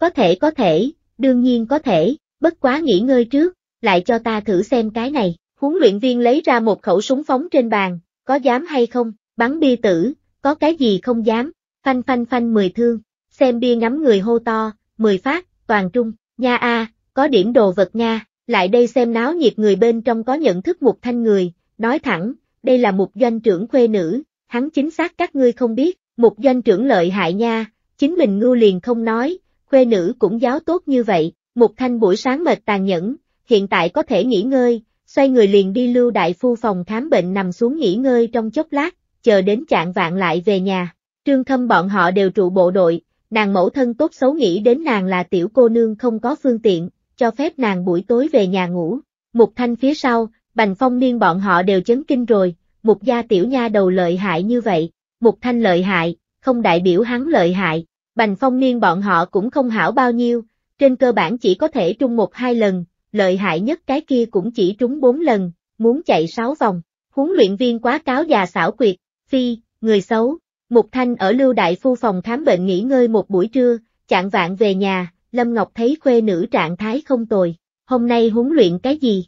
Có thể có thể, đương nhiên có thể, bất quá nghỉ ngơi trước, lại cho ta thử xem cái này. Huấn luyện viên lấy ra một khẩu súng phóng trên bàn, có dám hay không, bắn bi tử, có cái gì không dám, phanh phanh phanh mười thương, xem bia ngắm người hô to, mười phát, toàn trung, nha a, có điểm đồ vật nha, lại đây xem náo nhiệt người bên trong có nhận thức một thanh người, nói thẳng, đây là một doanh trưởng khuê nữ, hắn chính xác các ngươi không biết, một doanh trưởng lợi hại nha, chính mình ngưu liền không nói, khuê nữ cũng giáo tốt như vậy, một thanh buổi sáng mệt tàn nhẫn, hiện tại có thể nghỉ ngơi, xoay người liền đi lưu đại phu phòng khám bệnh nằm xuống nghỉ ngơi trong chốc lát, chờ đến trạng vạn lại về nhà. Trương Khâm bọn họ đều trụ bộ đội, nàng mẫu thân tốt xấu nghĩ đến nàng là tiểu cô nương không có phương tiện, cho phép nàng buổi tối về nhà ngủ. Mục thanh phía sau, bành phong niên bọn họ đều chấn kinh rồi, mục gia tiểu nha đầu lợi hại như vậy, mục thanh lợi hại, không đại biểu hắn lợi hại, bành phong niên bọn họ cũng không hảo bao nhiêu, trên cơ bản chỉ có thể trung một hai lần, lợi hại nhất cái kia cũng chỉ trúng bốn lần, muốn chạy sáu vòng, huấn luyện viên quá cáo già xảo quyệt, phi, người xấu, Mục Thanh ở Lưu Đại Phu phòng khám bệnh nghỉ ngơi một buổi trưa, chạng vạn về nhà, Lâm Ngọc thấy khuê nữ trạng thái không tồi, hôm nay huấn luyện cái gì?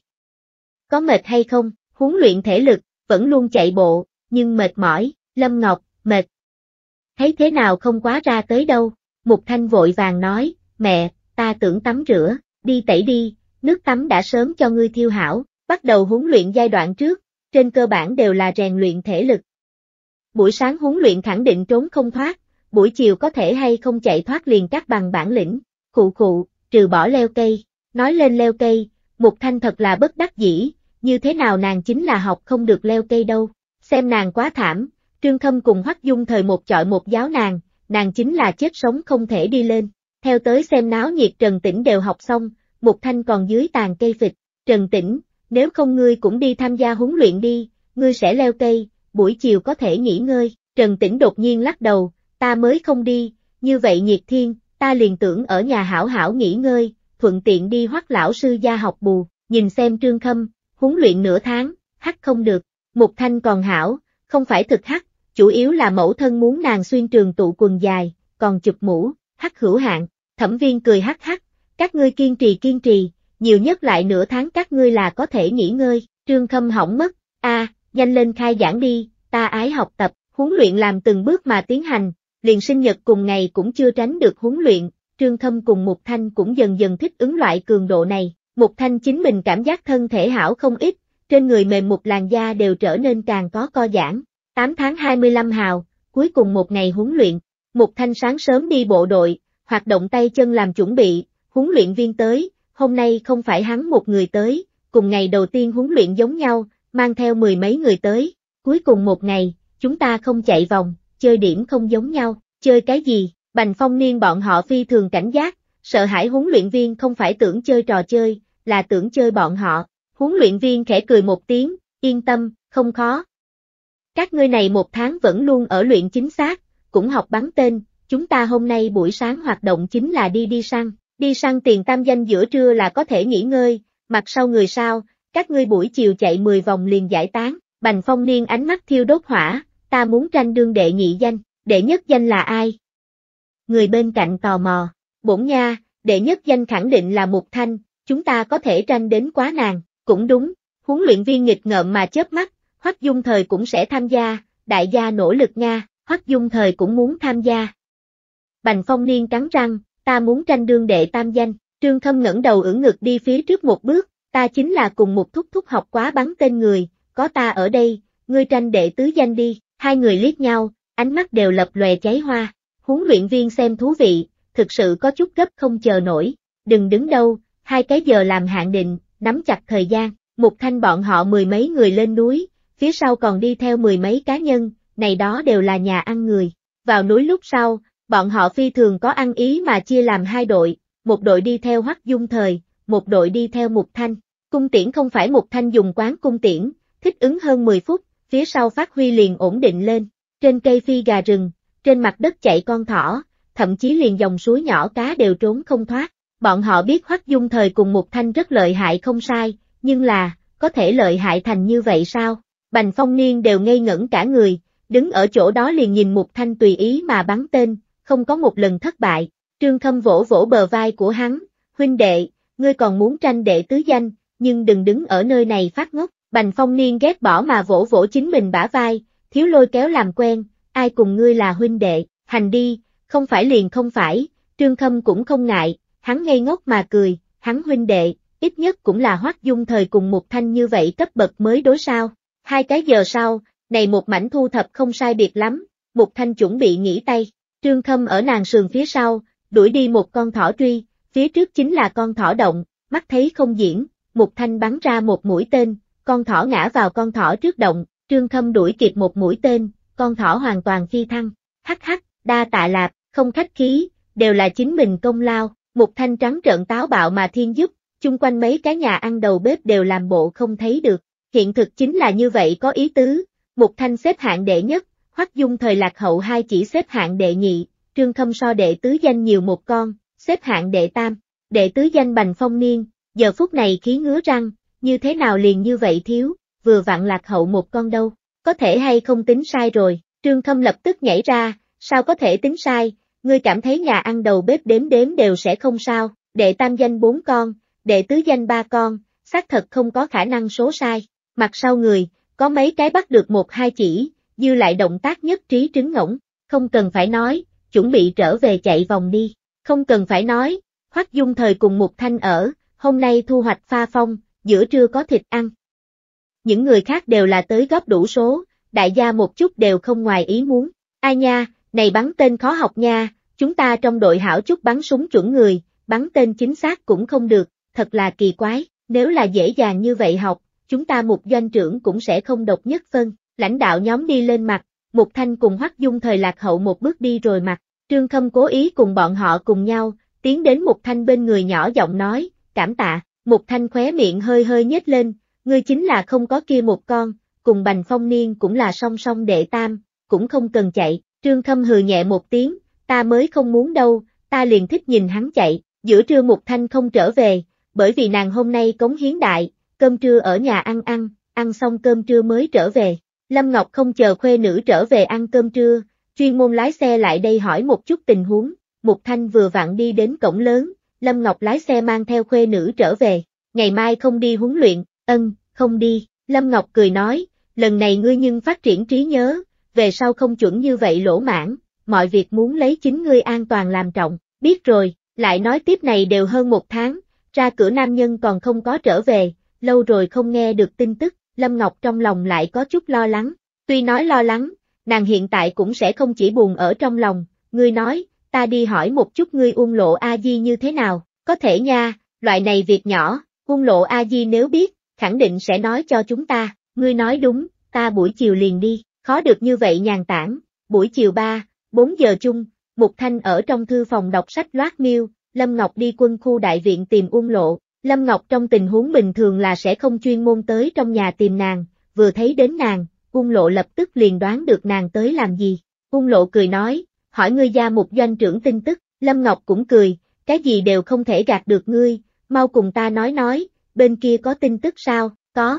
Có mệt hay không? Huấn luyện thể lực, vẫn luôn chạy bộ, nhưng mệt mỏi, Lâm Ngọc, mệt. Thấy thế nào không quá ra tới đâu, Mục Thanh vội vàng nói, mẹ, ta tưởng tắm rửa, đi tẩy đi, nước tắm đã sớm cho ngươi thiêu hảo, bắt đầu huấn luyện giai đoạn trước, trên cơ bản đều là rèn luyện thể lực, buổi sáng huấn luyện khẳng định trốn không thoát, buổi chiều có thể hay không chạy thoát liền cắt bằng bản lĩnh, khụ khụ, trừ bỏ leo cây, nói lên leo cây, Mục Thanh thật là bất đắc dĩ, như thế nào nàng chính là học không được leo cây đâu, xem nàng quá thảm, Trương Khâm cùng Hoắc Dung thời một chọi một giáo nàng, nàng chính là chết sống không thể đi lên, theo tới xem náo nhiệt Trần Tĩnh đều học xong, Mục Thanh còn dưới tàn cây phịch, Trần Tĩnh, nếu không ngươi cũng đi tham gia huấn luyện đi, ngươi sẽ leo cây, buổi chiều có thể nghỉ ngơi, Trần Tĩnh đột nhiên lắc đầu, ta mới không đi, như vậy nhiệt thiên, ta liền tưởng ở nhà hảo hảo nghỉ ngơi, thuận tiện đi hoắc lão sư gia học bù, nhìn xem trương khâm, huấn luyện nửa tháng, hắc không được, mục thanh còn hảo, không phải thực hắc, chủ yếu là mẫu thân muốn nàng xuyên trường tụ quần dài, còn chụp mũ, hắc hữu hạn, thẩm viên cười hắc hắc, các ngươi kiên trì kiên trì, nhiều nhất lại nửa tháng các ngươi là có thể nghỉ ngơi, trương khâm hỏng mất, a à, nhanh lên khai giảng đi, ta ái học tập, huấn luyện làm từng bước mà tiến hành, liền sinh nhật cùng ngày cũng chưa tránh được huấn luyện, Trương Thâm cùng Mục Thanh cũng dần dần thích ứng loại cường độ này, Mục Thanh chính mình cảm giác thân thể hảo không ít, trên người mềm một làn da đều trở nên càng có co giãn. 8 tháng 25 hào, cuối cùng một ngày huấn luyện, Mục Thanh sáng sớm đi bộ đội, hoạt động tay chân làm chuẩn bị, huấn luyện viên tới, hôm nay không phải hắn một người tới, cùng ngày đầu tiên huấn luyện giống nhau, mang theo mười mấy người tới, cuối cùng một ngày, chúng ta không chạy vòng, chơi điểm không giống nhau, chơi cái gì, bành phong niên bọn họ phi thường cảnh giác, sợ hãi huấn luyện viên không phải tưởng chơi trò chơi, là tưởng chơi bọn họ, huấn luyện viên khẽ cười một tiếng, yên tâm, không khó. Các ngươi này một tháng vẫn luôn ở luyện chính xác, cũng học bắn tên, chúng ta hôm nay buổi sáng hoạt động chính là đi đi săn, đi săn tiền tam danh giữa trưa là có thể nghỉ ngơi, mặt sau người sao, các ngươi buổi chiều chạy 10 vòng liền giải tán, Bành Phong Niên ánh mắt thiêu đốt hỏa, ta muốn tranh đương đệ nhị danh, đệ nhất danh là ai? Người bên cạnh tò mò, bổn nha, đệ nhất danh khẳng định là Mục Thanh, chúng ta có thể tranh đến quá nàng, cũng đúng, huấn luyện viên nghịch ngợm mà chớp mắt, Hoắc Dung Thời cũng sẽ tham gia, đại gia nỗ lực nha, Hoắc Dung Thời cũng muốn tham gia. Bành Phong Niên cắn răng, ta muốn tranh đương đệ tam danh, Trương Khâm ngẩng đầu ưỡn ngực đi phía trước một bước, ta chính là cùng một thúc thúc học quá bắn tên người, có ta ở đây, ngươi tranh đệ tứ danh đi, hai người liếc nhau, ánh mắt đều lập lòe cháy hoa, huấn luyện viên xem thú vị, thực sự có chút gấp không chờ nổi, đừng đứng đâu, hai cái giờ làm hạn định, nắm chặt thời gian, một thanh bọn họ mười mấy người lên núi, phía sau còn đi theo mười mấy cá nhân, này đó đều là nhà ăn người, vào núi lúc sau, bọn họ phi thường có ăn ý mà chia làm hai đội, một đội đi theo hoắc dung thời, một đội đi theo một thanh, Cung tiễn không phải một thanh dùng quán cung tiễn, thích ứng hơn 10 phút, phía sau phát huy liền ổn định lên, trên cây phi gà rừng, trên mặt đất chạy con thỏ, thậm chí liền dòng suối nhỏ cá đều trốn không thoát. Bọn họ biết Hoắc Dung thời cùng một thanh rất lợi hại không sai, nhưng là, có thể lợi hại thành như vậy sao? Bành phong niên đều ngây ngẩn cả người, đứng ở chỗ đó liền nhìn một thanh tùy ý mà bắn tên, không có một lần thất bại. Trương Khâm vỗ vỗ bờ vai của hắn, huynh đệ, ngươi còn muốn tranh đệ tứ danh, nhưng đừng đứng ở nơi này phát ngốc. Bành phong niên ghét bỏ mà vỗ vỗ chính mình bả vai, thiếu lôi kéo làm quen, ai cùng ngươi là huynh đệ, hành đi, không phải liền không phải, trương khâm cũng không ngại, hắn ngây ngốc mà cười, hắn huynh đệ, ít nhất cũng là hoắc dung thời cùng một thanh như vậy cấp bậc mới đối sao. Hai cái giờ sau, này một mảnh thu thập không sai biệt lắm, một thanh chuẩn bị nghỉ tay, trương khâm ở nàng sườn phía sau, đuổi đi một con thỏ truy, phía trước chính là con thỏ động, mắt thấy không diễn, một thanh bắn ra một mũi tên, con thỏ ngã vào con thỏ trước động, trương khâm đuổi kịp một mũi tên, con thỏ hoàn toàn phi thăng, hắc hắc, đa tạ lạp, không khách khí, đều là chính mình công lao, một thanh trắng trợn táo bạo mà thiên giúp, chung quanh mấy cái nhà ăn đầu bếp đều làm bộ không thấy được, hiện thực chính là như vậy có ý tứ, một thanh xếp hạng đệ nhất, hoắc dung thời lạc hậu hai chỉ xếp hạng đệ nhị, trương khâm so đệ tứ danh nhiều một con, xếp hạng đệ tam, đệ tứ danh bành phong niên, giờ phút này khí ngứa răng, như thế nào liền như vậy thiếu, vừa vặn lạc hậu một con đâu, có thể hay không tính sai rồi, trương khâm lập tức nhảy ra, sao có thể tính sai, ngươi cảm thấy nhà ăn đầu bếp đếm đếm đều sẽ không sao, đệ tam danh bốn con, đệ tứ danh ba con, xác thật không có khả năng số sai, mặt sau người, có mấy cái bắt được một hai chỉ, dư lại động tác nhất trí trứng ngỗng, không cần phải nói, chuẩn bị trở về chạy vòng đi, không cần phải nói, Hoắc Dung thời cùng một thanh ở, hôm nay thu hoạch pha phong, giữa trưa có thịt ăn. Những người khác đều là tới góp đủ số, đại gia một chút đều không ngoài ý muốn. Ai nha, này bắn tên khó học nha, chúng ta trong đội hảo chút bắn súng chuẩn người, bắn tên chính xác cũng không được, thật là kỳ quái, nếu là dễ dàng như vậy học, chúng ta một doanh trưởng cũng sẽ không độc nhất phân, lãnh đạo nhóm đi lên mặt, mục thanh cùng hoắc dung thời lạc hậu một bước đi rồi mặt, trương khâm cố ý cùng bọn họ cùng nhau, tiến đến mục thanh bên người nhỏ giọng nói, cảm tạ, Mục Thanh khóe miệng hơi hơi nhếch lên, ngươi chính là không có kia một con, cùng Bành Phong Niên cũng là song song đệ tam, cũng không cần chạy, Trương Khâm hừ nhẹ một tiếng, ta mới không muốn đâu, ta liền thích nhìn hắn chạy, giữa trưa Mục Thanh không trở về, bởi vì nàng hôm nay cống hiến đại, cơm trưa ở nhà ăn ăn, ăn xong cơm trưa mới trở về. Lâm Ngọc không chờ khuê nữ trở về ăn cơm trưa, chuyên môn lái xe lại đây hỏi một chút tình huống, Mục Thanh vừa vặn đi đến cổng lớn, Lâm Ngọc lái xe mang theo khuê nữ trở về, ngày mai không đi huấn luyện, ân, không đi, Lâm Ngọc cười nói, lần này ngươi nhưng phát triển trí nhớ, về sau không chuẩn như vậy lỗ mãn, mọi việc muốn lấy chính ngươi an toàn làm trọng, biết rồi, lại nói tiếp này đều hơn một tháng, ra cửa nam nhân còn không có trở về, lâu rồi không nghe được tin tức, Lâm Ngọc trong lòng lại có chút lo lắng, tuy nói lo lắng, nàng hiện tại cũng sẽ không chỉ buồn ở trong lòng, ngươi nói, ta đi hỏi một chút ngươi Ung Lộ A Di như thế nào, có thể nha, loại này việc nhỏ, Ung Lộ A Di nếu biết, khẳng định sẽ nói cho chúng ta, ngươi nói đúng, ta buổi chiều liền đi, khó được như vậy nhàn tản, buổi chiều 3, 4 giờ chung, Mục Thanh ở trong thư phòng đọc sách loát miêu, Lâm Ngọc đi quân khu đại viện tìm Ung Lộ, Lâm Ngọc trong tình huống bình thường là sẽ không chuyên môn tới trong nhà tìm nàng, vừa thấy đến nàng, Ung Lộ lập tức liền đoán được nàng tới làm gì, Ung Lộ cười nói, hỏi ngươi gia mục doanh trưởng tin tức, Lâm Ngọc cũng cười, cái gì đều không thể gạt được ngươi, mau cùng ta nói nói, bên kia có tin tức sao, có.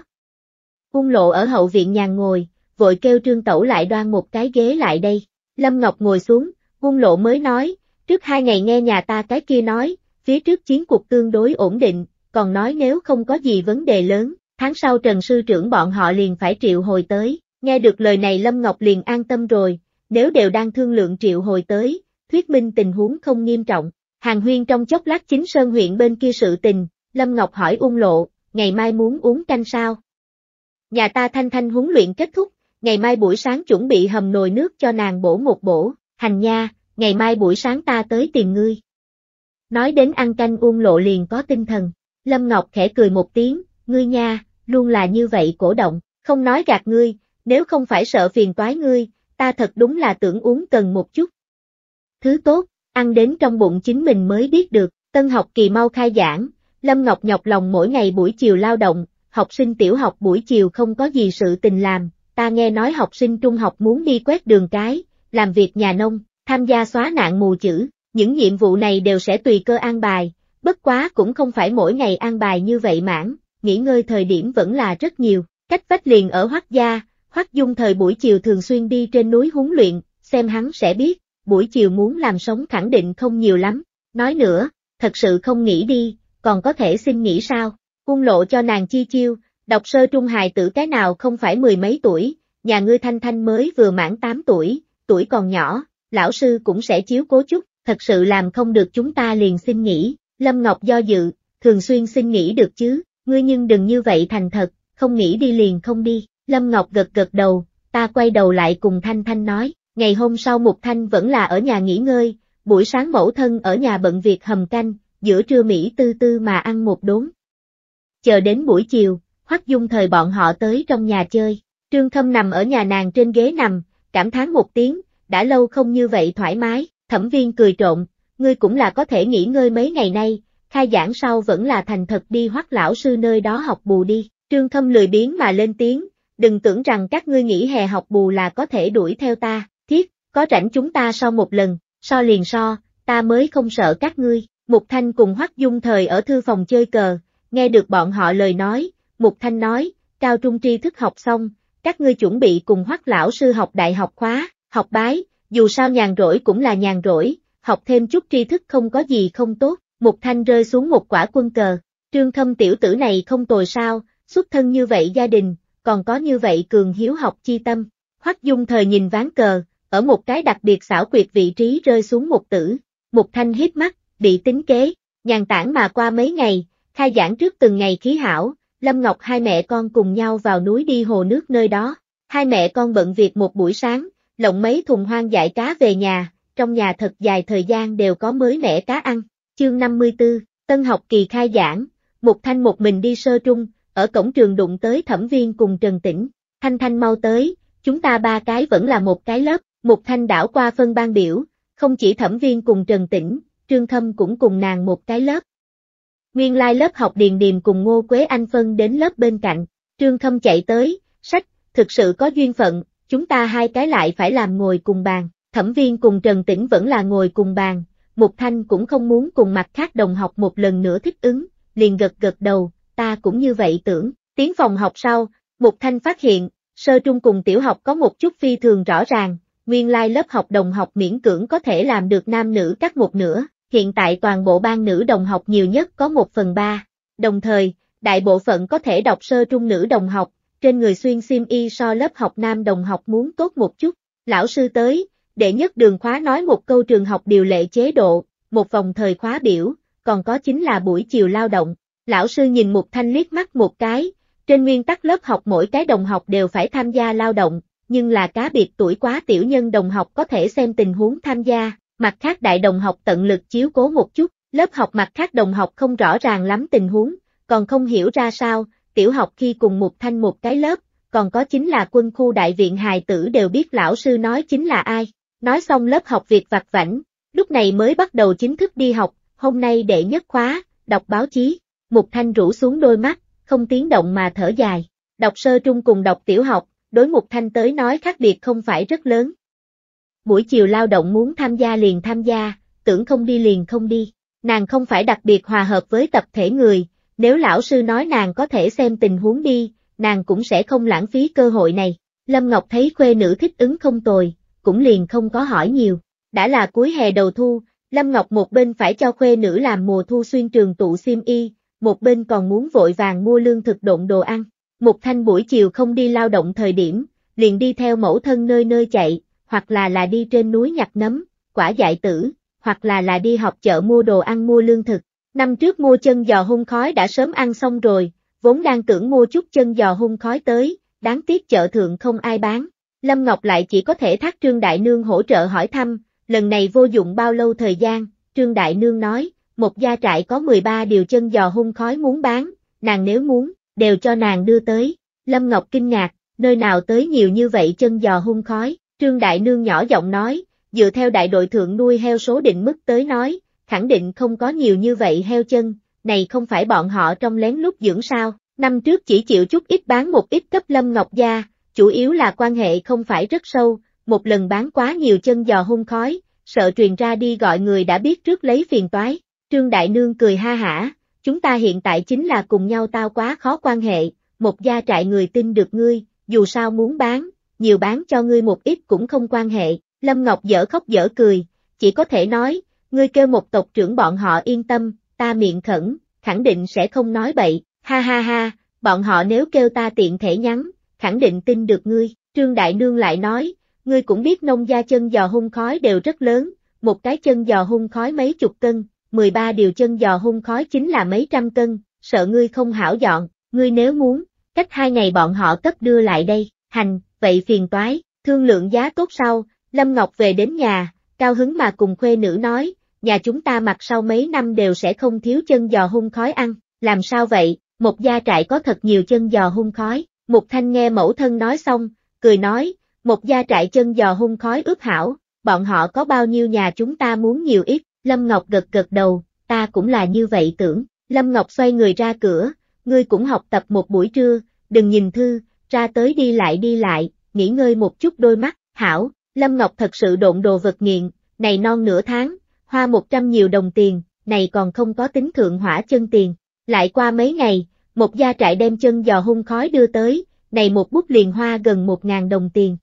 Cung lộ ở hậu viện nhà ngồi, vội kêu trương tẩu lại đoan một cái ghế lại đây, Lâm Ngọc ngồi xuống, cung lộ mới nói, trước hai ngày nghe nhà ta cái kia nói, phía trước chiến cuộc tương đối ổn định, còn nói nếu không có gì vấn đề lớn, tháng sau Trần Sư trưởng bọn họ liền phải triệu hồi tới, nghe được lời này Lâm Ngọc liền an tâm rồi, nếu đều đang thương lượng triệu hồi tới, thuyết minh tình huống không nghiêm trọng. Hàng huyên trong chốc lát chính sơn huyện bên kia sự tình, Lâm Ngọc hỏi ung lộ, ngày mai muốn uống canh sao? Nhà ta thanh thanh huấn luyện kết thúc, ngày mai buổi sáng chuẩn bị hầm nồi nước cho nàng bổ một bổ, hành nha, ngày mai buổi sáng ta tới tìm ngươi. Nói đến ăn canh uông lộ liền có tinh thần, Lâm Ngọc khẽ cười một tiếng, ngươi nha, luôn là như vậy cổ động, không nói gạt ngươi, nếu không phải sợ phiền toái ngươi, ta thật đúng là tưởng uống cần một chút. Thứ tốt, ăn đến trong bụng chính mình mới biết được, tân học kỳ mau khai giảng, Lâm Ngọc nhọc lòng mỗi ngày buổi chiều lao động, học sinh tiểu học buổi chiều không có gì sự tình làm, ta nghe nói học sinh trung học muốn đi quét đường cái, làm việc nhà nông, tham gia xóa nạn mù chữ, những nhiệm vụ này đều sẽ tùy cơ an bài, bất quá cũng không phải mỗi ngày an bài như vậy mãn, nghỉ ngơi thời điểm vẫn là rất nhiều, cách vách liền ở hoắc gia, Hoắc Dung thời buổi chiều thường xuyên đi trên núi huấn luyện, xem hắn sẽ biết, buổi chiều muốn làm sống khẳng định không nhiều lắm. Nói nữa, thật sự không nghĩ đi, còn có thể xin nghỉ sao, cung lộ cho nàng chi chiêu, đọc sơ trung hài tử cái nào không phải mười mấy tuổi, nhà ngươi thanh thanh mới vừa mãn 8 tuổi, tuổi còn nhỏ, lão sư cũng sẽ chiếu cố chút, thật sự làm không được chúng ta liền xin nghỉ, Lâm Ngọc do dự, thường xuyên xin nghỉ được chứ, ngươi nhưng đừng như vậy thành thật, không nghĩ đi liền không đi, Lâm Ngọc gật gật đầu, ta quay đầu lại cùng Thanh Thanh nói, ngày hôm sau Mục Thanh vẫn là ở nhà nghỉ ngơi, buổi sáng mẫu thân ở nhà bận việc hầm canh, giữa trưa Mỹ tư tư mà ăn một đốn. Chờ đến buổi chiều, Hoắc Dung thời bọn họ tới trong nhà chơi, Trương Khâm nằm ở nhà nàng trên ghế nằm, cảm thán một tiếng, đã lâu không như vậy thoải mái, thẩm viên cười trộn, ngươi cũng là có thể nghỉ ngơi mấy ngày nay, khai giảng sau vẫn là thành thật đi Hoắc lão sư nơi đó học bù đi, Trương Khâm lười biếng mà lên tiếng, đừng tưởng rằng các ngươi nghỉ hè học bù là có thể đuổi theo ta, thiết, có rảnh chúng ta so một lần, so liền so, ta mới không sợ các ngươi. Mục Thanh cùng Hoắc Dung thời ở thư phòng chơi cờ, nghe được bọn họ lời nói, Mục Thanh nói, cao trung tri thức học xong, các ngươi chuẩn bị cùng Hoắc lão sư học đại học khóa, học bái, dù sao nhàn rỗi cũng là nhàn rỗi, học thêm chút tri thức không có gì không tốt. Mục Thanh rơi xuống một quả quân cờ, Trương Khâm tiểu tử này không tồi sao, xuất thân như vậy gia đình, còn có như vậy cường hiếu học chi tâm. Hoắc Dung thời nhìn ván cờ, ở một cái đặc biệt xảo quyệt vị trí rơi xuống một tử, một thanh hít mắt, bị tính kế, nhàn tản mà qua mấy ngày, khai giảng trước từng ngày khí hảo, Lâm Ngọc hai mẹ con cùng nhau vào núi đi hồ nước nơi đó, hai mẹ con bận việc một buổi sáng, lộng mấy thùng hoang dại cá về nhà, trong nhà thật dài thời gian đều có mới mẻ cá ăn, chương 54, tân học kỳ khai giảng, một thanh một mình đi sơ trung, ở cổng trường đụng tới thẩm viên cùng Trần Tĩnh, Thanh Thanh mau tới, chúng ta ba cái vẫn là một cái lớp, Mục Thanh đảo qua phân ban biểu, không chỉ thẩm viên cùng Trần Tĩnh, Trương Thâm cũng cùng nàng một cái lớp. Nguyên lai lớp học Điền Điềm cùng Ngô Quế Anh phân đến lớp bên cạnh, Trương Thâm chạy tới, sách, thực sự có duyên phận, chúng ta hai cái lại phải làm ngồi cùng bàn, thẩm viên cùng Trần Tĩnh vẫn là ngồi cùng bàn, Mục Thanh cũng không muốn cùng mặt khác đồng học một lần nữa thích ứng, liền gật gật đầu, ta cũng như vậy tưởng, tiếng phòng học sau, Mục Thanh phát hiện, sơ trung cùng tiểu học có một chút phi thường rõ ràng, nguyên lai lớp học đồng học miễn cưỡng có thể làm được nam nữ các một nửa, hiện tại toàn bộ ban nữ đồng học nhiều nhất có một phần ba. Đồng thời, đại bộ phận có thể đọc sơ trung nữ đồng học, trên người xuyên sim y so lớp học nam đồng học muốn tốt một chút. Lão sư tới, đệ nhất đường khóa nói một câu trường học điều lệ chế độ, một vòng thời khóa biểu, còn có chính là buổi chiều lao động, Lão sư nhìn Mục Thanh liếc mắt một cái, trên nguyên tắc lớp học mỗi cái đồng học đều phải tham gia lao động, nhưng là cá biệt tuổi quá tiểu nhân đồng học có thể xem tình huống tham gia, mặt khác đại đồng học tận lực chiếu cố một chút, lớp học mặt khác đồng học không rõ ràng lắm tình huống, còn không hiểu ra sao, tiểu học khi cùng Mục Thanh một cái lớp, còn có chính là quân khu đại viện hài tử đều biết lão sư nói chính là ai, nói xong lớp học việc vặt vảnh, lúc này mới bắt đầu chính thức đi học, hôm nay đệ nhất khóa, đọc báo chí. Mục Thanh rũ xuống đôi mắt, không tiếng động mà thở dài. Đọc sơ trung cùng đọc tiểu học, đối Mục Thanh tới nói khác biệt không phải rất lớn. Buổi chiều lao động muốn tham gia liền tham gia, tưởng không đi liền không đi. Nàng không phải đặc biệt hòa hợp với tập thể người, nếu lão sư nói nàng có thể xem tình huống đi, nàng cũng sẽ không lãng phí cơ hội này. Lâm Ngọc thấy khuê nữ thích ứng không tồi, cũng liền không có hỏi nhiều. Đã là cuối hè đầu thu, Lâm Ngọc một bên phải cho khuê nữ làm mùa thu xuyên trường tụ sim y, một bên còn muốn vội vàng mua lương thực độn đồ ăn. Một thanh buổi chiều không đi lao động thời điểm, liền đi theo mẫu thân nơi nơi chạy, hoặc là là đi trên núi nhặt nấm, quả dại tử, hoặc là là đi học chợ mua đồ ăn mua lương thực. Năm trước mua chân giò hung khói đã sớm ăn xong rồi, vốn đang tưởng mua chút chân giò hung khói tới, đáng tiếc chợ thượng không ai bán. Lâm Ngọc lại chỉ có thể thác Trương Đại Nương hỗ trợ hỏi thăm, lần này vô dụng bao lâu thời gian, Trương Đại Nương nói, một gia trại có 13 điều chân giò hung khói muốn bán, nàng nếu muốn, đều cho nàng đưa tới. Lâm Ngọc kinh ngạc, nơi nào tới nhiều như vậy chân giò hung khói, Trương Đại Nương nhỏ giọng nói, dựa theo đại đội thượng nuôi heo số định mức tới nói, khẳng định không có nhiều như vậy heo chân, này không phải bọn họ trong lén lút dưỡng sao, năm trước chỉ chịu chút ít bán một ít cấp Lâm Ngọc gia, chủ yếu là quan hệ không phải rất sâu, một lần bán quá nhiều chân giò hung khói, sợ truyền ra đi gọi người đã biết trước lấy phiền toái. Trương Đại Nương cười ha hả, chúng ta hiện tại chính là cùng nhau tao quá khó quan hệ, một gia trại người tin được ngươi, dù sao muốn bán, nhiều bán cho ngươi một ít cũng không quan hệ, Lâm Ngọc dở khóc dở cười, chỉ có thể nói, ngươi kêu một tộc trưởng bọn họ yên tâm, ta miệng khẩn, khẳng định sẽ không nói bậy, ha ha ha, bọn họ nếu kêu ta tiện thể nhắn, khẳng định tin được ngươi, Trương Đại Nương lại nói, ngươi cũng biết nông gia chân giò hung khói đều rất lớn, một cái chân giò hung khói mấy chục cân, 13 điều chân giò hung khói chính là mấy trăm cân, sợ ngươi không hảo dọn, ngươi nếu muốn, cách hai ngày bọn họ cấp đưa lại đây, hành, vậy phiền toái, thương lượng giá tốt sau, Lâm Ngọc về đến nhà, cao hứng mà cùng khuê nữ nói, nhà chúng ta mặc sau mấy năm đều sẽ không thiếu chân giò hung khói ăn, làm sao vậy, một gia trại có thật nhiều chân giò hung khói, Mục Thanh nghe mẫu thân nói xong, cười nói, một gia trại chân giò hung khói ướp hảo, bọn họ có bao nhiêu nhà chúng ta muốn nhiều ít, Lâm Ngọc gật gật đầu, ta cũng là như vậy tưởng, Lâm Ngọc xoay người ra cửa, ngươi cũng học tập một buổi trưa, đừng nhìn thư, ra tới đi lại đi lại, nghỉ ngơi một chút đôi mắt, hảo, Lâm Ngọc thật sự độn đồ vật nghiện, này non nửa tháng, hoa một trăm nhiều đồng tiền, này còn không có tính thượng hỏa chân tiền, lại qua mấy ngày, một gia trại đem chân giò hung khói đưa tới, này một bút liền hoa gần một ngàn đồng tiền.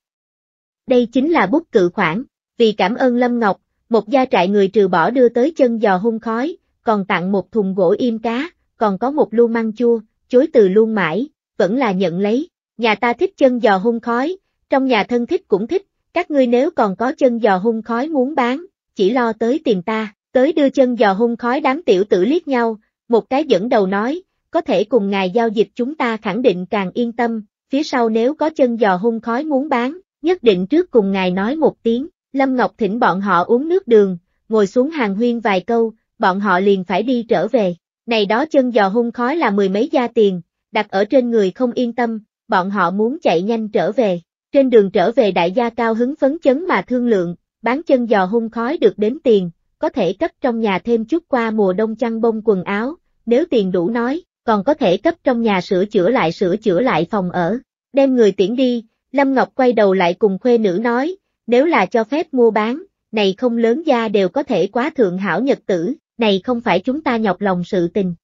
Đây chính là bút cự khoản, vì cảm ơn Lâm Ngọc, một gia trại người trừ bỏ đưa tới chân giò hung khói, còn tặng một thùng gỗ im cá, còn có một lu măng chua, chối từ luôn mãi, vẫn là nhận lấy. Nhà ta thích chân giò hung khói, trong nhà thân thích cũng thích, các ngươi nếu còn có chân giò hung khói muốn bán, chỉ lo tới tìm ta, tới đưa chân giò hung khói đám tiểu tử liếc nhau, một cái dẫn đầu nói, có thể cùng ngài giao dịch chúng ta khẳng định càng yên tâm, phía sau nếu có chân giò hung khói muốn bán, nhất định trước cùng ngài nói một tiếng, Lâm Ngọc thỉnh bọn họ uống nước đường, ngồi xuống hàng huyên vài câu, bọn họ liền phải đi trở về. Này đó chân giò hung khói là mười mấy gia tiền, đặt ở trên người không yên tâm, bọn họ muốn chạy nhanh trở về. Trên đường trở về đại gia cao hứng phấn chấn mà thương lượng, bán chân giò hung khói được đến tiền, có thể cấp trong nhà thêm chút qua mùa đông chăn bông quần áo, nếu tiền đủ nói, còn có thể cấp trong nhà sửa chữa lại sửa chữa lại phòng ở. Đem người tiễn đi, Lâm Ngọc quay đầu lại cùng khuê nữ nói, nếu là cho phép mua bán, này không lớn gia đều có thể quá thượng hảo nhật tử, này không phải chúng ta nhọc lòng sự tình.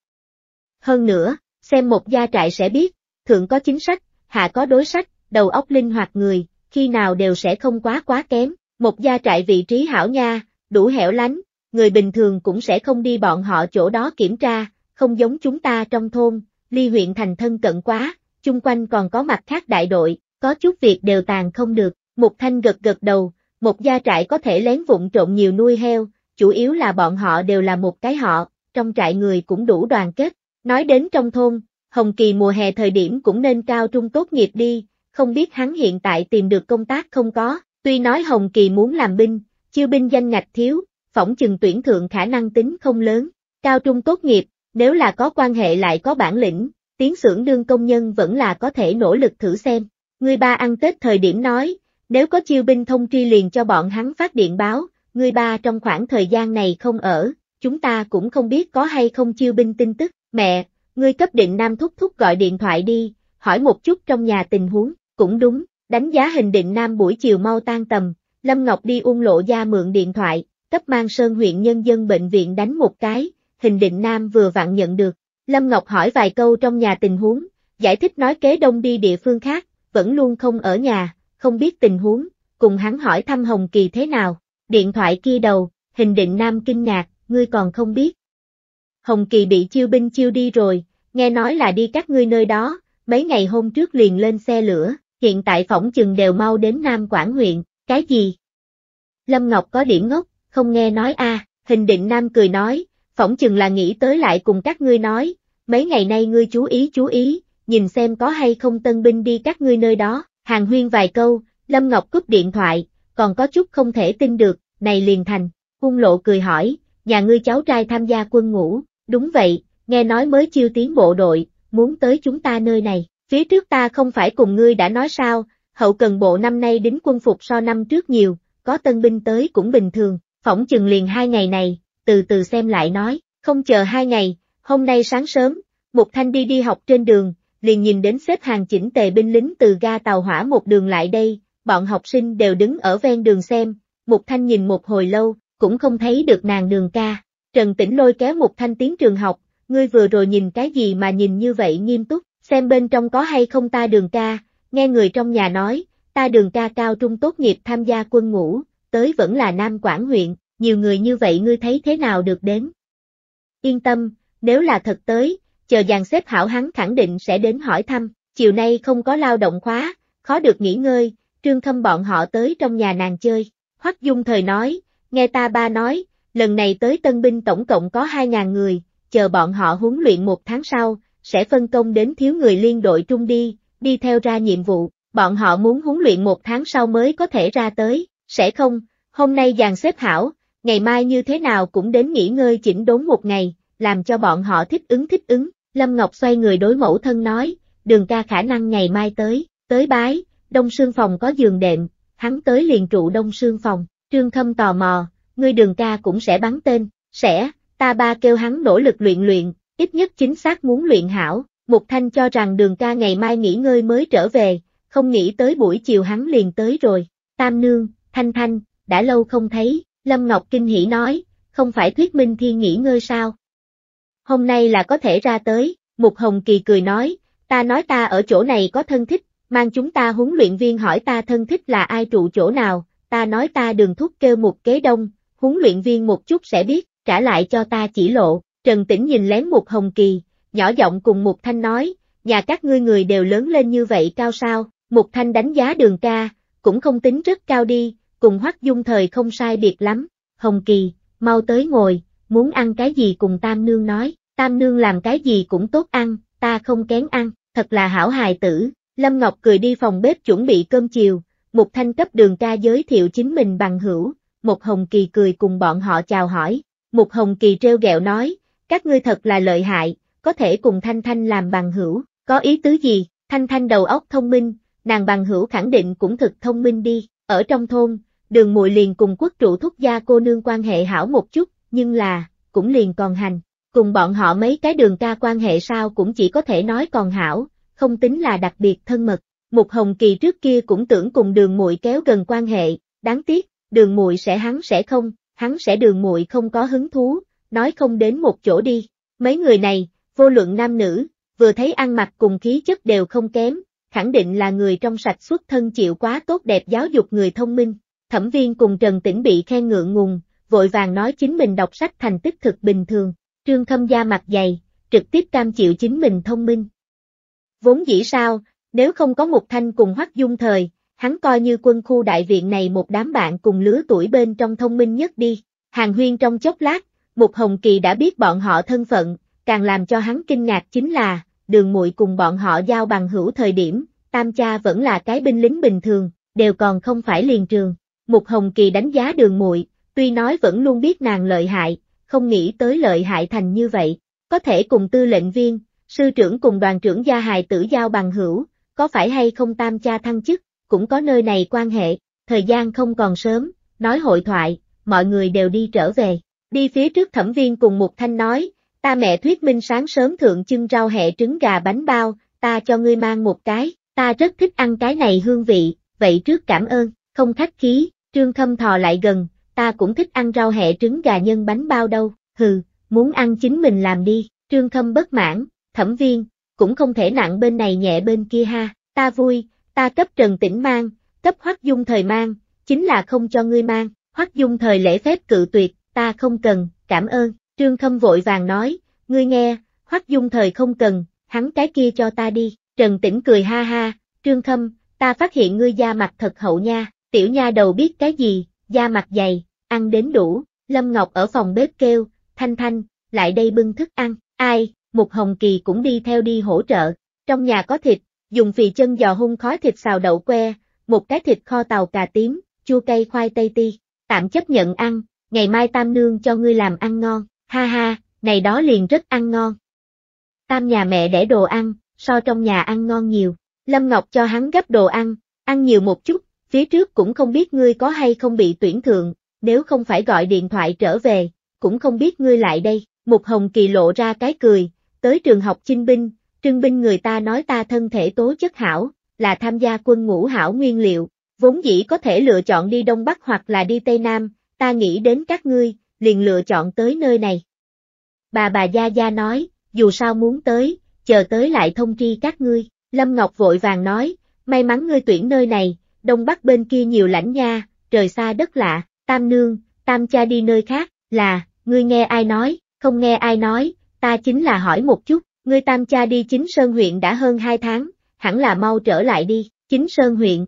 Hơn nữa, xem một gia trại sẽ biết, thượng có chính sách, hạ có đối sách, đầu óc linh hoạt người, khi nào đều sẽ không quá quá kém, một gia trại vị trí hảo nha, đủ hẻo lánh, người bình thường cũng sẽ không đi bọn họ chỗ đó kiểm tra, không giống chúng ta trong thôn, ly huyện thành thân cận quá, chung quanh còn có mặt khác đại đội, có chút việc đều tàn không được. Mục Thanh gật gật đầu, một gia trại có thể lén vụn trộn nhiều nuôi heo, chủ yếu là bọn họ đều là một cái họ, trong trại người cũng đủ đoàn kết. Nói đến trong thôn, Hồng Kỳ mùa hè thời điểm cũng nên cao trung tốt nghiệp đi, không biết hắn hiện tại tìm được công tác không có, tuy nói Hồng Kỳ muốn làm binh, chiêu binh danh ngạch thiếu, phỏng chừng tuyển thượng khả năng tính không lớn, cao trung tốt nghiệp, nếu là có quan hệ lại có bản lĩnh, tiến xưởng đương công nhân vẫn là có thể nỗ lực thử xem. Người ba ăn Tết thời điểm nói, nếu có chiêu binh thông tri liền cho bọn hắn phát điện báo, người ba trong khoảng thời gian này không ở, chúng ta cũng không biết có hay không chiêu binh tin tức, mẹ, ngươi cấp định nam thúc thúc gọi điện thoại đi, hỏi một chút trong nhà tình huống, cũng đúng, đánh giá hình định nam buổi chiều mau tan tầm, Lâm Ngọc đi ung lộ ra mượn điện thoại, cấp mang sơn huyện nhân dân bệnh viện đánh một cái, hình định nam vừa vặn nhận được, Lâm Ngọc hỏi vài câu trong nhà tình huống, giải thích nói kế đông đi địa phương khác, vẫn luôn không ở nhà, không biết tình huống, cùng hắn hỏi thăm Hồng Kỳ thế nào, điện thoại kia đầu, hình định nam kinh ngạc, ngươi còn không biết. Hồng Kỳ bị chiêu binh chiêu đi rồi, nghe nói là đi các ngươi nơi đó, mấy ngày hôm trước liền lên xe lửa, hiện tại phỏng chừng đều mau đến Nam Quảng huyện, cái gì? Lâm Ngọc có điểm ngốc, không nghe nói a hình định Nam cười nói, phỏng chừng là nghĩ tới lại cùng các ngươi nói, mấy ngày nay ngươi chú ý chú ý, nhìn xem có hay không tân binh đi các ngươi nơi đó hàng huyên vài câu, Lâm Ngọc cúp điện thoại, còn có chút không thể tin được, này liền thành, hung lộ cười hỏi, nhà ngươi cháu trai tham gia quân ngũ, đúng vậy, nghe nói mới chiêu tiến bộ đội, muốn tới chúng ta nơi này, phía trước ta không phải cùng ngươi đã nói sao, hậu cần bộ năm nay đính quân phục so năm trước nhiều, có tân binh tới cũng bình thường, phỏng chừng liền hai ngày này, từ từ xem lại nói, không chờ hai ngày, hôm nay sáng sớm, một thanh đi đi học trên đường, liền nhìn đến xếp hàng chỉnh tề binh lính từ ga tàu hỏa một đường lại đây, bọn học sinh đều đứng ở ven đường xem, Mục Thanh nhìn một hồi lâu, cũng không thấy được nàng đường ca. Trần Tĩnh lôi kéo Mục Thanh tiến trường học, ngươi vừa rồi nhìn cái gì mà nhìn như vậy nghiêm túc, xem bên trong có hay không ta đường ca, nghe người trong nhà nói, ta đường ca cao trung tốt nghiệp tham gia quân ngũ, tới vẫn là Nam Quảng huyện, nhiều người như vậy ngươi thấy thế nào được đến. Yên tâm, nếu là thật tới, chờ dàn xếp hảo hắn khẳng định sẽ đến hỏi thăm, chiều nay không có lao động khóa, khó được nghỉ ngơi, trương khâm bọn họ tới trong nhà nàng chơi. Hoắc Dung thời nói, nghe ta ba nói, lần này tới tân binh tổng cộng có 2.000 người, chờ bọn họ huấn luyện một tháng sau, sẽ phân công đến thiếu người liên đội trung đi, đi theo ra nhiệm vụ, bọn họ muốn huấn luyện một tháng sau mới có thể ra tới, sẽ không, hôm nay dàn xếp hảo, ngày mai như thế nào cũng đến nghỉ ngơi chỉnh đốn một ngày, làm cho bọn họ thích ứng thích ứng. Lâm Ngọc xoay người đối mẫu thân nói, đường ca khả năng ngày mai tới, tới bái, đông sương phòng có giường đệm, hắn tới liền trụ đông sương phòng, trương khâm tò mò, ngươi đường ca cũng sẽ bắn tên, sẽ, ta ba kêu hắn nỗ lực luyện luyện, ít nhất chính xác muốn luyện hảo, Mục Thanh cho rằng đường ca ngày mai nghỉ ngơi mới trở về, không nghĩ tới buổi chiều hắn liền tới rồi, tam nương, thanh thanh, đã lâu không thấy, Lâm Ngọc kinh hỉ nói, không phải thuyết minh thiên nghỉ ngơi sao, hôm nay là có thể ra tới, Mục Hồng Kỳ cười nói, ta nói ta ở chỗ này có thân thích, mang chúng ta huấn luyện viên hỏi ta thân thích là ai trụ chỗ nào, ta nói ta đường thúc kêu một Kế Đông, huấn luyện viên một chút sẽ biết, trả lại cho ta chỉ lộ, Trần Tĩnh nhìn lén Mục Hồng Kỳ, nhỏ giọng cùng Mục Thanh nói, nhà các ngươi người đều lớn lên như vậy cao sao, Mục Thanh đánh giá đường ca, cũng không tính rất cao đi, cùng Hoắc Dung thời không sai biệt lắm, Hồng Kỳ, mau tới ngồi, muốn ăn cái gì cùng Tam Nương nói, Tam Nương làm cái gì cũng tốt ăn, ta không kén ăn, thật là hảo hài tử. Lâm Ngọc cười đi phòng bếp chuẩn bị cơm chiều, Mục Thanh cấp đường ca giới thiệu chính mình bằng hữu, Mục Hồng Kỳ cười cùng bọn họ chào hỏi, Mục Hồng Kỳ treo gẹo nói, các ngươi thật là lợi hại, có thể cùng Thanh Thanh làm bằng hữu, có ý tứ gì, Thanh Thanh đầu óc thông minh, nàng bằng hữu khẳng định cũng thực thông minh đi, ở trong thôn, đường mùi liền cùng quốc trụ thúc gia cô nương quan hệ hảo một chút, nhưng là, cũng liền còn hành, cùng bọn họ mấy cái đường ca quan hệ sao cũng chỉ có thể nói còn hảo, không tính là đặc biệt thân mật. Mục Hồng Kỳ trước kia cũng tưởng cùng đường muội kéo gần quan hệ, đáng tiếc, đường muội sẽ hắn sẽ không, hắn sẽ đường muội không có hứng thú, nói không đến một chỗ đi. Mấy người này, vô luận nam nữ, vừa thấy ăn mặc cùng khí chất đều không kém, khẳng định là người trong sạch xuất thân chịu quá tốt đẹp giáo dục người thông minh. Thẩm viên cùng Trần Tĩnh bị khen ngượng ngùng, vội vàng nói chính mình đọc sách thành tích thực bình thường, trương khâm gia mặt dày, trực tiếp cam chịu chính mình thông minh. Vốn dĩ sao, nếu không có một Thanh cùng Hoắc Dung thời, hắn coi như quân khu đại viện này một đám bạn cùng lứa tuổi bên trong thông minh nhất đi. Hàng huyên trong chốc lát, Mục Hồng Kỳ đã biết bọn họ thân phận, càng làm cho hắn kinh ngạc chính là, đường muội cùng bọn họ giao bằng hữu thời điểm, tam cha vẫn là cái binh lính bình thường, đều còn không phải liền trường. Mục Hồng Kỳ đánh giá đường muội, tuy nói vẫn luôn biết nàng lợi hại, không nghĩ tới lợi hại thành như vậy, có thể cùng tư lệnh viên, sư trưởng cùng đoàn trưởng gia hài tử giao bằng hữu, có phải hay không tam cha thăng chức, cũng có nơi này quan hệ, thời gian không còn sớm, nói hội thoại, mọi người đều đi trở về, đi phía trước thẩm viên cùng một Thanh nói, ta mẹ thuyết minh sáng sớm thượng chưng rau hẹ trứng gà bánh bao, ta cho ngươi mang một cái, ta rất thích ăn cái này hương vị, vậy trước cảm ơn, không khách khí, trương thâm thò lại gần, ta cũng thích ăn rau hẹ trứng gà nhân bánh bao đâu, hừ, muốn ăn chính mình làm đi, trương khâm bất mãn, thẩm viên, cũng không thể nặng bên này nhẹ bên kia ha, ta vui, ta cấp trần Tĩnh mang, cấp hoắc dung thời mang, chính là không cho ngươi mang, hoắc dung thời lễ phép cự tuyệt, ta không cần, cảm ơn, trương khâm vội vàng nói, ngươi nghe, hoắc dung thời không cần, hắn cái kia cho ta đi, trần Tĩnh cười ha ha, trương khâm, ta phát hiện ngươi da mặt thật hậu nha, tiểu nha đầu biết cái gì, da mặt dày, ăn đến đủ, Lâm Ngọc ở phòng bếp kêu, Thanh Thanh, lại đây bưng thức ăn, ai, Mục Hồng Kỳ cũng đi theo đi hỗ trợ, trong nhà có thịt, dùng phì chân giò hun khói thịt xào đậu que, một cái thịt kho tàu cà tím, chua cây khoai tây ti, tạm chấp nhận ăn, ngày mai Tam Nương cho ngươi làm ăn ngon, ha ha, này đó liền rất ăn ngon. Tam nhà mẹ để đồ ăn, so trong nhà ăn ngon nhiều, Lâm Ngọc cho hắn gấp đồ ăn, ăn nhiều một chút, phía trước cũng không biết ngươi có hay không bị tuyển thượng, nếu không phải gọi điện thoại trở về, cũng không biết ngươi lại đây. Mục Hồng Kỳ lộ ra cái cười, tới trường học chinh binh, trưng binh người ta nói ta thân thể tố chất hảo, là tham gia quân ngũ hảo nguyên liệu, vốn dĩ có thể lựa chọn đi Đông Bắc hoặc là đi Tây Nam, ta nghĩ đến các ngươi, liền lựa chọn tới nơi này. Bà bà Gia Gia nói, dù sao muốn tới, chờ tới lại thông tri các ngươi, Lâm Ngọc vội vàng nói, may mắn ngươi tuyển nơi này, đông bắc bên kia nhiều lãnh nha, trời xa đất lạ, tam nương, tam cha đi nơi khác, là, ngươi nghe ai nói, không nghe ai nói, ta chính là hỏi một chút, ngươi tam cha đi chính sơn huyện đã hơn hai tháng, hẳn là mau trở lại đi, chính sơn huyện.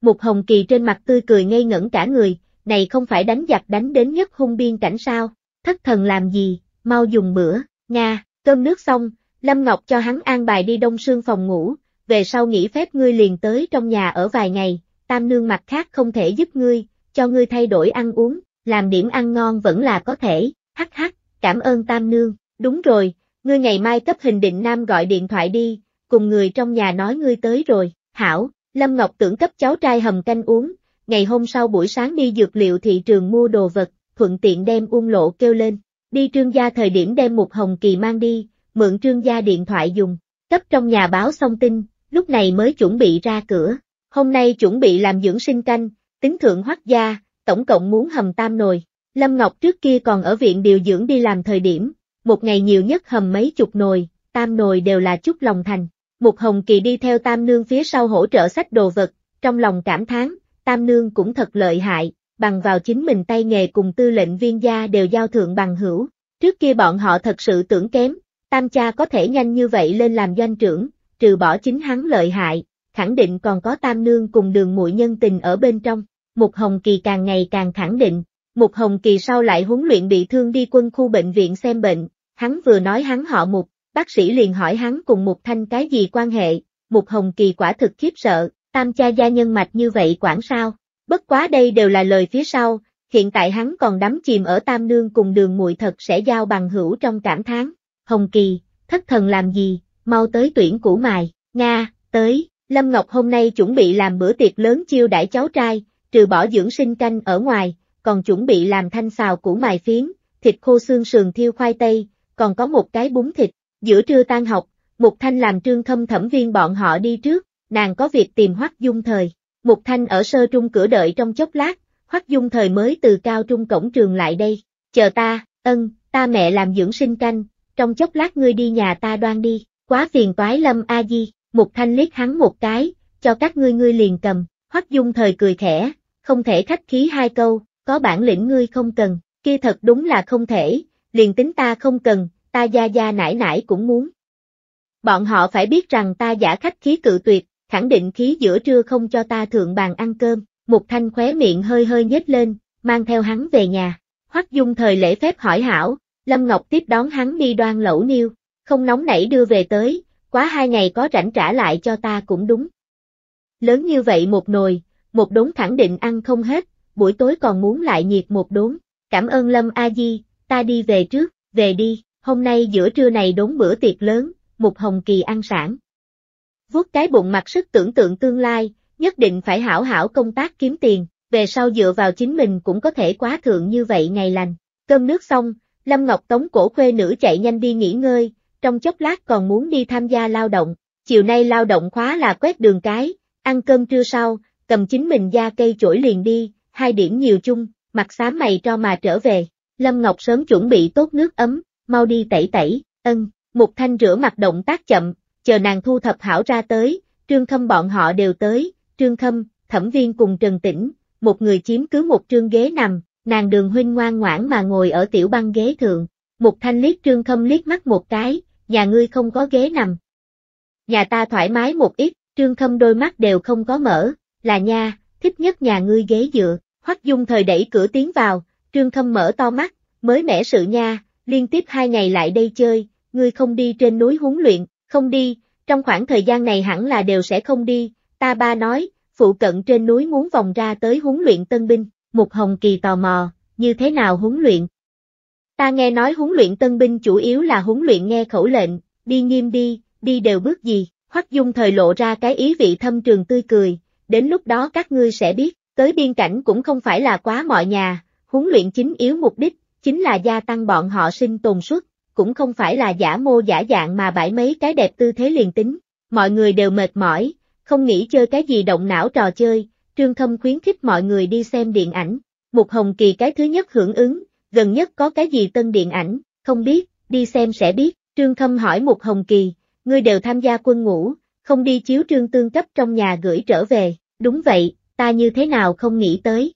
Một hồng kỳ trên mặt tươi cười ngây ngẩn cả người, này không phải đánh giặc đánh đến nhất hung biên cảnh sao, thất thần làm gì, mau dùng bữa, nga, cơm nước xong, Lâm Ngọc cho hắn an bài đi đông sương phòng ngủ, về sau nghỉ phép ngươi liền tới trong nhà ở vài ngày, tam nương mặt khác không thể giúp ngươi, cho ngươi thay đổi ăn uống, làm điểm ăn ngon vẫn là có thể, hắc hắc, cảm ơn tam nương, đúng rồi, ngươi ngày mai cấp hình định nam gọi điện thoại đi, cùng người trong nhà nói ngươi tới rồi, hảo, Lâm Ngọc tưởng cấp cháu trai hầm canh uống, ngày hôm sau buổi sáng đi dược liệu thị trường mua đồ vật, thuận tiện đem uông lộ kêu lên, đi trương gia thời điểm đem một hồng kỳ mang đi, mượn trương gia điện thoại dùng, cấp trong nhà báo xong tin, lúc này mới chuẩn bị ra cửa, hôm nay chuẩn bị làm dưỡng sinh canh, tính thượng hoắc gia, tổng cộng muốn hầm tam nồi. Lâm Ngọc trước kia còn ở viện điều dưỡng đi làm thời điểm, một ngày nhiều nhất hầm mấy chục nồi, tam nồi đều là chút lòng thành. Một hồng kỳ đi theo tam nương phía sau hỗ trợ sách đồ vật, trong lòng cảm thán, tam nương cũng thật lợi hại, bằng vào chính mình tay nghề cùng tư lệnh viên gia đều giao thượng bằng hữu. Trước kia bọn họ thật sự tưởng kém, tam cha có thể nhanh như vậy lên làm doanh trưởng, trừ bỏ chính hắn lợi hại, khẳng định còn có tam nương cùng đường muội nhân tình ở bên trong. Mục Hồng Kỳ càng ngày càng khẳng định, Mục Hồng Kỳ sau lại huấn luyện bị thương đi quân khu bệnh viện xem bệnh, hắn vừa nói hắn họ Mục, bác sĩ liền hỏi hắn cùng Mục Thanh cái gì quan hệ, Mục Hồng Kỳ quả thực khiếp sợ, tam cha gia nhân mạch như vậy quản sao, bất quá đây đều là lời phía sau, hiện tại hắn còn đắm chìm ở tam nương cùng đường muội thật sẽ giao bằng hữu trong cảm tháng, Hồng Kỳ, thất thần làm gì, mau tới tuyển củ mài, Nga, tới, Lâm Ngọc hôm nay chuẩn bị làm bữa tiệc lớn chiêu đãi cháu trai, trừ bỏ dưỡng sinh canh ở ngoài, còn chuẩn bị làm thanh xào củ mài phiến, thịt khô xương sườn thiêu khoai tây, còn có một cái bún thịt, giữa trưa tan học, Mục Thanh làm trương thâm thẩm viên bọn họ đi trước, nàng có việc tìm Hoắc Dung Thời. Mục Thanh ở sơ trung cửa đợi trong chốc lát, Hoắc Dung Thời mới từ cao trung cổng trường lại đây, chờ ta, ân, ta mẹ làm dưỡng sinh canh, trong chốc lát ngươi đi nhà ta đoan đi, Quá phiền toái Lâm A Di, một thanh liếc hắn một cái, cho các ngươi ngươi liền cầm, Hoắc Dung thời cười khẽ, không thể khách khí hai câu, có bản lĩnh ngươi không cần, kia thật đúng là không thể, liền tính ta không cần, ta gia gia nải nải cũng muốn. Bọn họ phải biết rằng ta giả khách khí cự tuyệt, khẳng định khí giữa trưa không cho ta thượng bàn ăn cơm, một thanh khóe miệng hơi hơi nhếch lên, mang theo hắn về nhà. Hoắc Dung thời lễ phép hỏi hảo, Lâm Ngọc tiếp đón hắn đi đoan lẩu niêu, không nóng nảy đưa về tới, quá hai ngày có rảnh trả lại cho ta cũng đúng. Lớn như vậy một nồi, một đống khẳng định ăn không hết, buổi tối còn muốn lại nhiệt một đống. cảm ơn Lâm A Di, ta đi về trước, về đi, hôm nay giữa trưa này đốn bữa tiệc lớn, một hồng kỳ ăn sản. Vuốt cái bụng mặt sức tưởng tượng tương lai, nhất định phải hảo hảo công tác kiếm tiền, về sau dựa vào chính mình cũng có thể quá thượng như vậy ngày lành. Cơm nước xong, Lâm Ngọc Tống cổ khuê nữ chạy nhanh đi nghỉ ngơi, trong chốc lát còn muốn đi tham gia lao động, chiều nay lao động khóa là quét đường cái, ăn cơm trưa sau, cầm chính mình ra cây chổi liền đi, hai điểm nhiều chung, mặt xám mày cho mà trở về, Lâm Ngọc sớm chuẩn bị tốt nước ấm, mau đi tẩy tẩy, ân, Mục Thanh rửa mặt động tác chậm, chờ nàng thu thập hảo ra tới, Trương Khâm bọn họ đều tới, Trương Khâm, Thẩm Viên cùng Trần Tĩnh, một người chiếm cứ một trương ghế nằm, nàng đường huynh ngoan ngoãn mà ngồi ở tiểu băng ghế thượng, Mục Thanh liếc Trương Khâm liếc mắt một cái, nhà ngươi không có ghế nằm. Nhà ta thoải mái một ít, Trương Khâm đôi mắt đều không có mở, là nha, thích nhất nhà ngươi ghế dựa, Hoắc Dung thời đẩy cửa tiến vào, Trương Khâm mở to mắt, mới mẻ sự nha, liên tiếp hai ngày lại đây chơi, ngươi không đi trên núi huấn luyện, không đi, trong khoảng thời gian này hẳn là đều sẽ không đi, ta ba nói, phụ cận trên núi muốn vòng ra tới huấn luyện tân binh, một Hồng Kỳ tò mò, như thế nào huấn luyện, Ta nghe nói huấn luyện tân binh chủ yếu là huấn luyện nghe khẩu lệnh, đi nghiêm đi, đi đều bước gì, Hoắc Dung thời lộ ra cái ý vị thâm trường tươi cười, đến lúc đó các ngươi sẽ biết, tới biên cảnh cũng không phải là quá mọi nhà, huấn luyện chính yếu mục đích, chính là gia tăng bọn họ sinh tồn suất, cũng không phải là giả mô giả dạng mà bãi mấy cái đẹp tư thế liền tính, mọi người đều mệt mỏi, không nghĩ chơi cái gì động não trò chơi, Trương Khâm khuyến khích mọi người đi xem điện ảnh, Mục Hồng Kỳ cái thứ nhất hưởng ứng, gần nhất có cái gì tân điện ảnh, không biết, đi xem sẽ biết, Trương Khâm hỏi một Hồng Kỳ, ngươi đều tham gia quân ngũ, không đi chiếu trương tương cấp trong nhà gửi trở về, đúng vậy, ta như thế nào không nghĩ tới.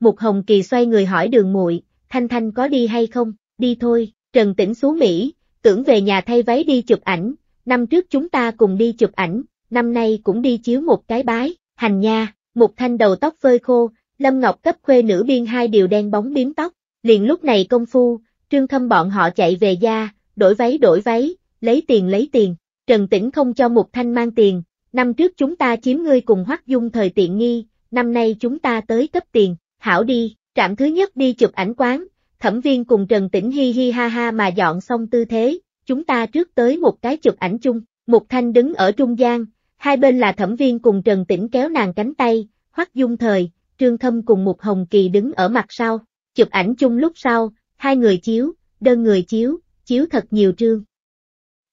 một Hồng Kỳ xoay người hỏi đường muội Thanh Thanh có đi hay không, đi thôi, Trần Tĩnh xuống Mỹ, tưởng về nhà thay váy đi chụp ảnh, năm trước chúng ta cùng đi chụp ảnh, năm nay cũng đi chiếu một cái bái, hành nha, một thanh đầu tóc phơi khô, Lâm Ngọc cấp khuê nữ biên hai điều đen bóng biếm tóc, Liền lúc này công phu, trương thâm bọn họ chạy về gia, đổi váy đổi váy, lấy tiền lấy tiền. Trần Tĩnh không cho Mục Thanh mang tiền, năm trước chúng ta chiếm ngươi cùng Hoắc Dung thời tiện nghi, năm nay chúng ta tới cấp tiền, hảo đi, trạm thứ nhất đi chụp ảnh quán, thẩm viên cùng Trần Tĩnh hi hi ha ha mà dọn xong tư thế, chúng ta trước tới một cái chụp ảnh chung, Mục Thanh đứng ở trung gian, hai bên là thẩm viên cùng Trần Tĩnh kéo nàng cánh tay, Hoắc Dung thời, Trương Thâm cùng Mục Hồng Kỳ đứng ở mặt sau, Chụp ảnh chung lúc sau, hai người chiếu, đơn người chiếu, chiếu thật nhiều trương.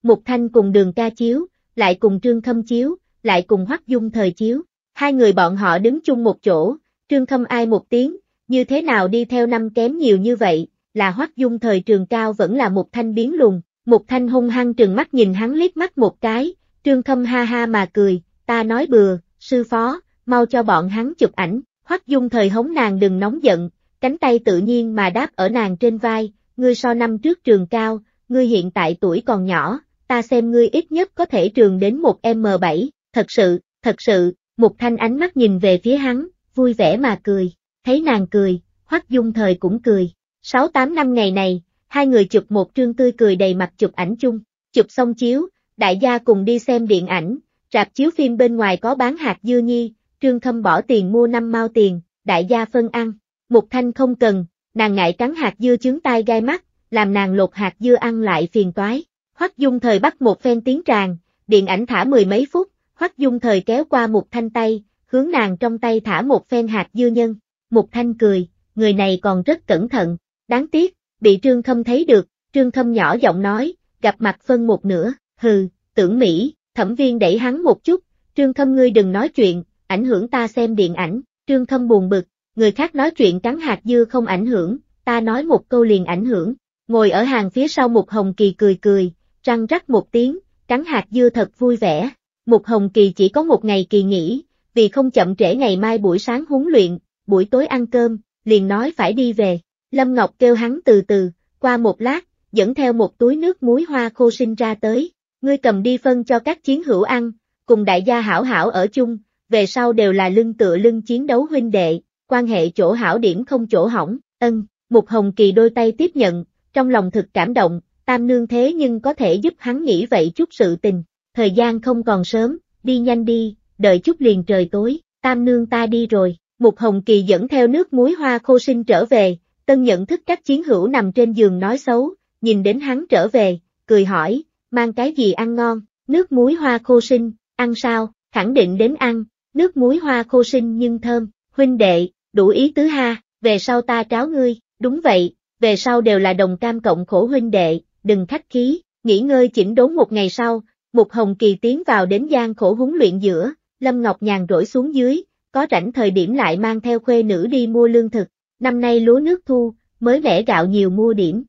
Mục Thanh cùng đường ca chiếu, lại cùng Trương Khâm chiếu, lại cùng Hoắc Dung thời chiếu. Hai người bọn họ đứng chung một chỗ, Trương Khâm ai một tiếng, như thế nào đi theo năm kém nhiều như vậy, là Hoắc Dung thời trường cao vẫn là Mục Thanh biến lùn. Mục Thanh hung hăng trừng mắt nhìn hắn liếc mắt một cái, Trương Khâm ha ha mà cười, ta nói bừa, sư phó, mau cho bọn hắn chụp ảnh. Hoắc Dung thời hống nàng đừng nóng giận, cánh tay tự nhiên mà đáp ở nàng trên vai, ngươi so năm trước trường cao, ngươi hiện tại tuổi còn nhỏ, ta xem ngươi ít nhất có thể trường đến một M7, thật sự, thật sự, một thanh ánh mắt nhìn về phía hắn, vui vẻ mà cười, thấy nàng cười, hoắc dung thời cũng cười, 6-8 năm ngày này, hai người chụp một trương tươi cười đầy mặt chụp ảnh chung, chụp xong chiếu, đại gia cùng đi xem điện ảnh, rạp chiếu phim bên ngoài có bán hạt dưa nhi, trương thâm bỏ tiền mua năm mao tiền, đại gia phân ăn, một thanh không cần, nàng ngại cắn hạt dưa chướng tai gai mắt, làm nàng lột hạt dưa ăn lại phiền toái. Hoắc Dung thời bắt một phen tiếng tràn, điện ảnh thả mười mấy phút, Hoắc Dung thời kéo qua một thanh tay, hướng nàng trong tay thả một phen hạt dưa nhân. Một thanh cười, người này còn rất cẩn thận, đáng tiếc, bị Trương Khâm thấy được, Trương Khâm nhỏ giọng nói, gặp mặt phân một nửa, hừ, tưởng Mỹ, thẩm viên đẩy hắn một chút, Trương Khâm ngươi đừng nói chuyện, ảnh hưởng ta xem điện ảnh, Trương Khâm buồn bực, người khác nói chuyện cắn hạt dưa không ảnh hưởng, ta nói một câu liền ảnh hưởng. Ngồi ở hàng phía sau một Hồng Kỳ cười cười, răng rắc một tiếng, cắn hạt dưa thật vui vẻ. một Hồng Kỳ chỉ có một ngày kỳ nghỉ, vì không chậm trễ ngày mai buổi sáng huấn luyện, buổi tối ăn cơm, liền nói phải đi về. Lâm Ngọc kêu hắn từ từ, qua một lát, dẫn theo một túi nước muối hoa khô sinh ra tới, ngươi cầm đi phân cho các chiến hữu ăn, cùng đại gia hảo hảo ở chung, về sau đều là lưng tựa lưng chiến đấu huynh đệ, quan hệ chỗ hảo điểm không chỗ hỏng, ân, Mục Hồng Kỳ đôi tay tiếp nhận, trong lòng thực cảm động, tam nương thế nhưng có thể giúp hắn nghĩ vậy chút sự tình, thời gian không còn sớm, đi nhanh đi, đợi chút liền trời tối, tam nương ta đi rồi, Mục Hồng Kỳ dẫn theo nước muối hoa khô sinh trở về, tân nhận thức các chiến hữu nằm trên giường nói xấu, nhìn đến hắn trở về, cười hỏi, mang cái gì ăn ngon, nước muối hoa khô sinh, ăn sao, khẳng định đến ăn, nước muối hoa khô sinh nhưng thơm, huynh đệ, đủ ý tứ ha, về sau ta tráo ngươi, đúng vậy, về sau đều là đồng cam cộng khổ huynh đệ, đừng khách khí, nghỉ ngơi chỉnh đốn một ngày sau, Mục Hồng Kỳ tiến vào đến gian khổ huấn luyện giữa, Lâm Ngọc Nhàn rỗi xuống dưới, có rảnh thời điểm lại mang theo khuê nữ đi mua lương thực, năm nay lúa nước thu, mới mẻ gạo nhiều mua điểm.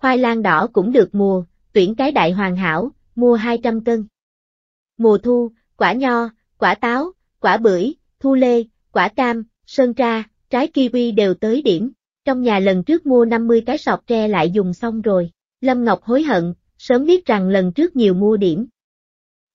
Khoai lang đỏ cũng được mùa, tuyển cái đại hoàn hảo, mua 200 cân. Mùa thu, quả nho, quả táo, quả bưởi, thu lê, quả cam, sơn tra, trái kiwi đều tới điểm. Trong nhà lần trước mua 50 cái sọt tre lại dùng xong rồi. Lâm Ngọc hối hận, sớm biết rằng lần trước nhiều mua điểm.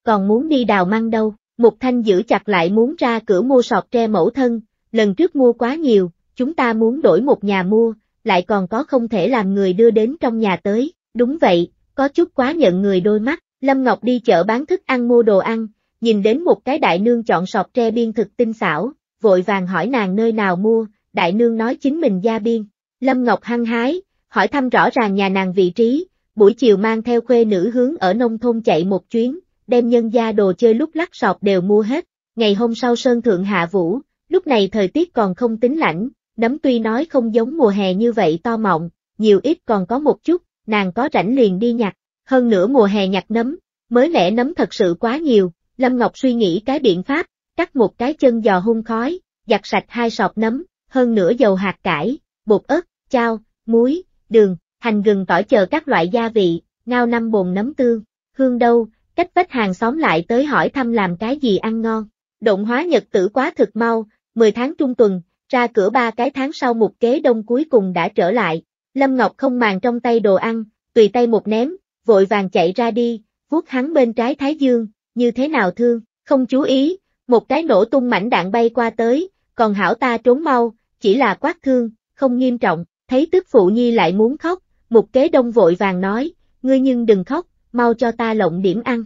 Còn muốn đi đào măng đâu, Mục Thanh giữ chặt lại muốn ra cửa mua sọt tre mẫu thân, lần trước mua quá nhiều, chúng ta muốn đổi một nhà mua, lại còn có không thể làm người đưa đến trong nhà tới, đúng vậy, có chút quá nhận người đôi mắt, Lâm Ngọc đi chợ bán thức ăn mua đồ ăn, nhìn đến một cái đại nương chọn sọt tre biên thực tinh xảo, vội vàng hỏi nàng nơi nào mua, đại nương nói chính mình gia biên. Lâm Ngọc hăng hái, hỏi thăm rõ ràng nhà nàng vị trí, buổi chiều mang theo khuê nữ hướng ở nông thôn chạy một chuyến, đem nhân gia đồ chơi lúc lắc sọp đều mua hết. Ngày hôm sau Sơn Thượng Hạ Vũ, lúc này thời tiết còn không tính lạnh, nấm tuy nói không giống mùa hè như vậy to mọng, nhiều ít còn có một chút, nàng có rảnh liền đi nhặt, hơn nữa mùa hè nhặt nấm, mới lẽ nấm thật sự quá nhiều, Lâm Ngọc suy nghĩ cái biện pháp, cắt một cái chân giò hung khói, giặt sạch hai sọt nấm, hơn nửa dầu hạt cải, bột ớt, chao, muối, đường, hành gừng tỏi chờ các loại gia vị, ngao năm bồn nấm tương, hương đâu, cách vách hàng xóm lại tới hỏi thăm làm cái gì ăn ngon. Động hóa nhật tử quá thực mau, 10 tháng trung tuần, ra cửa ba cái tháng sau một kế đông cuối cùng đã trở lại, Lâm Ngọc không màng trong tay đồ ăn, tùy tay một ném, vội vàng chạy ra đi, vuốt hắn bên trái thái dương, như thế nào thương, không chú ý, một cái nổ tung mảnh đạn bay qua tới, còn hảo ta trốn mau, chỉ là quát thương, không nghiêm trọng, thấy tức phụ nhi lại muốn khóc, mục kế đông vội vàng nói, ngươi nhưng đừng khóc, mau cho ta lộng điểm ăn.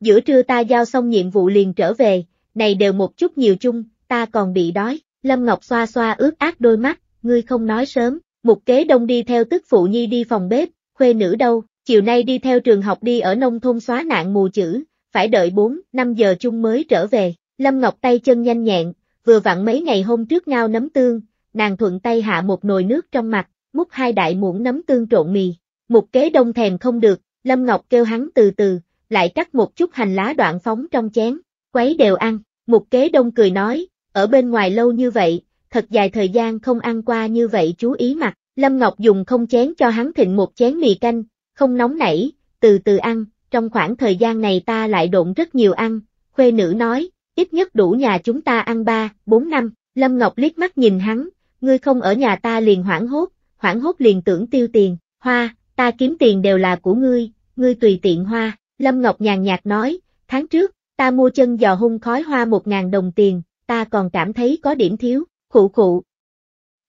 Giữa trưa ta giao xong nhiệm vụ liền trở về, này đều một chút nhiều chung, ta còn bị đói, Lâm Ngọc xoa xoa ướt át đôi mắt, ngươi không nói sớm, mục kế đông đi theo tức phụ nhi đi phòng bếp, khuê nữ đâu, chiều nay đi theo trường học đi ở nông thôn xóa nạn mù chữ, phải đợi 4, 5 giờ chung mới trở về. Lâm Ngọc tay chân nhanh nhẹn, vừa vặn mấy ngày hôm trước ngao nấm tương, nàng thuận tay hạ một nồi nước trong mặt, múc hai đại muỗng nấm tương trộn mì. Mục kế đông thèm không được, Lâm Ngọc kêu hắn từ từ, lại cắt một chút hành lá đoạn phóng trong chén, quấy đều ăn. Mục kế đông cười nói, ở bên ngoài lâu như vậy, thật dài thời gian không ăn qua như vậy chú ý mặt. Lâm Ngọc dùng không chén cho hắn thịnh một chén mì canh, không nóng nảy, từ từ ăn, trong khoảng thời gian này ta lại độn rất nhiều ăn, khuê nữ nói, ít nhất đủ nhà chúng ta ăn ba, bốn năm, Lâm Ngọc liếc mắt nhìn hắn, ngươi không ở nhà ta liền hoảng hốt, hoảng hốt liền tưởng tiêu tiền, hoa, ta kiếm tiền đều là của ngươi, ngươi tùy tiện hoa, Lâm Ngọc nhàn nhạt nói, tháng trước, ta mua chân giò hung khói hoa một ngàn đồng tiền, ta còn cảm thấy có điểm thiếu, khụ khụ.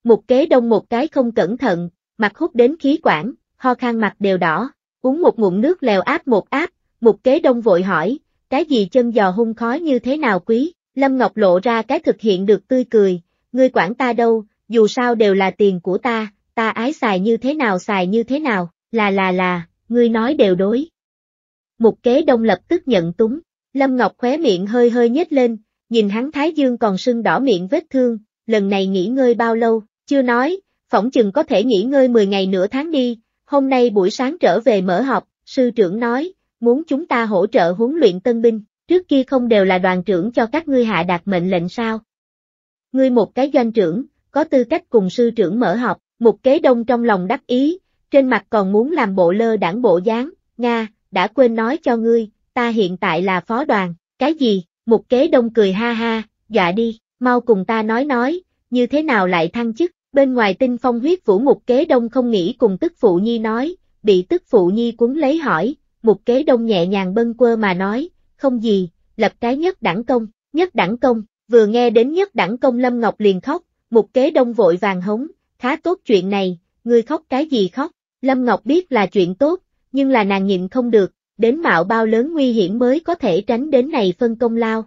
Một kế đông một cái không cẩn thận, mặt hút đến khí quản, ho khan mặt đều đỏ, uống một ngụm nước lèo áp một áp, mục kế đông vội hỏi, cái gì chân giò hung khói như thế nào quý, Lâm Ngọc lộ ra cái thực hiện được tươi cười, ngươi quản ta đâu, dù sao đều là tiền của ta, ta ái xài như thế nào xài như thế nào, là là là, ngươi nói đều đối. Mục kế đông lập tức nhận túng, Lâm Ngọc khóe miệng hơi hơi nhếch lên, nhìn hắn Thái Dương còn sưng đỏ miệng vết thương, lần này nghỉ ngơi bao lâu, chưa nói, phỏng chừng có thể nghỉ ngơi 10 ngày nửa tháng đi, Hôm nay buổi sáng trở về mở học, sư trưởng nói, muốn chúng ta hỗ trợ huấn luyện tân binh, trước kia không đều là đoàn trưởng cho các ngươi hạ đạt mệnh lệnh sao. Ngươi một cái doanh trưởng, có tư cách cùng sư trưởng mở học, một kế đông trong lòng đắc ý, trên mặt còn muốn làm bộ lơ đảng bộ dáng, Nga, đã quên nói cho ngươi, ta hiện tại là phó đoàn, cái gì, một kế đông cười ha ha, dọa đi, mau cùng ta nói nói, như thế nào lại thăng chức. Bên ngoài tinh phong huyết vũ mục kế đông không nghĩ cùng tức phụ nhi nói, bị tức phụ nhi cuốn lấy hỏi, mục kế đông nhẹ nhàng bâng quơ mà nói, không gì, lập cái nhất đẳng công, nhất đẳng công, vừa nghe đến nhất đẳng công Lâm Ngọc liền khóc, mục kế đông vội vàng hống, khá tốt chuyện này, ngươi khóc cái gì khóc, Lâm Ngọc biết là chuyện tốt, nhưng là nàng nhịn không được, đến mạo bao lớn nguy hiểm mới có thể tránh đến này phân công lao.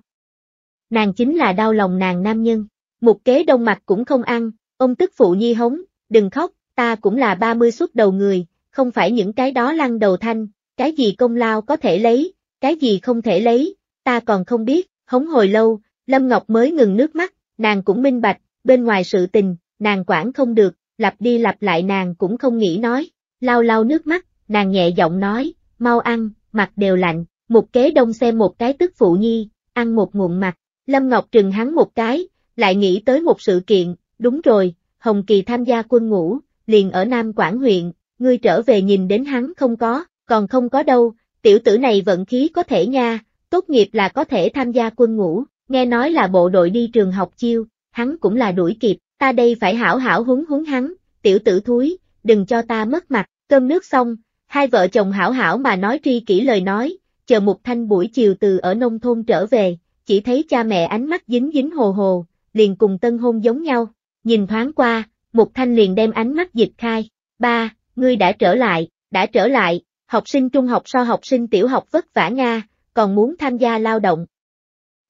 Nàng chính là đau lòng nàng nam nhân, mục kế đông mặt cũng không ăn, Ông tức phụ nhi hống, đừng khóc, ta cũng là 30 suốt đầu người, không phải những cái đó lăn đầu thanh, cái gì công lao có thể lấy, cái gì không thể lấy, ta còn không biết, hống hồi lâu, Lâm Ngọc mới ngừng nước mắt, nàng cũng minh bạch, bên ngoài sự tình, nàng quản không được, lặp đi lặp lại nàng cũng không nghĩ nói, lau lau nước mắt, nàng nhẹ giọng nói, mau ăn, mặt đều lạnh, một kế đông xem một cái tức phụ nhi, ăn một ngụm mặt, Lâm Ngọc trừng hắn một cái, lại nghĩ tới một sự kiện, Đúng rồi, Hồng Kỳ tham gia quân ngũ, liền ở Nam Quảng huyện, ngươi trở về nhìn đến hắn không có, còn không có đâu, tiểu tử này vận khí có thể nha, tốt nghiệp là có thể tham gia quân ngũ, nghe nói là bộ đội đi trường học chiêu, hắn cũng là đuổi kịp, ta đây phải hảo hảo húng húng hắn, tiểu tử thúi, đừng cho ta mất mặt, cơm nước xong, hai vợ chồng hảo hảo mà nói tri kỹ lời nói, chờ một Thanh buổi chiều từ ở nông thôn trở về, chỉ thấy cha mẹ ánh mắt dính dính hồ hồ, liền cùng tân hôn giống nhau, nhìn thoáng qua, một thanh liền đem ánh mắt dịch khai. Ba, ngươi đã trở lại, đã trở lại, học sinh trung học so học sinh tiểu học vất vả Nga, còn muốn tham gia lao động.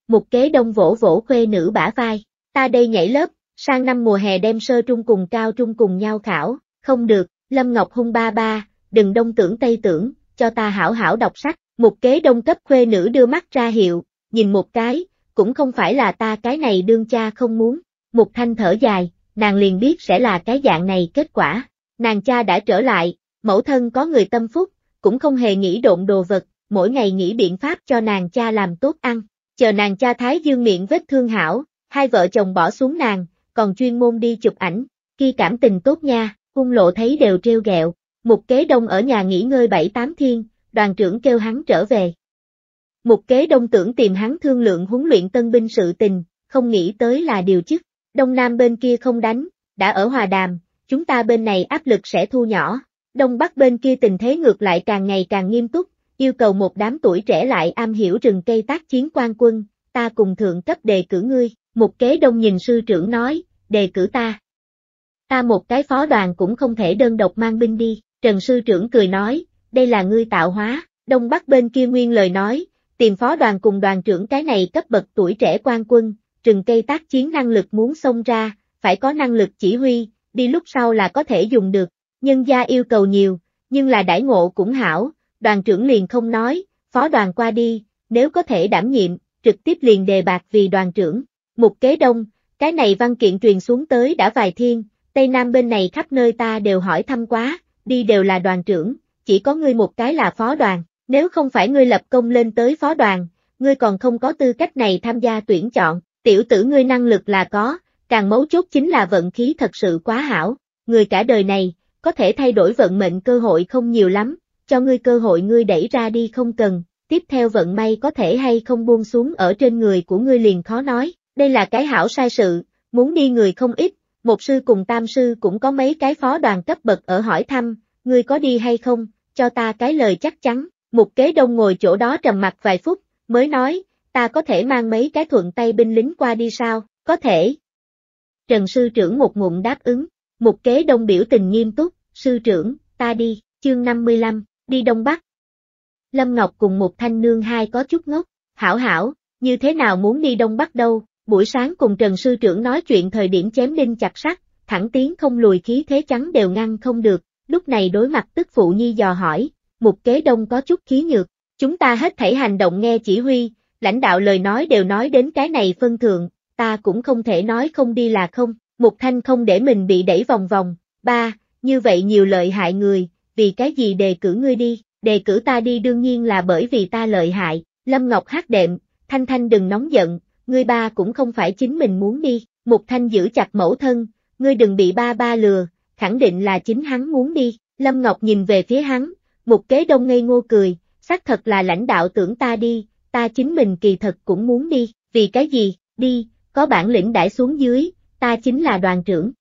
Mục kế đông vỗ vỗ khuê nữ bả vai, ta đây nhảy lớp, sang năm mùa hè đem sơ trung cùng cao trung cùng nhau khảo, không được, Lâm Ngọc hung ba ba, đừng đông tưởng tây tưởng, cho ta hảo hảo đọc sách, mục kế đông cấp khuê nữ đưa mắt ra hiệu, nhìn một cái, cũng không phải là ta cái này đương cha không muốn, một thanh thở dài, nàng liền biết sẽ là cái dạng này kết quả. Nàng cha đã trở lại, mẫu thân có người tâm phúc, cũng không hề nghĩ độn đồ vật, mỗi ngày nghĩ biện pháp cho nàng cha làm tốt ăn. Chờ nàng cha thái dương miệng vết thương hảo, hai vợ chồng bỏ xuống nàng, còn chuyên môn đi chụp ảnh, khi cảm tình tốt nha, cung lộ thấy đều treo gẹo. Mục kế đông ở nhà nghỉ ngơi bảy tám thiên, đoàn trưởng kêu hắn trở về. Mục kế đông tưởng tìm hắn thương lượng huấn luyện tân binh sự tình, không nghĩ tới là điều chức. Đông Nam bên kia không đánh, đã ở hòa đàm, chúng ta bên này áp lực sẽ thu nhỏ. Đông Bắc bên kia tình thế ngược lại càng ngày càng nghiêm túc, yêu cầu một đám tuổi trẻ lại am hiểu rừng cây tác chiến quan quân, ta cùng thượng cấp đề cử ngươi, một kế đông nhìn sư trưởng nói, đề cử ta. Ta một cái phó đoàn cũng không thể đơn độc mang binh đi, Trần sư trưởng cười nói, đây là ngươi tạo hóa, Đông Bắc bên kia nguyên lời nói, tìm phó đoàn cùng đoàn trưởng cái này cấp bậc tuổi trẻ quan quân, trừng cây tác chiến năng lực muốn xông ra, phải có năng lực chỉ huy, đi lúc sau là có thể dùng được, nhân gia yêu cầu nhiều, nhưng là đãi ngộ cũng hảo, đoàn trưởng liền không nói, phó đoàn qua đi, nếu có thể đảm nhiệm, trực tiếp liền đề bạc vì đoàn trưởng, mục kế đông, cái này văn kiện truyền xuống tới đã vài thiên, Tây Nam bên này khắp nơi ta đều hỏi thăm quá, đi đều là đoàn trưởng, chỉ có ngươi một cái là phó đoàn, nếu không phải ngươi lập công lên tới phó đoàn, ngươi còn không có tư cách này tham gia tuyển chọn, Tiểu tử ngươi năng lực là có, càng mấu chốt chính là vận khí thật sự quá hảo, người cả đời này, có thể thay đổi vận mệnh cơ hội không nhiều lắm, cho ngươi cơ hội ngươi đẩy ra đi không cần, tiếp theo vận may có thể hay không buông xuống ở trên người của ngươi liền khó nói, đây là cái hảo sai sự, muốn đi người không ít, một sư cùng tam sư cũng có mấy cái phó đoàn cấp bậc ở hỏi thăm, ngươi có đi hay không, cho ta cái lời chắc chắn, Một kế đông ngồi chỗ đó trầm mặt vài phút, mới nói, ta có thể mang mấy cái thuận tay binh lính qua đi sao, có thể. Trần sư trưởng một ngụm đáp ứng, một kế đông biểu tình nghiêm túc, sư trưởng, ta đi, chương 55, đi Đông Bắc. Lâm Ngọc cùng một thanh nương hai có chút ngốc, hảo hảo, như thế nào muốn đi Đông Bắc đâu, buổi sáng cùng Trần sư trưởng nói chuyện thời điểm chém đinh chặt sắt, thẳng tiến không lùi khí thế trắng đều ngăn không được, lúc này đối mặt tức phụ nhi dò hỏi, một kế đông có chút khí nhược, chúng ta hết thảy hành động nghe chỉ huy, lãnh đạo lời nói đều nói đến cái này phân thượng, ta cũng không thể nói không đi là không, Mục Thanh không để mình bị đẩy vòng vòng, ba, như vậy nhiều lợi hại người, vì cái gì đề cử ngươi đi, đề cử ta đi đương nhiên là bởi vì ta lợi hại, Lâm Ngọc hát đệm, Thanh Thanh đừng nóng giận, ngươi ba cũng không phải chính mình muốn đi, Mục Thanh giữ chặt mẫu thân, ngươi đừng bị ba ba lừa, khẳng định là chính hắn muốn đi, Lâm Ngọc nhìn về phía hắn, Mục Kế Đông ngây ngô cười, xác thật là lãnh đạo tưởng ta đi, ta chính mình kỳ thật cũng muốn đi, vì cái gì, đi, có bản lĩnh đãi xuống dưới, ta chính là đoàn trưởng.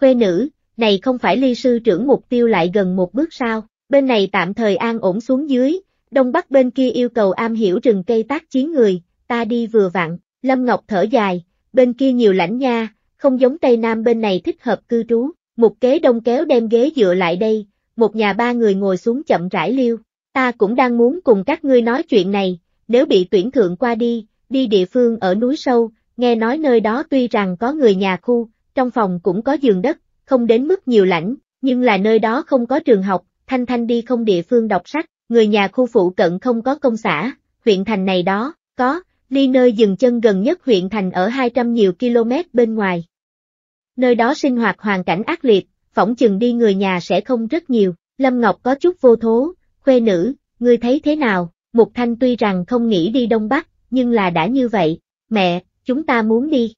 Khuê nữ, này không phải ly sư trưởng mục tiêu lại gần một bước sao, bên này tạm thời an ổn xuống dưới, đông bắc bên kia yêu cầu am hiểu rừng cây tác chiến người, ta đi vừa vặn, Lâm Ngọc thở dài, bên kia nhiều lãnh nha, không giống tây nam bên này thích hợp cư trú, một kế đông kéo đem ghế dựa lại đây, một nhà ba người ngồi xuống chậm rãi liêu, ta cũng đang muốn cùng các ngươi nói chuyện này, nếu bị tuyển thượng qua đi, đi địa phương ở núi sâu, nghe nói nơi đó tuy rằng có người nhà khu, trong phòng cũng có giường đất, không đến mức nhiều lãnh, nhưng là nơi đó không có trường học, Thanh Thanh đi không địa phương đọc sách, người nhà khu phụ cận không có công xã, huyện thành này đó, có, ly nơi dừng chân gần nhất huyện thành ở 200 nhiều km bên ngoài. Nơi đó sinh hoạt hoàn cảnh ác liệt, phỏng chừng đi người nhà sẽ không rất nhiều, Lâm Ngọc có chút vô thố, khuê nữ, ngươi thấy thế nào? Mục Thanh tuy rằng không nghĩ đi Đông Bắc, nhưng là đã như vậy, mẹ, chúng ta muốn đi.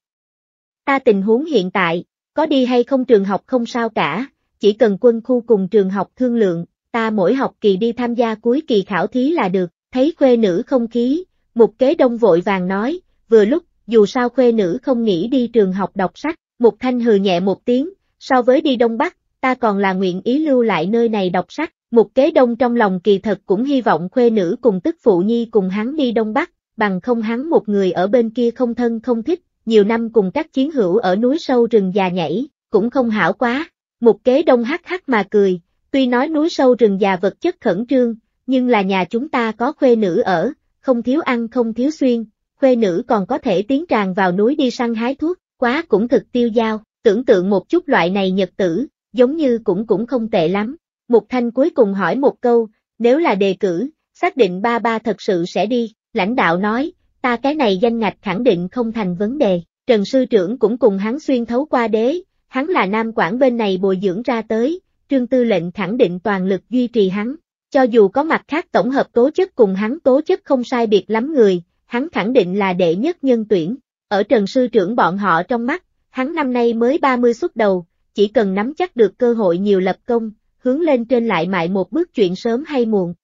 Ta tình huống hiện tại, có đi hay không trường học không sao cả, chỉ cần quân khu cùng trường học thương lượng, ta mỗi học kỳ đi tham gia cuối kỳ khảo thí là được, thấy khuê nữ không khí, mục kế đông vội vàng nói, vừa lúc, dù sao khuê nữ không nghĩ đi trường học đọc sách, mục thanh hừ nhẹ một tiếng, so với đi đông bắc, ta còn là nguyện ý lưu lại nơi này đọc sách, một kế đông trong lòng kỳ thật cũng hy vọng khuê nữ cùng tức phụ nhi cùng hắn đi Đông Bắc, bằng không hắn một người ở bên kia không thân không thích, nhiều năm cùng các chiến hữu ở núi sâu rừng già nhảy, cũng không hảo quá. Một kế đông hắc hắc mà cười, tuy nói núi sâu rừng già vật chất khẩn trương, nhưng là nhà chúng ta có khuê nữ ở, không thiếu ăn không thiếu xuyên, khuê nữ còn có thể tiến tràn vào núi đi săn hái thuốc, quá cũng thực tiêu giao, tưởng tượng một chút loại này nhật tử, giống như cũng cũng không tệ lắm. Mục Thanh cuối cùng hỏi một câu, nếu là đề cử, xác định ba ba thật sự sẽ đi, lãnh đạo nói, ta cái này danh ngạch khẳng định không thành vấn đề, Trần Sư Trưởng cũng cùng hắn xuyên thấu qua đế, hắn là nam quản bên này bồi dưỡng ra tới, trương tư lệnh khẳng định toàn lực duy trì hắn, cho dù có mặt khác tổng hợp tố chất cùng hắn tố chất không sai biệt lắm người, hắn khẳng định là đệ nhất nhân tuyển, ở Trần Sư Trưởng bọn họ trong mắt, hắn năm nay mới 30 xuất đầu, chỉ cần nắm chắc được cơ hội nhiều lập công, hướng lên trên lại mại một bước chuyện sớm hay muộn.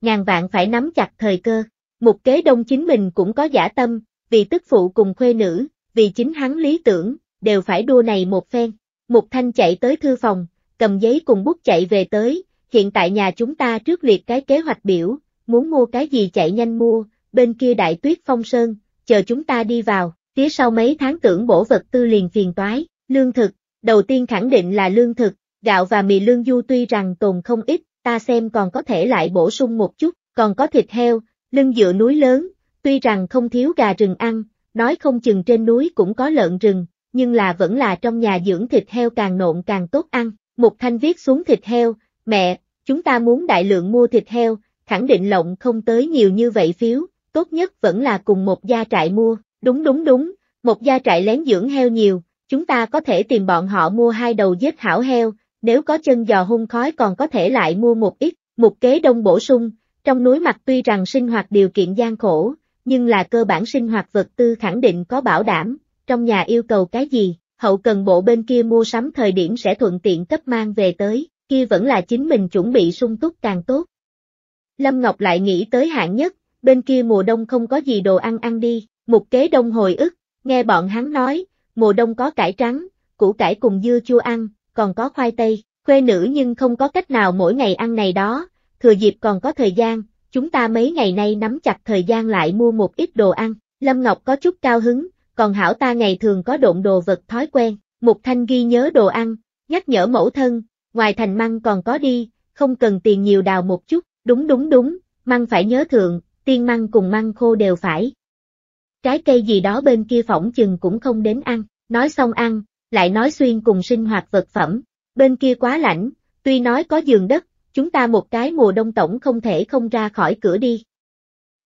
Ngàn vạn phải nắm chặt thời cơ, mục kế đông chính mình cũng có giả tâm, vì tức phụ cùng khuê nữ, vì chính hắn lý tưởng, đều phải đua này một phen. Mục thanh chạy tới thư phòng, cầm giấy cùng bút chạy về tới, hiện tại nhà chúng ta trước liệt cái kế hoạch biểu, muốn mua cái gì chạy nhanh mua, bên kia đại tuyết phong sơn, chờ chúng ta đi vào, phía sau mấy tháng tưởng bổ vật tư liền phiền toái, lương thực, đầu tiên khẳng định là lương thực, gạo và mì lương du tuy rằng tồn không ít, ta xem còn có thể lại bổ sung một chút, còn có thịt heo, lưng dựa núi lớn, tuy rằng không thiếu gà rừng ăn, nói không chừng trên núi cũng có lợn rừng, nhưng là vẫn là trong nhà dưỡng thịt heo càng nộn càng tốt ăn. Một Thanh viết xuống thịt heo, mẹ, chúng ta muốn đại lượng mua thịt heo, khẳng định lộng không tới nhiều như vậy phiếu, tốt nhất vẫn là cùng một gia trại mua, đúng đúng đúng, một gia trại lén dưỡng heo nhiều, chúng ta có thể tìm bọn họ mua hai đầu giết hảo heo, nếu có chân giò hung khói còn có thể lại mua một ít, một kế đông bổ sung, trong núi mặt tuy rằng sinh hoạt điều kiện gian khổ, nhưng là cơ bản sinh hoạt vật tư khẳng định có bảo đảm, trong nhà yêu cầu cái gì, hậu cần bộ bên kia mua sắm thời điểm sẽ thuận tiện cấp mang về tới, kia vẫn là chính mình chuẩn bị sung túc càng tốt. Lâm Ngọc lại nghĩ tới hạng nhất, bên kia mùa đông không có gì đồ ăn ăn đi, một kế đông hồi ức, nghe bọn hắn nói, mùa đông có cải trắng, củ cải cùng dưa chua ăn, còn có khoai tây, khuê nữ nhưng không có cách nào mỗi ngày ăn này đó, thừa dịp còn có thời gian, chúng ta mấy ngày nay nắm chặt thời gian lại mua một ít đồ ăn, Lâm Ngọc có chút cao hứng, còn hảo ta ngày thường có độn đồ vật thói quen, Mục Thanh ghi nhớ đồ ăn, nhắc nhở mẫu thân, ngoài thành măng còn có đi, không cần tiền nhiều đào một chút, đúng đúng đúng, măng phải nhớ thượng, tiên măng cùng măng khô đều phải. Trái cây gì đó bên kia phỏng chừng cũng không đến ăn, nói xong ăn, lại nói xuyên cùng sinh hoạt vật phẩm, bên kia quá lạnh, tuy nói có giường đất, chúng ta một cái mùa đông tổng không thể không ra khỏi cửa đi.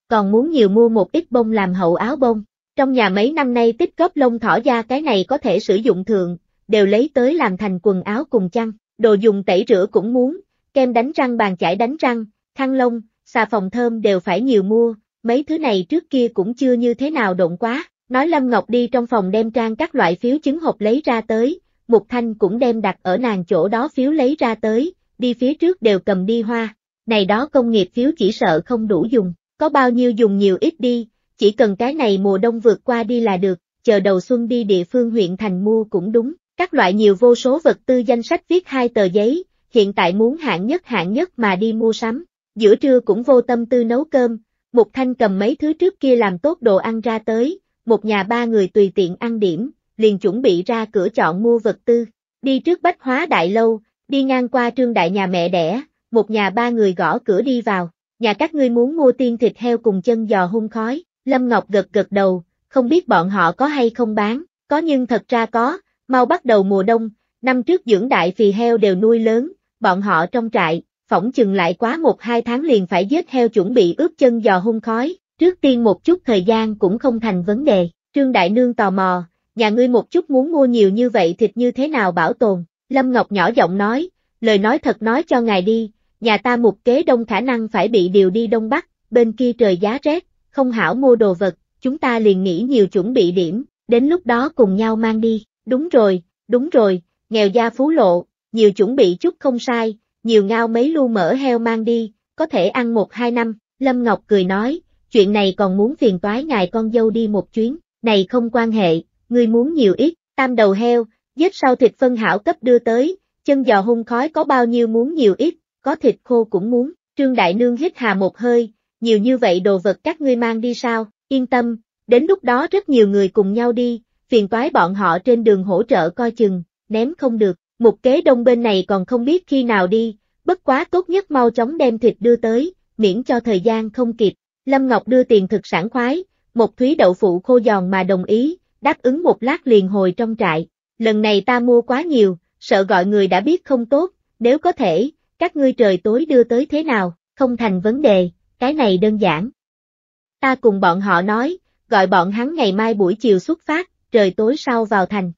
Còn muốn nhiều mua một ít bông làm hậu áo bông, trong nhà mấy năm nay tích góp lông thỏ da cái này có thể sử dụng thường, đều lấy tới làm thành quần áo cùng chăn, đồ dùng tẩy rửa cũng muốn, kem đánh răng bàn chải đánh răng, khăn lông, xà phòng thơm đều phải nhiều mua, mấy thứ này trước kia cũng chưa như thế nào động quá. Nói Lâm Ngọc đi trong phòng đem trang các loại phiếu chứng hộp lấy ra tới, Mục Thanh cũng đem đặt ở nàng chỗ đó phiếu lấy ra tới, đi phía trước đều cầm đi hoa. Này đó công nghiệp phiếu chỉ sợ không đủ dùng, có bao nhiêu dùng nhiều ít đi, chỉ cần cái này mùa đông vượt qua đi là được, chờ đầu xuân đi địa phương huyện thành mua cũng đúng. Các loại nhiều vô số vật tư danh sách viết hai tờ giấy, hiện tại muốn hạng nhất hạng nhất mà đi mua sắm. Giữa trưa cũng vô tâm tư nấu cơm, Mục Thanh cầm mấy thứ trước kia làm tốt đồ ăn ra tới, một nhà ba người tùy tiện ăn điểm, liền chuẩn bị ra cửa chọn mua vật tư. Đi trước bách hóa đại lâu, đi ngang qua trương đại nhà mẹ đẻ, một nhà ba người gõ cửa đi vào, nhà các ngươi muốn mua tiên thịt heo cùng chân giò hung khói, Lâm Ngọc gật gật đầu, không biết bọn họ có hay không bán, có nhưng thật ra có, mau bắt đầu mùa đông, năm trước dưỡng đại phì heo đều nuôi lớn, bọn họ trong trại, phỏng chừng lại quá một hai tháng liền phải giết heo chuẩn bị ướp chân giò hung khói, trước tiên một chút thời gian cũng không thành vấn đề. Trương Đại Nương tò mò, nhà ngươi một chút muốn mua nhiều như vậy thịt như thế nào bảo tồn, Lâm Ngọc nhỏ giọng nói, lời nói thật nói cho ngài đi, nhà ta một kế đông khả năng phải bị điều đi đông bắc, bên kia trời giá rét, không hảo mua đồ vật, chúng ta liền nghĩ nhiều chuẩn bị điểm, đến lúc đó cùng nhau mang đi, đúng rồi, đúng rồi, nghèo gia phú lộ, nhiều chuẩn bị chút không sai, nhiều ngao mấy lu mỡ heo mang đi, có thể ăn một hai năm, Lâm Ngọc cười nói, chuyện này còn muốn phiền toái ngài con dâu đi một chuyến, này không quan hệ, ngươi muốn nhiều ít, tam đầu heo, giết sau thịt phân hảo cấp đưa tới, chân giò hung khói có bao nhiêu muốn nhiều ít, có thịt khô cũng muốn, trương đại nương hít hà một hơi, nhiều như vậy đồ vật các ngươi mang đi sao, yên tâm, đến lúc đó rất nhiều người cùng nhau đi, phiền toái bọn họ trên đường hỗ trợ coi chừng, ném không được, một kế đông bên này còn không biết khi nào đi, bất quá tốt nhất mau chóng đem thịt đưa tới, miễn cho thời gian không kịp, Lâm Ngọc đưa tiền thực sản khoái, một thúy đậu phụ khô giòn mà đồng ý, đáp ứng một lát liền hồi trong trại. Lần này ta mua quá nhiều, sợ gọi người đã biết không tốt, nếu có thể, các ngươi trời tối đưa tới thế nào, không thành vấn đề, cái này đơn giản. Ta cùng bọn họ nói, gọi bọn hắn ngày mai buổi chiều xuất phát, trời tối sau vào thành.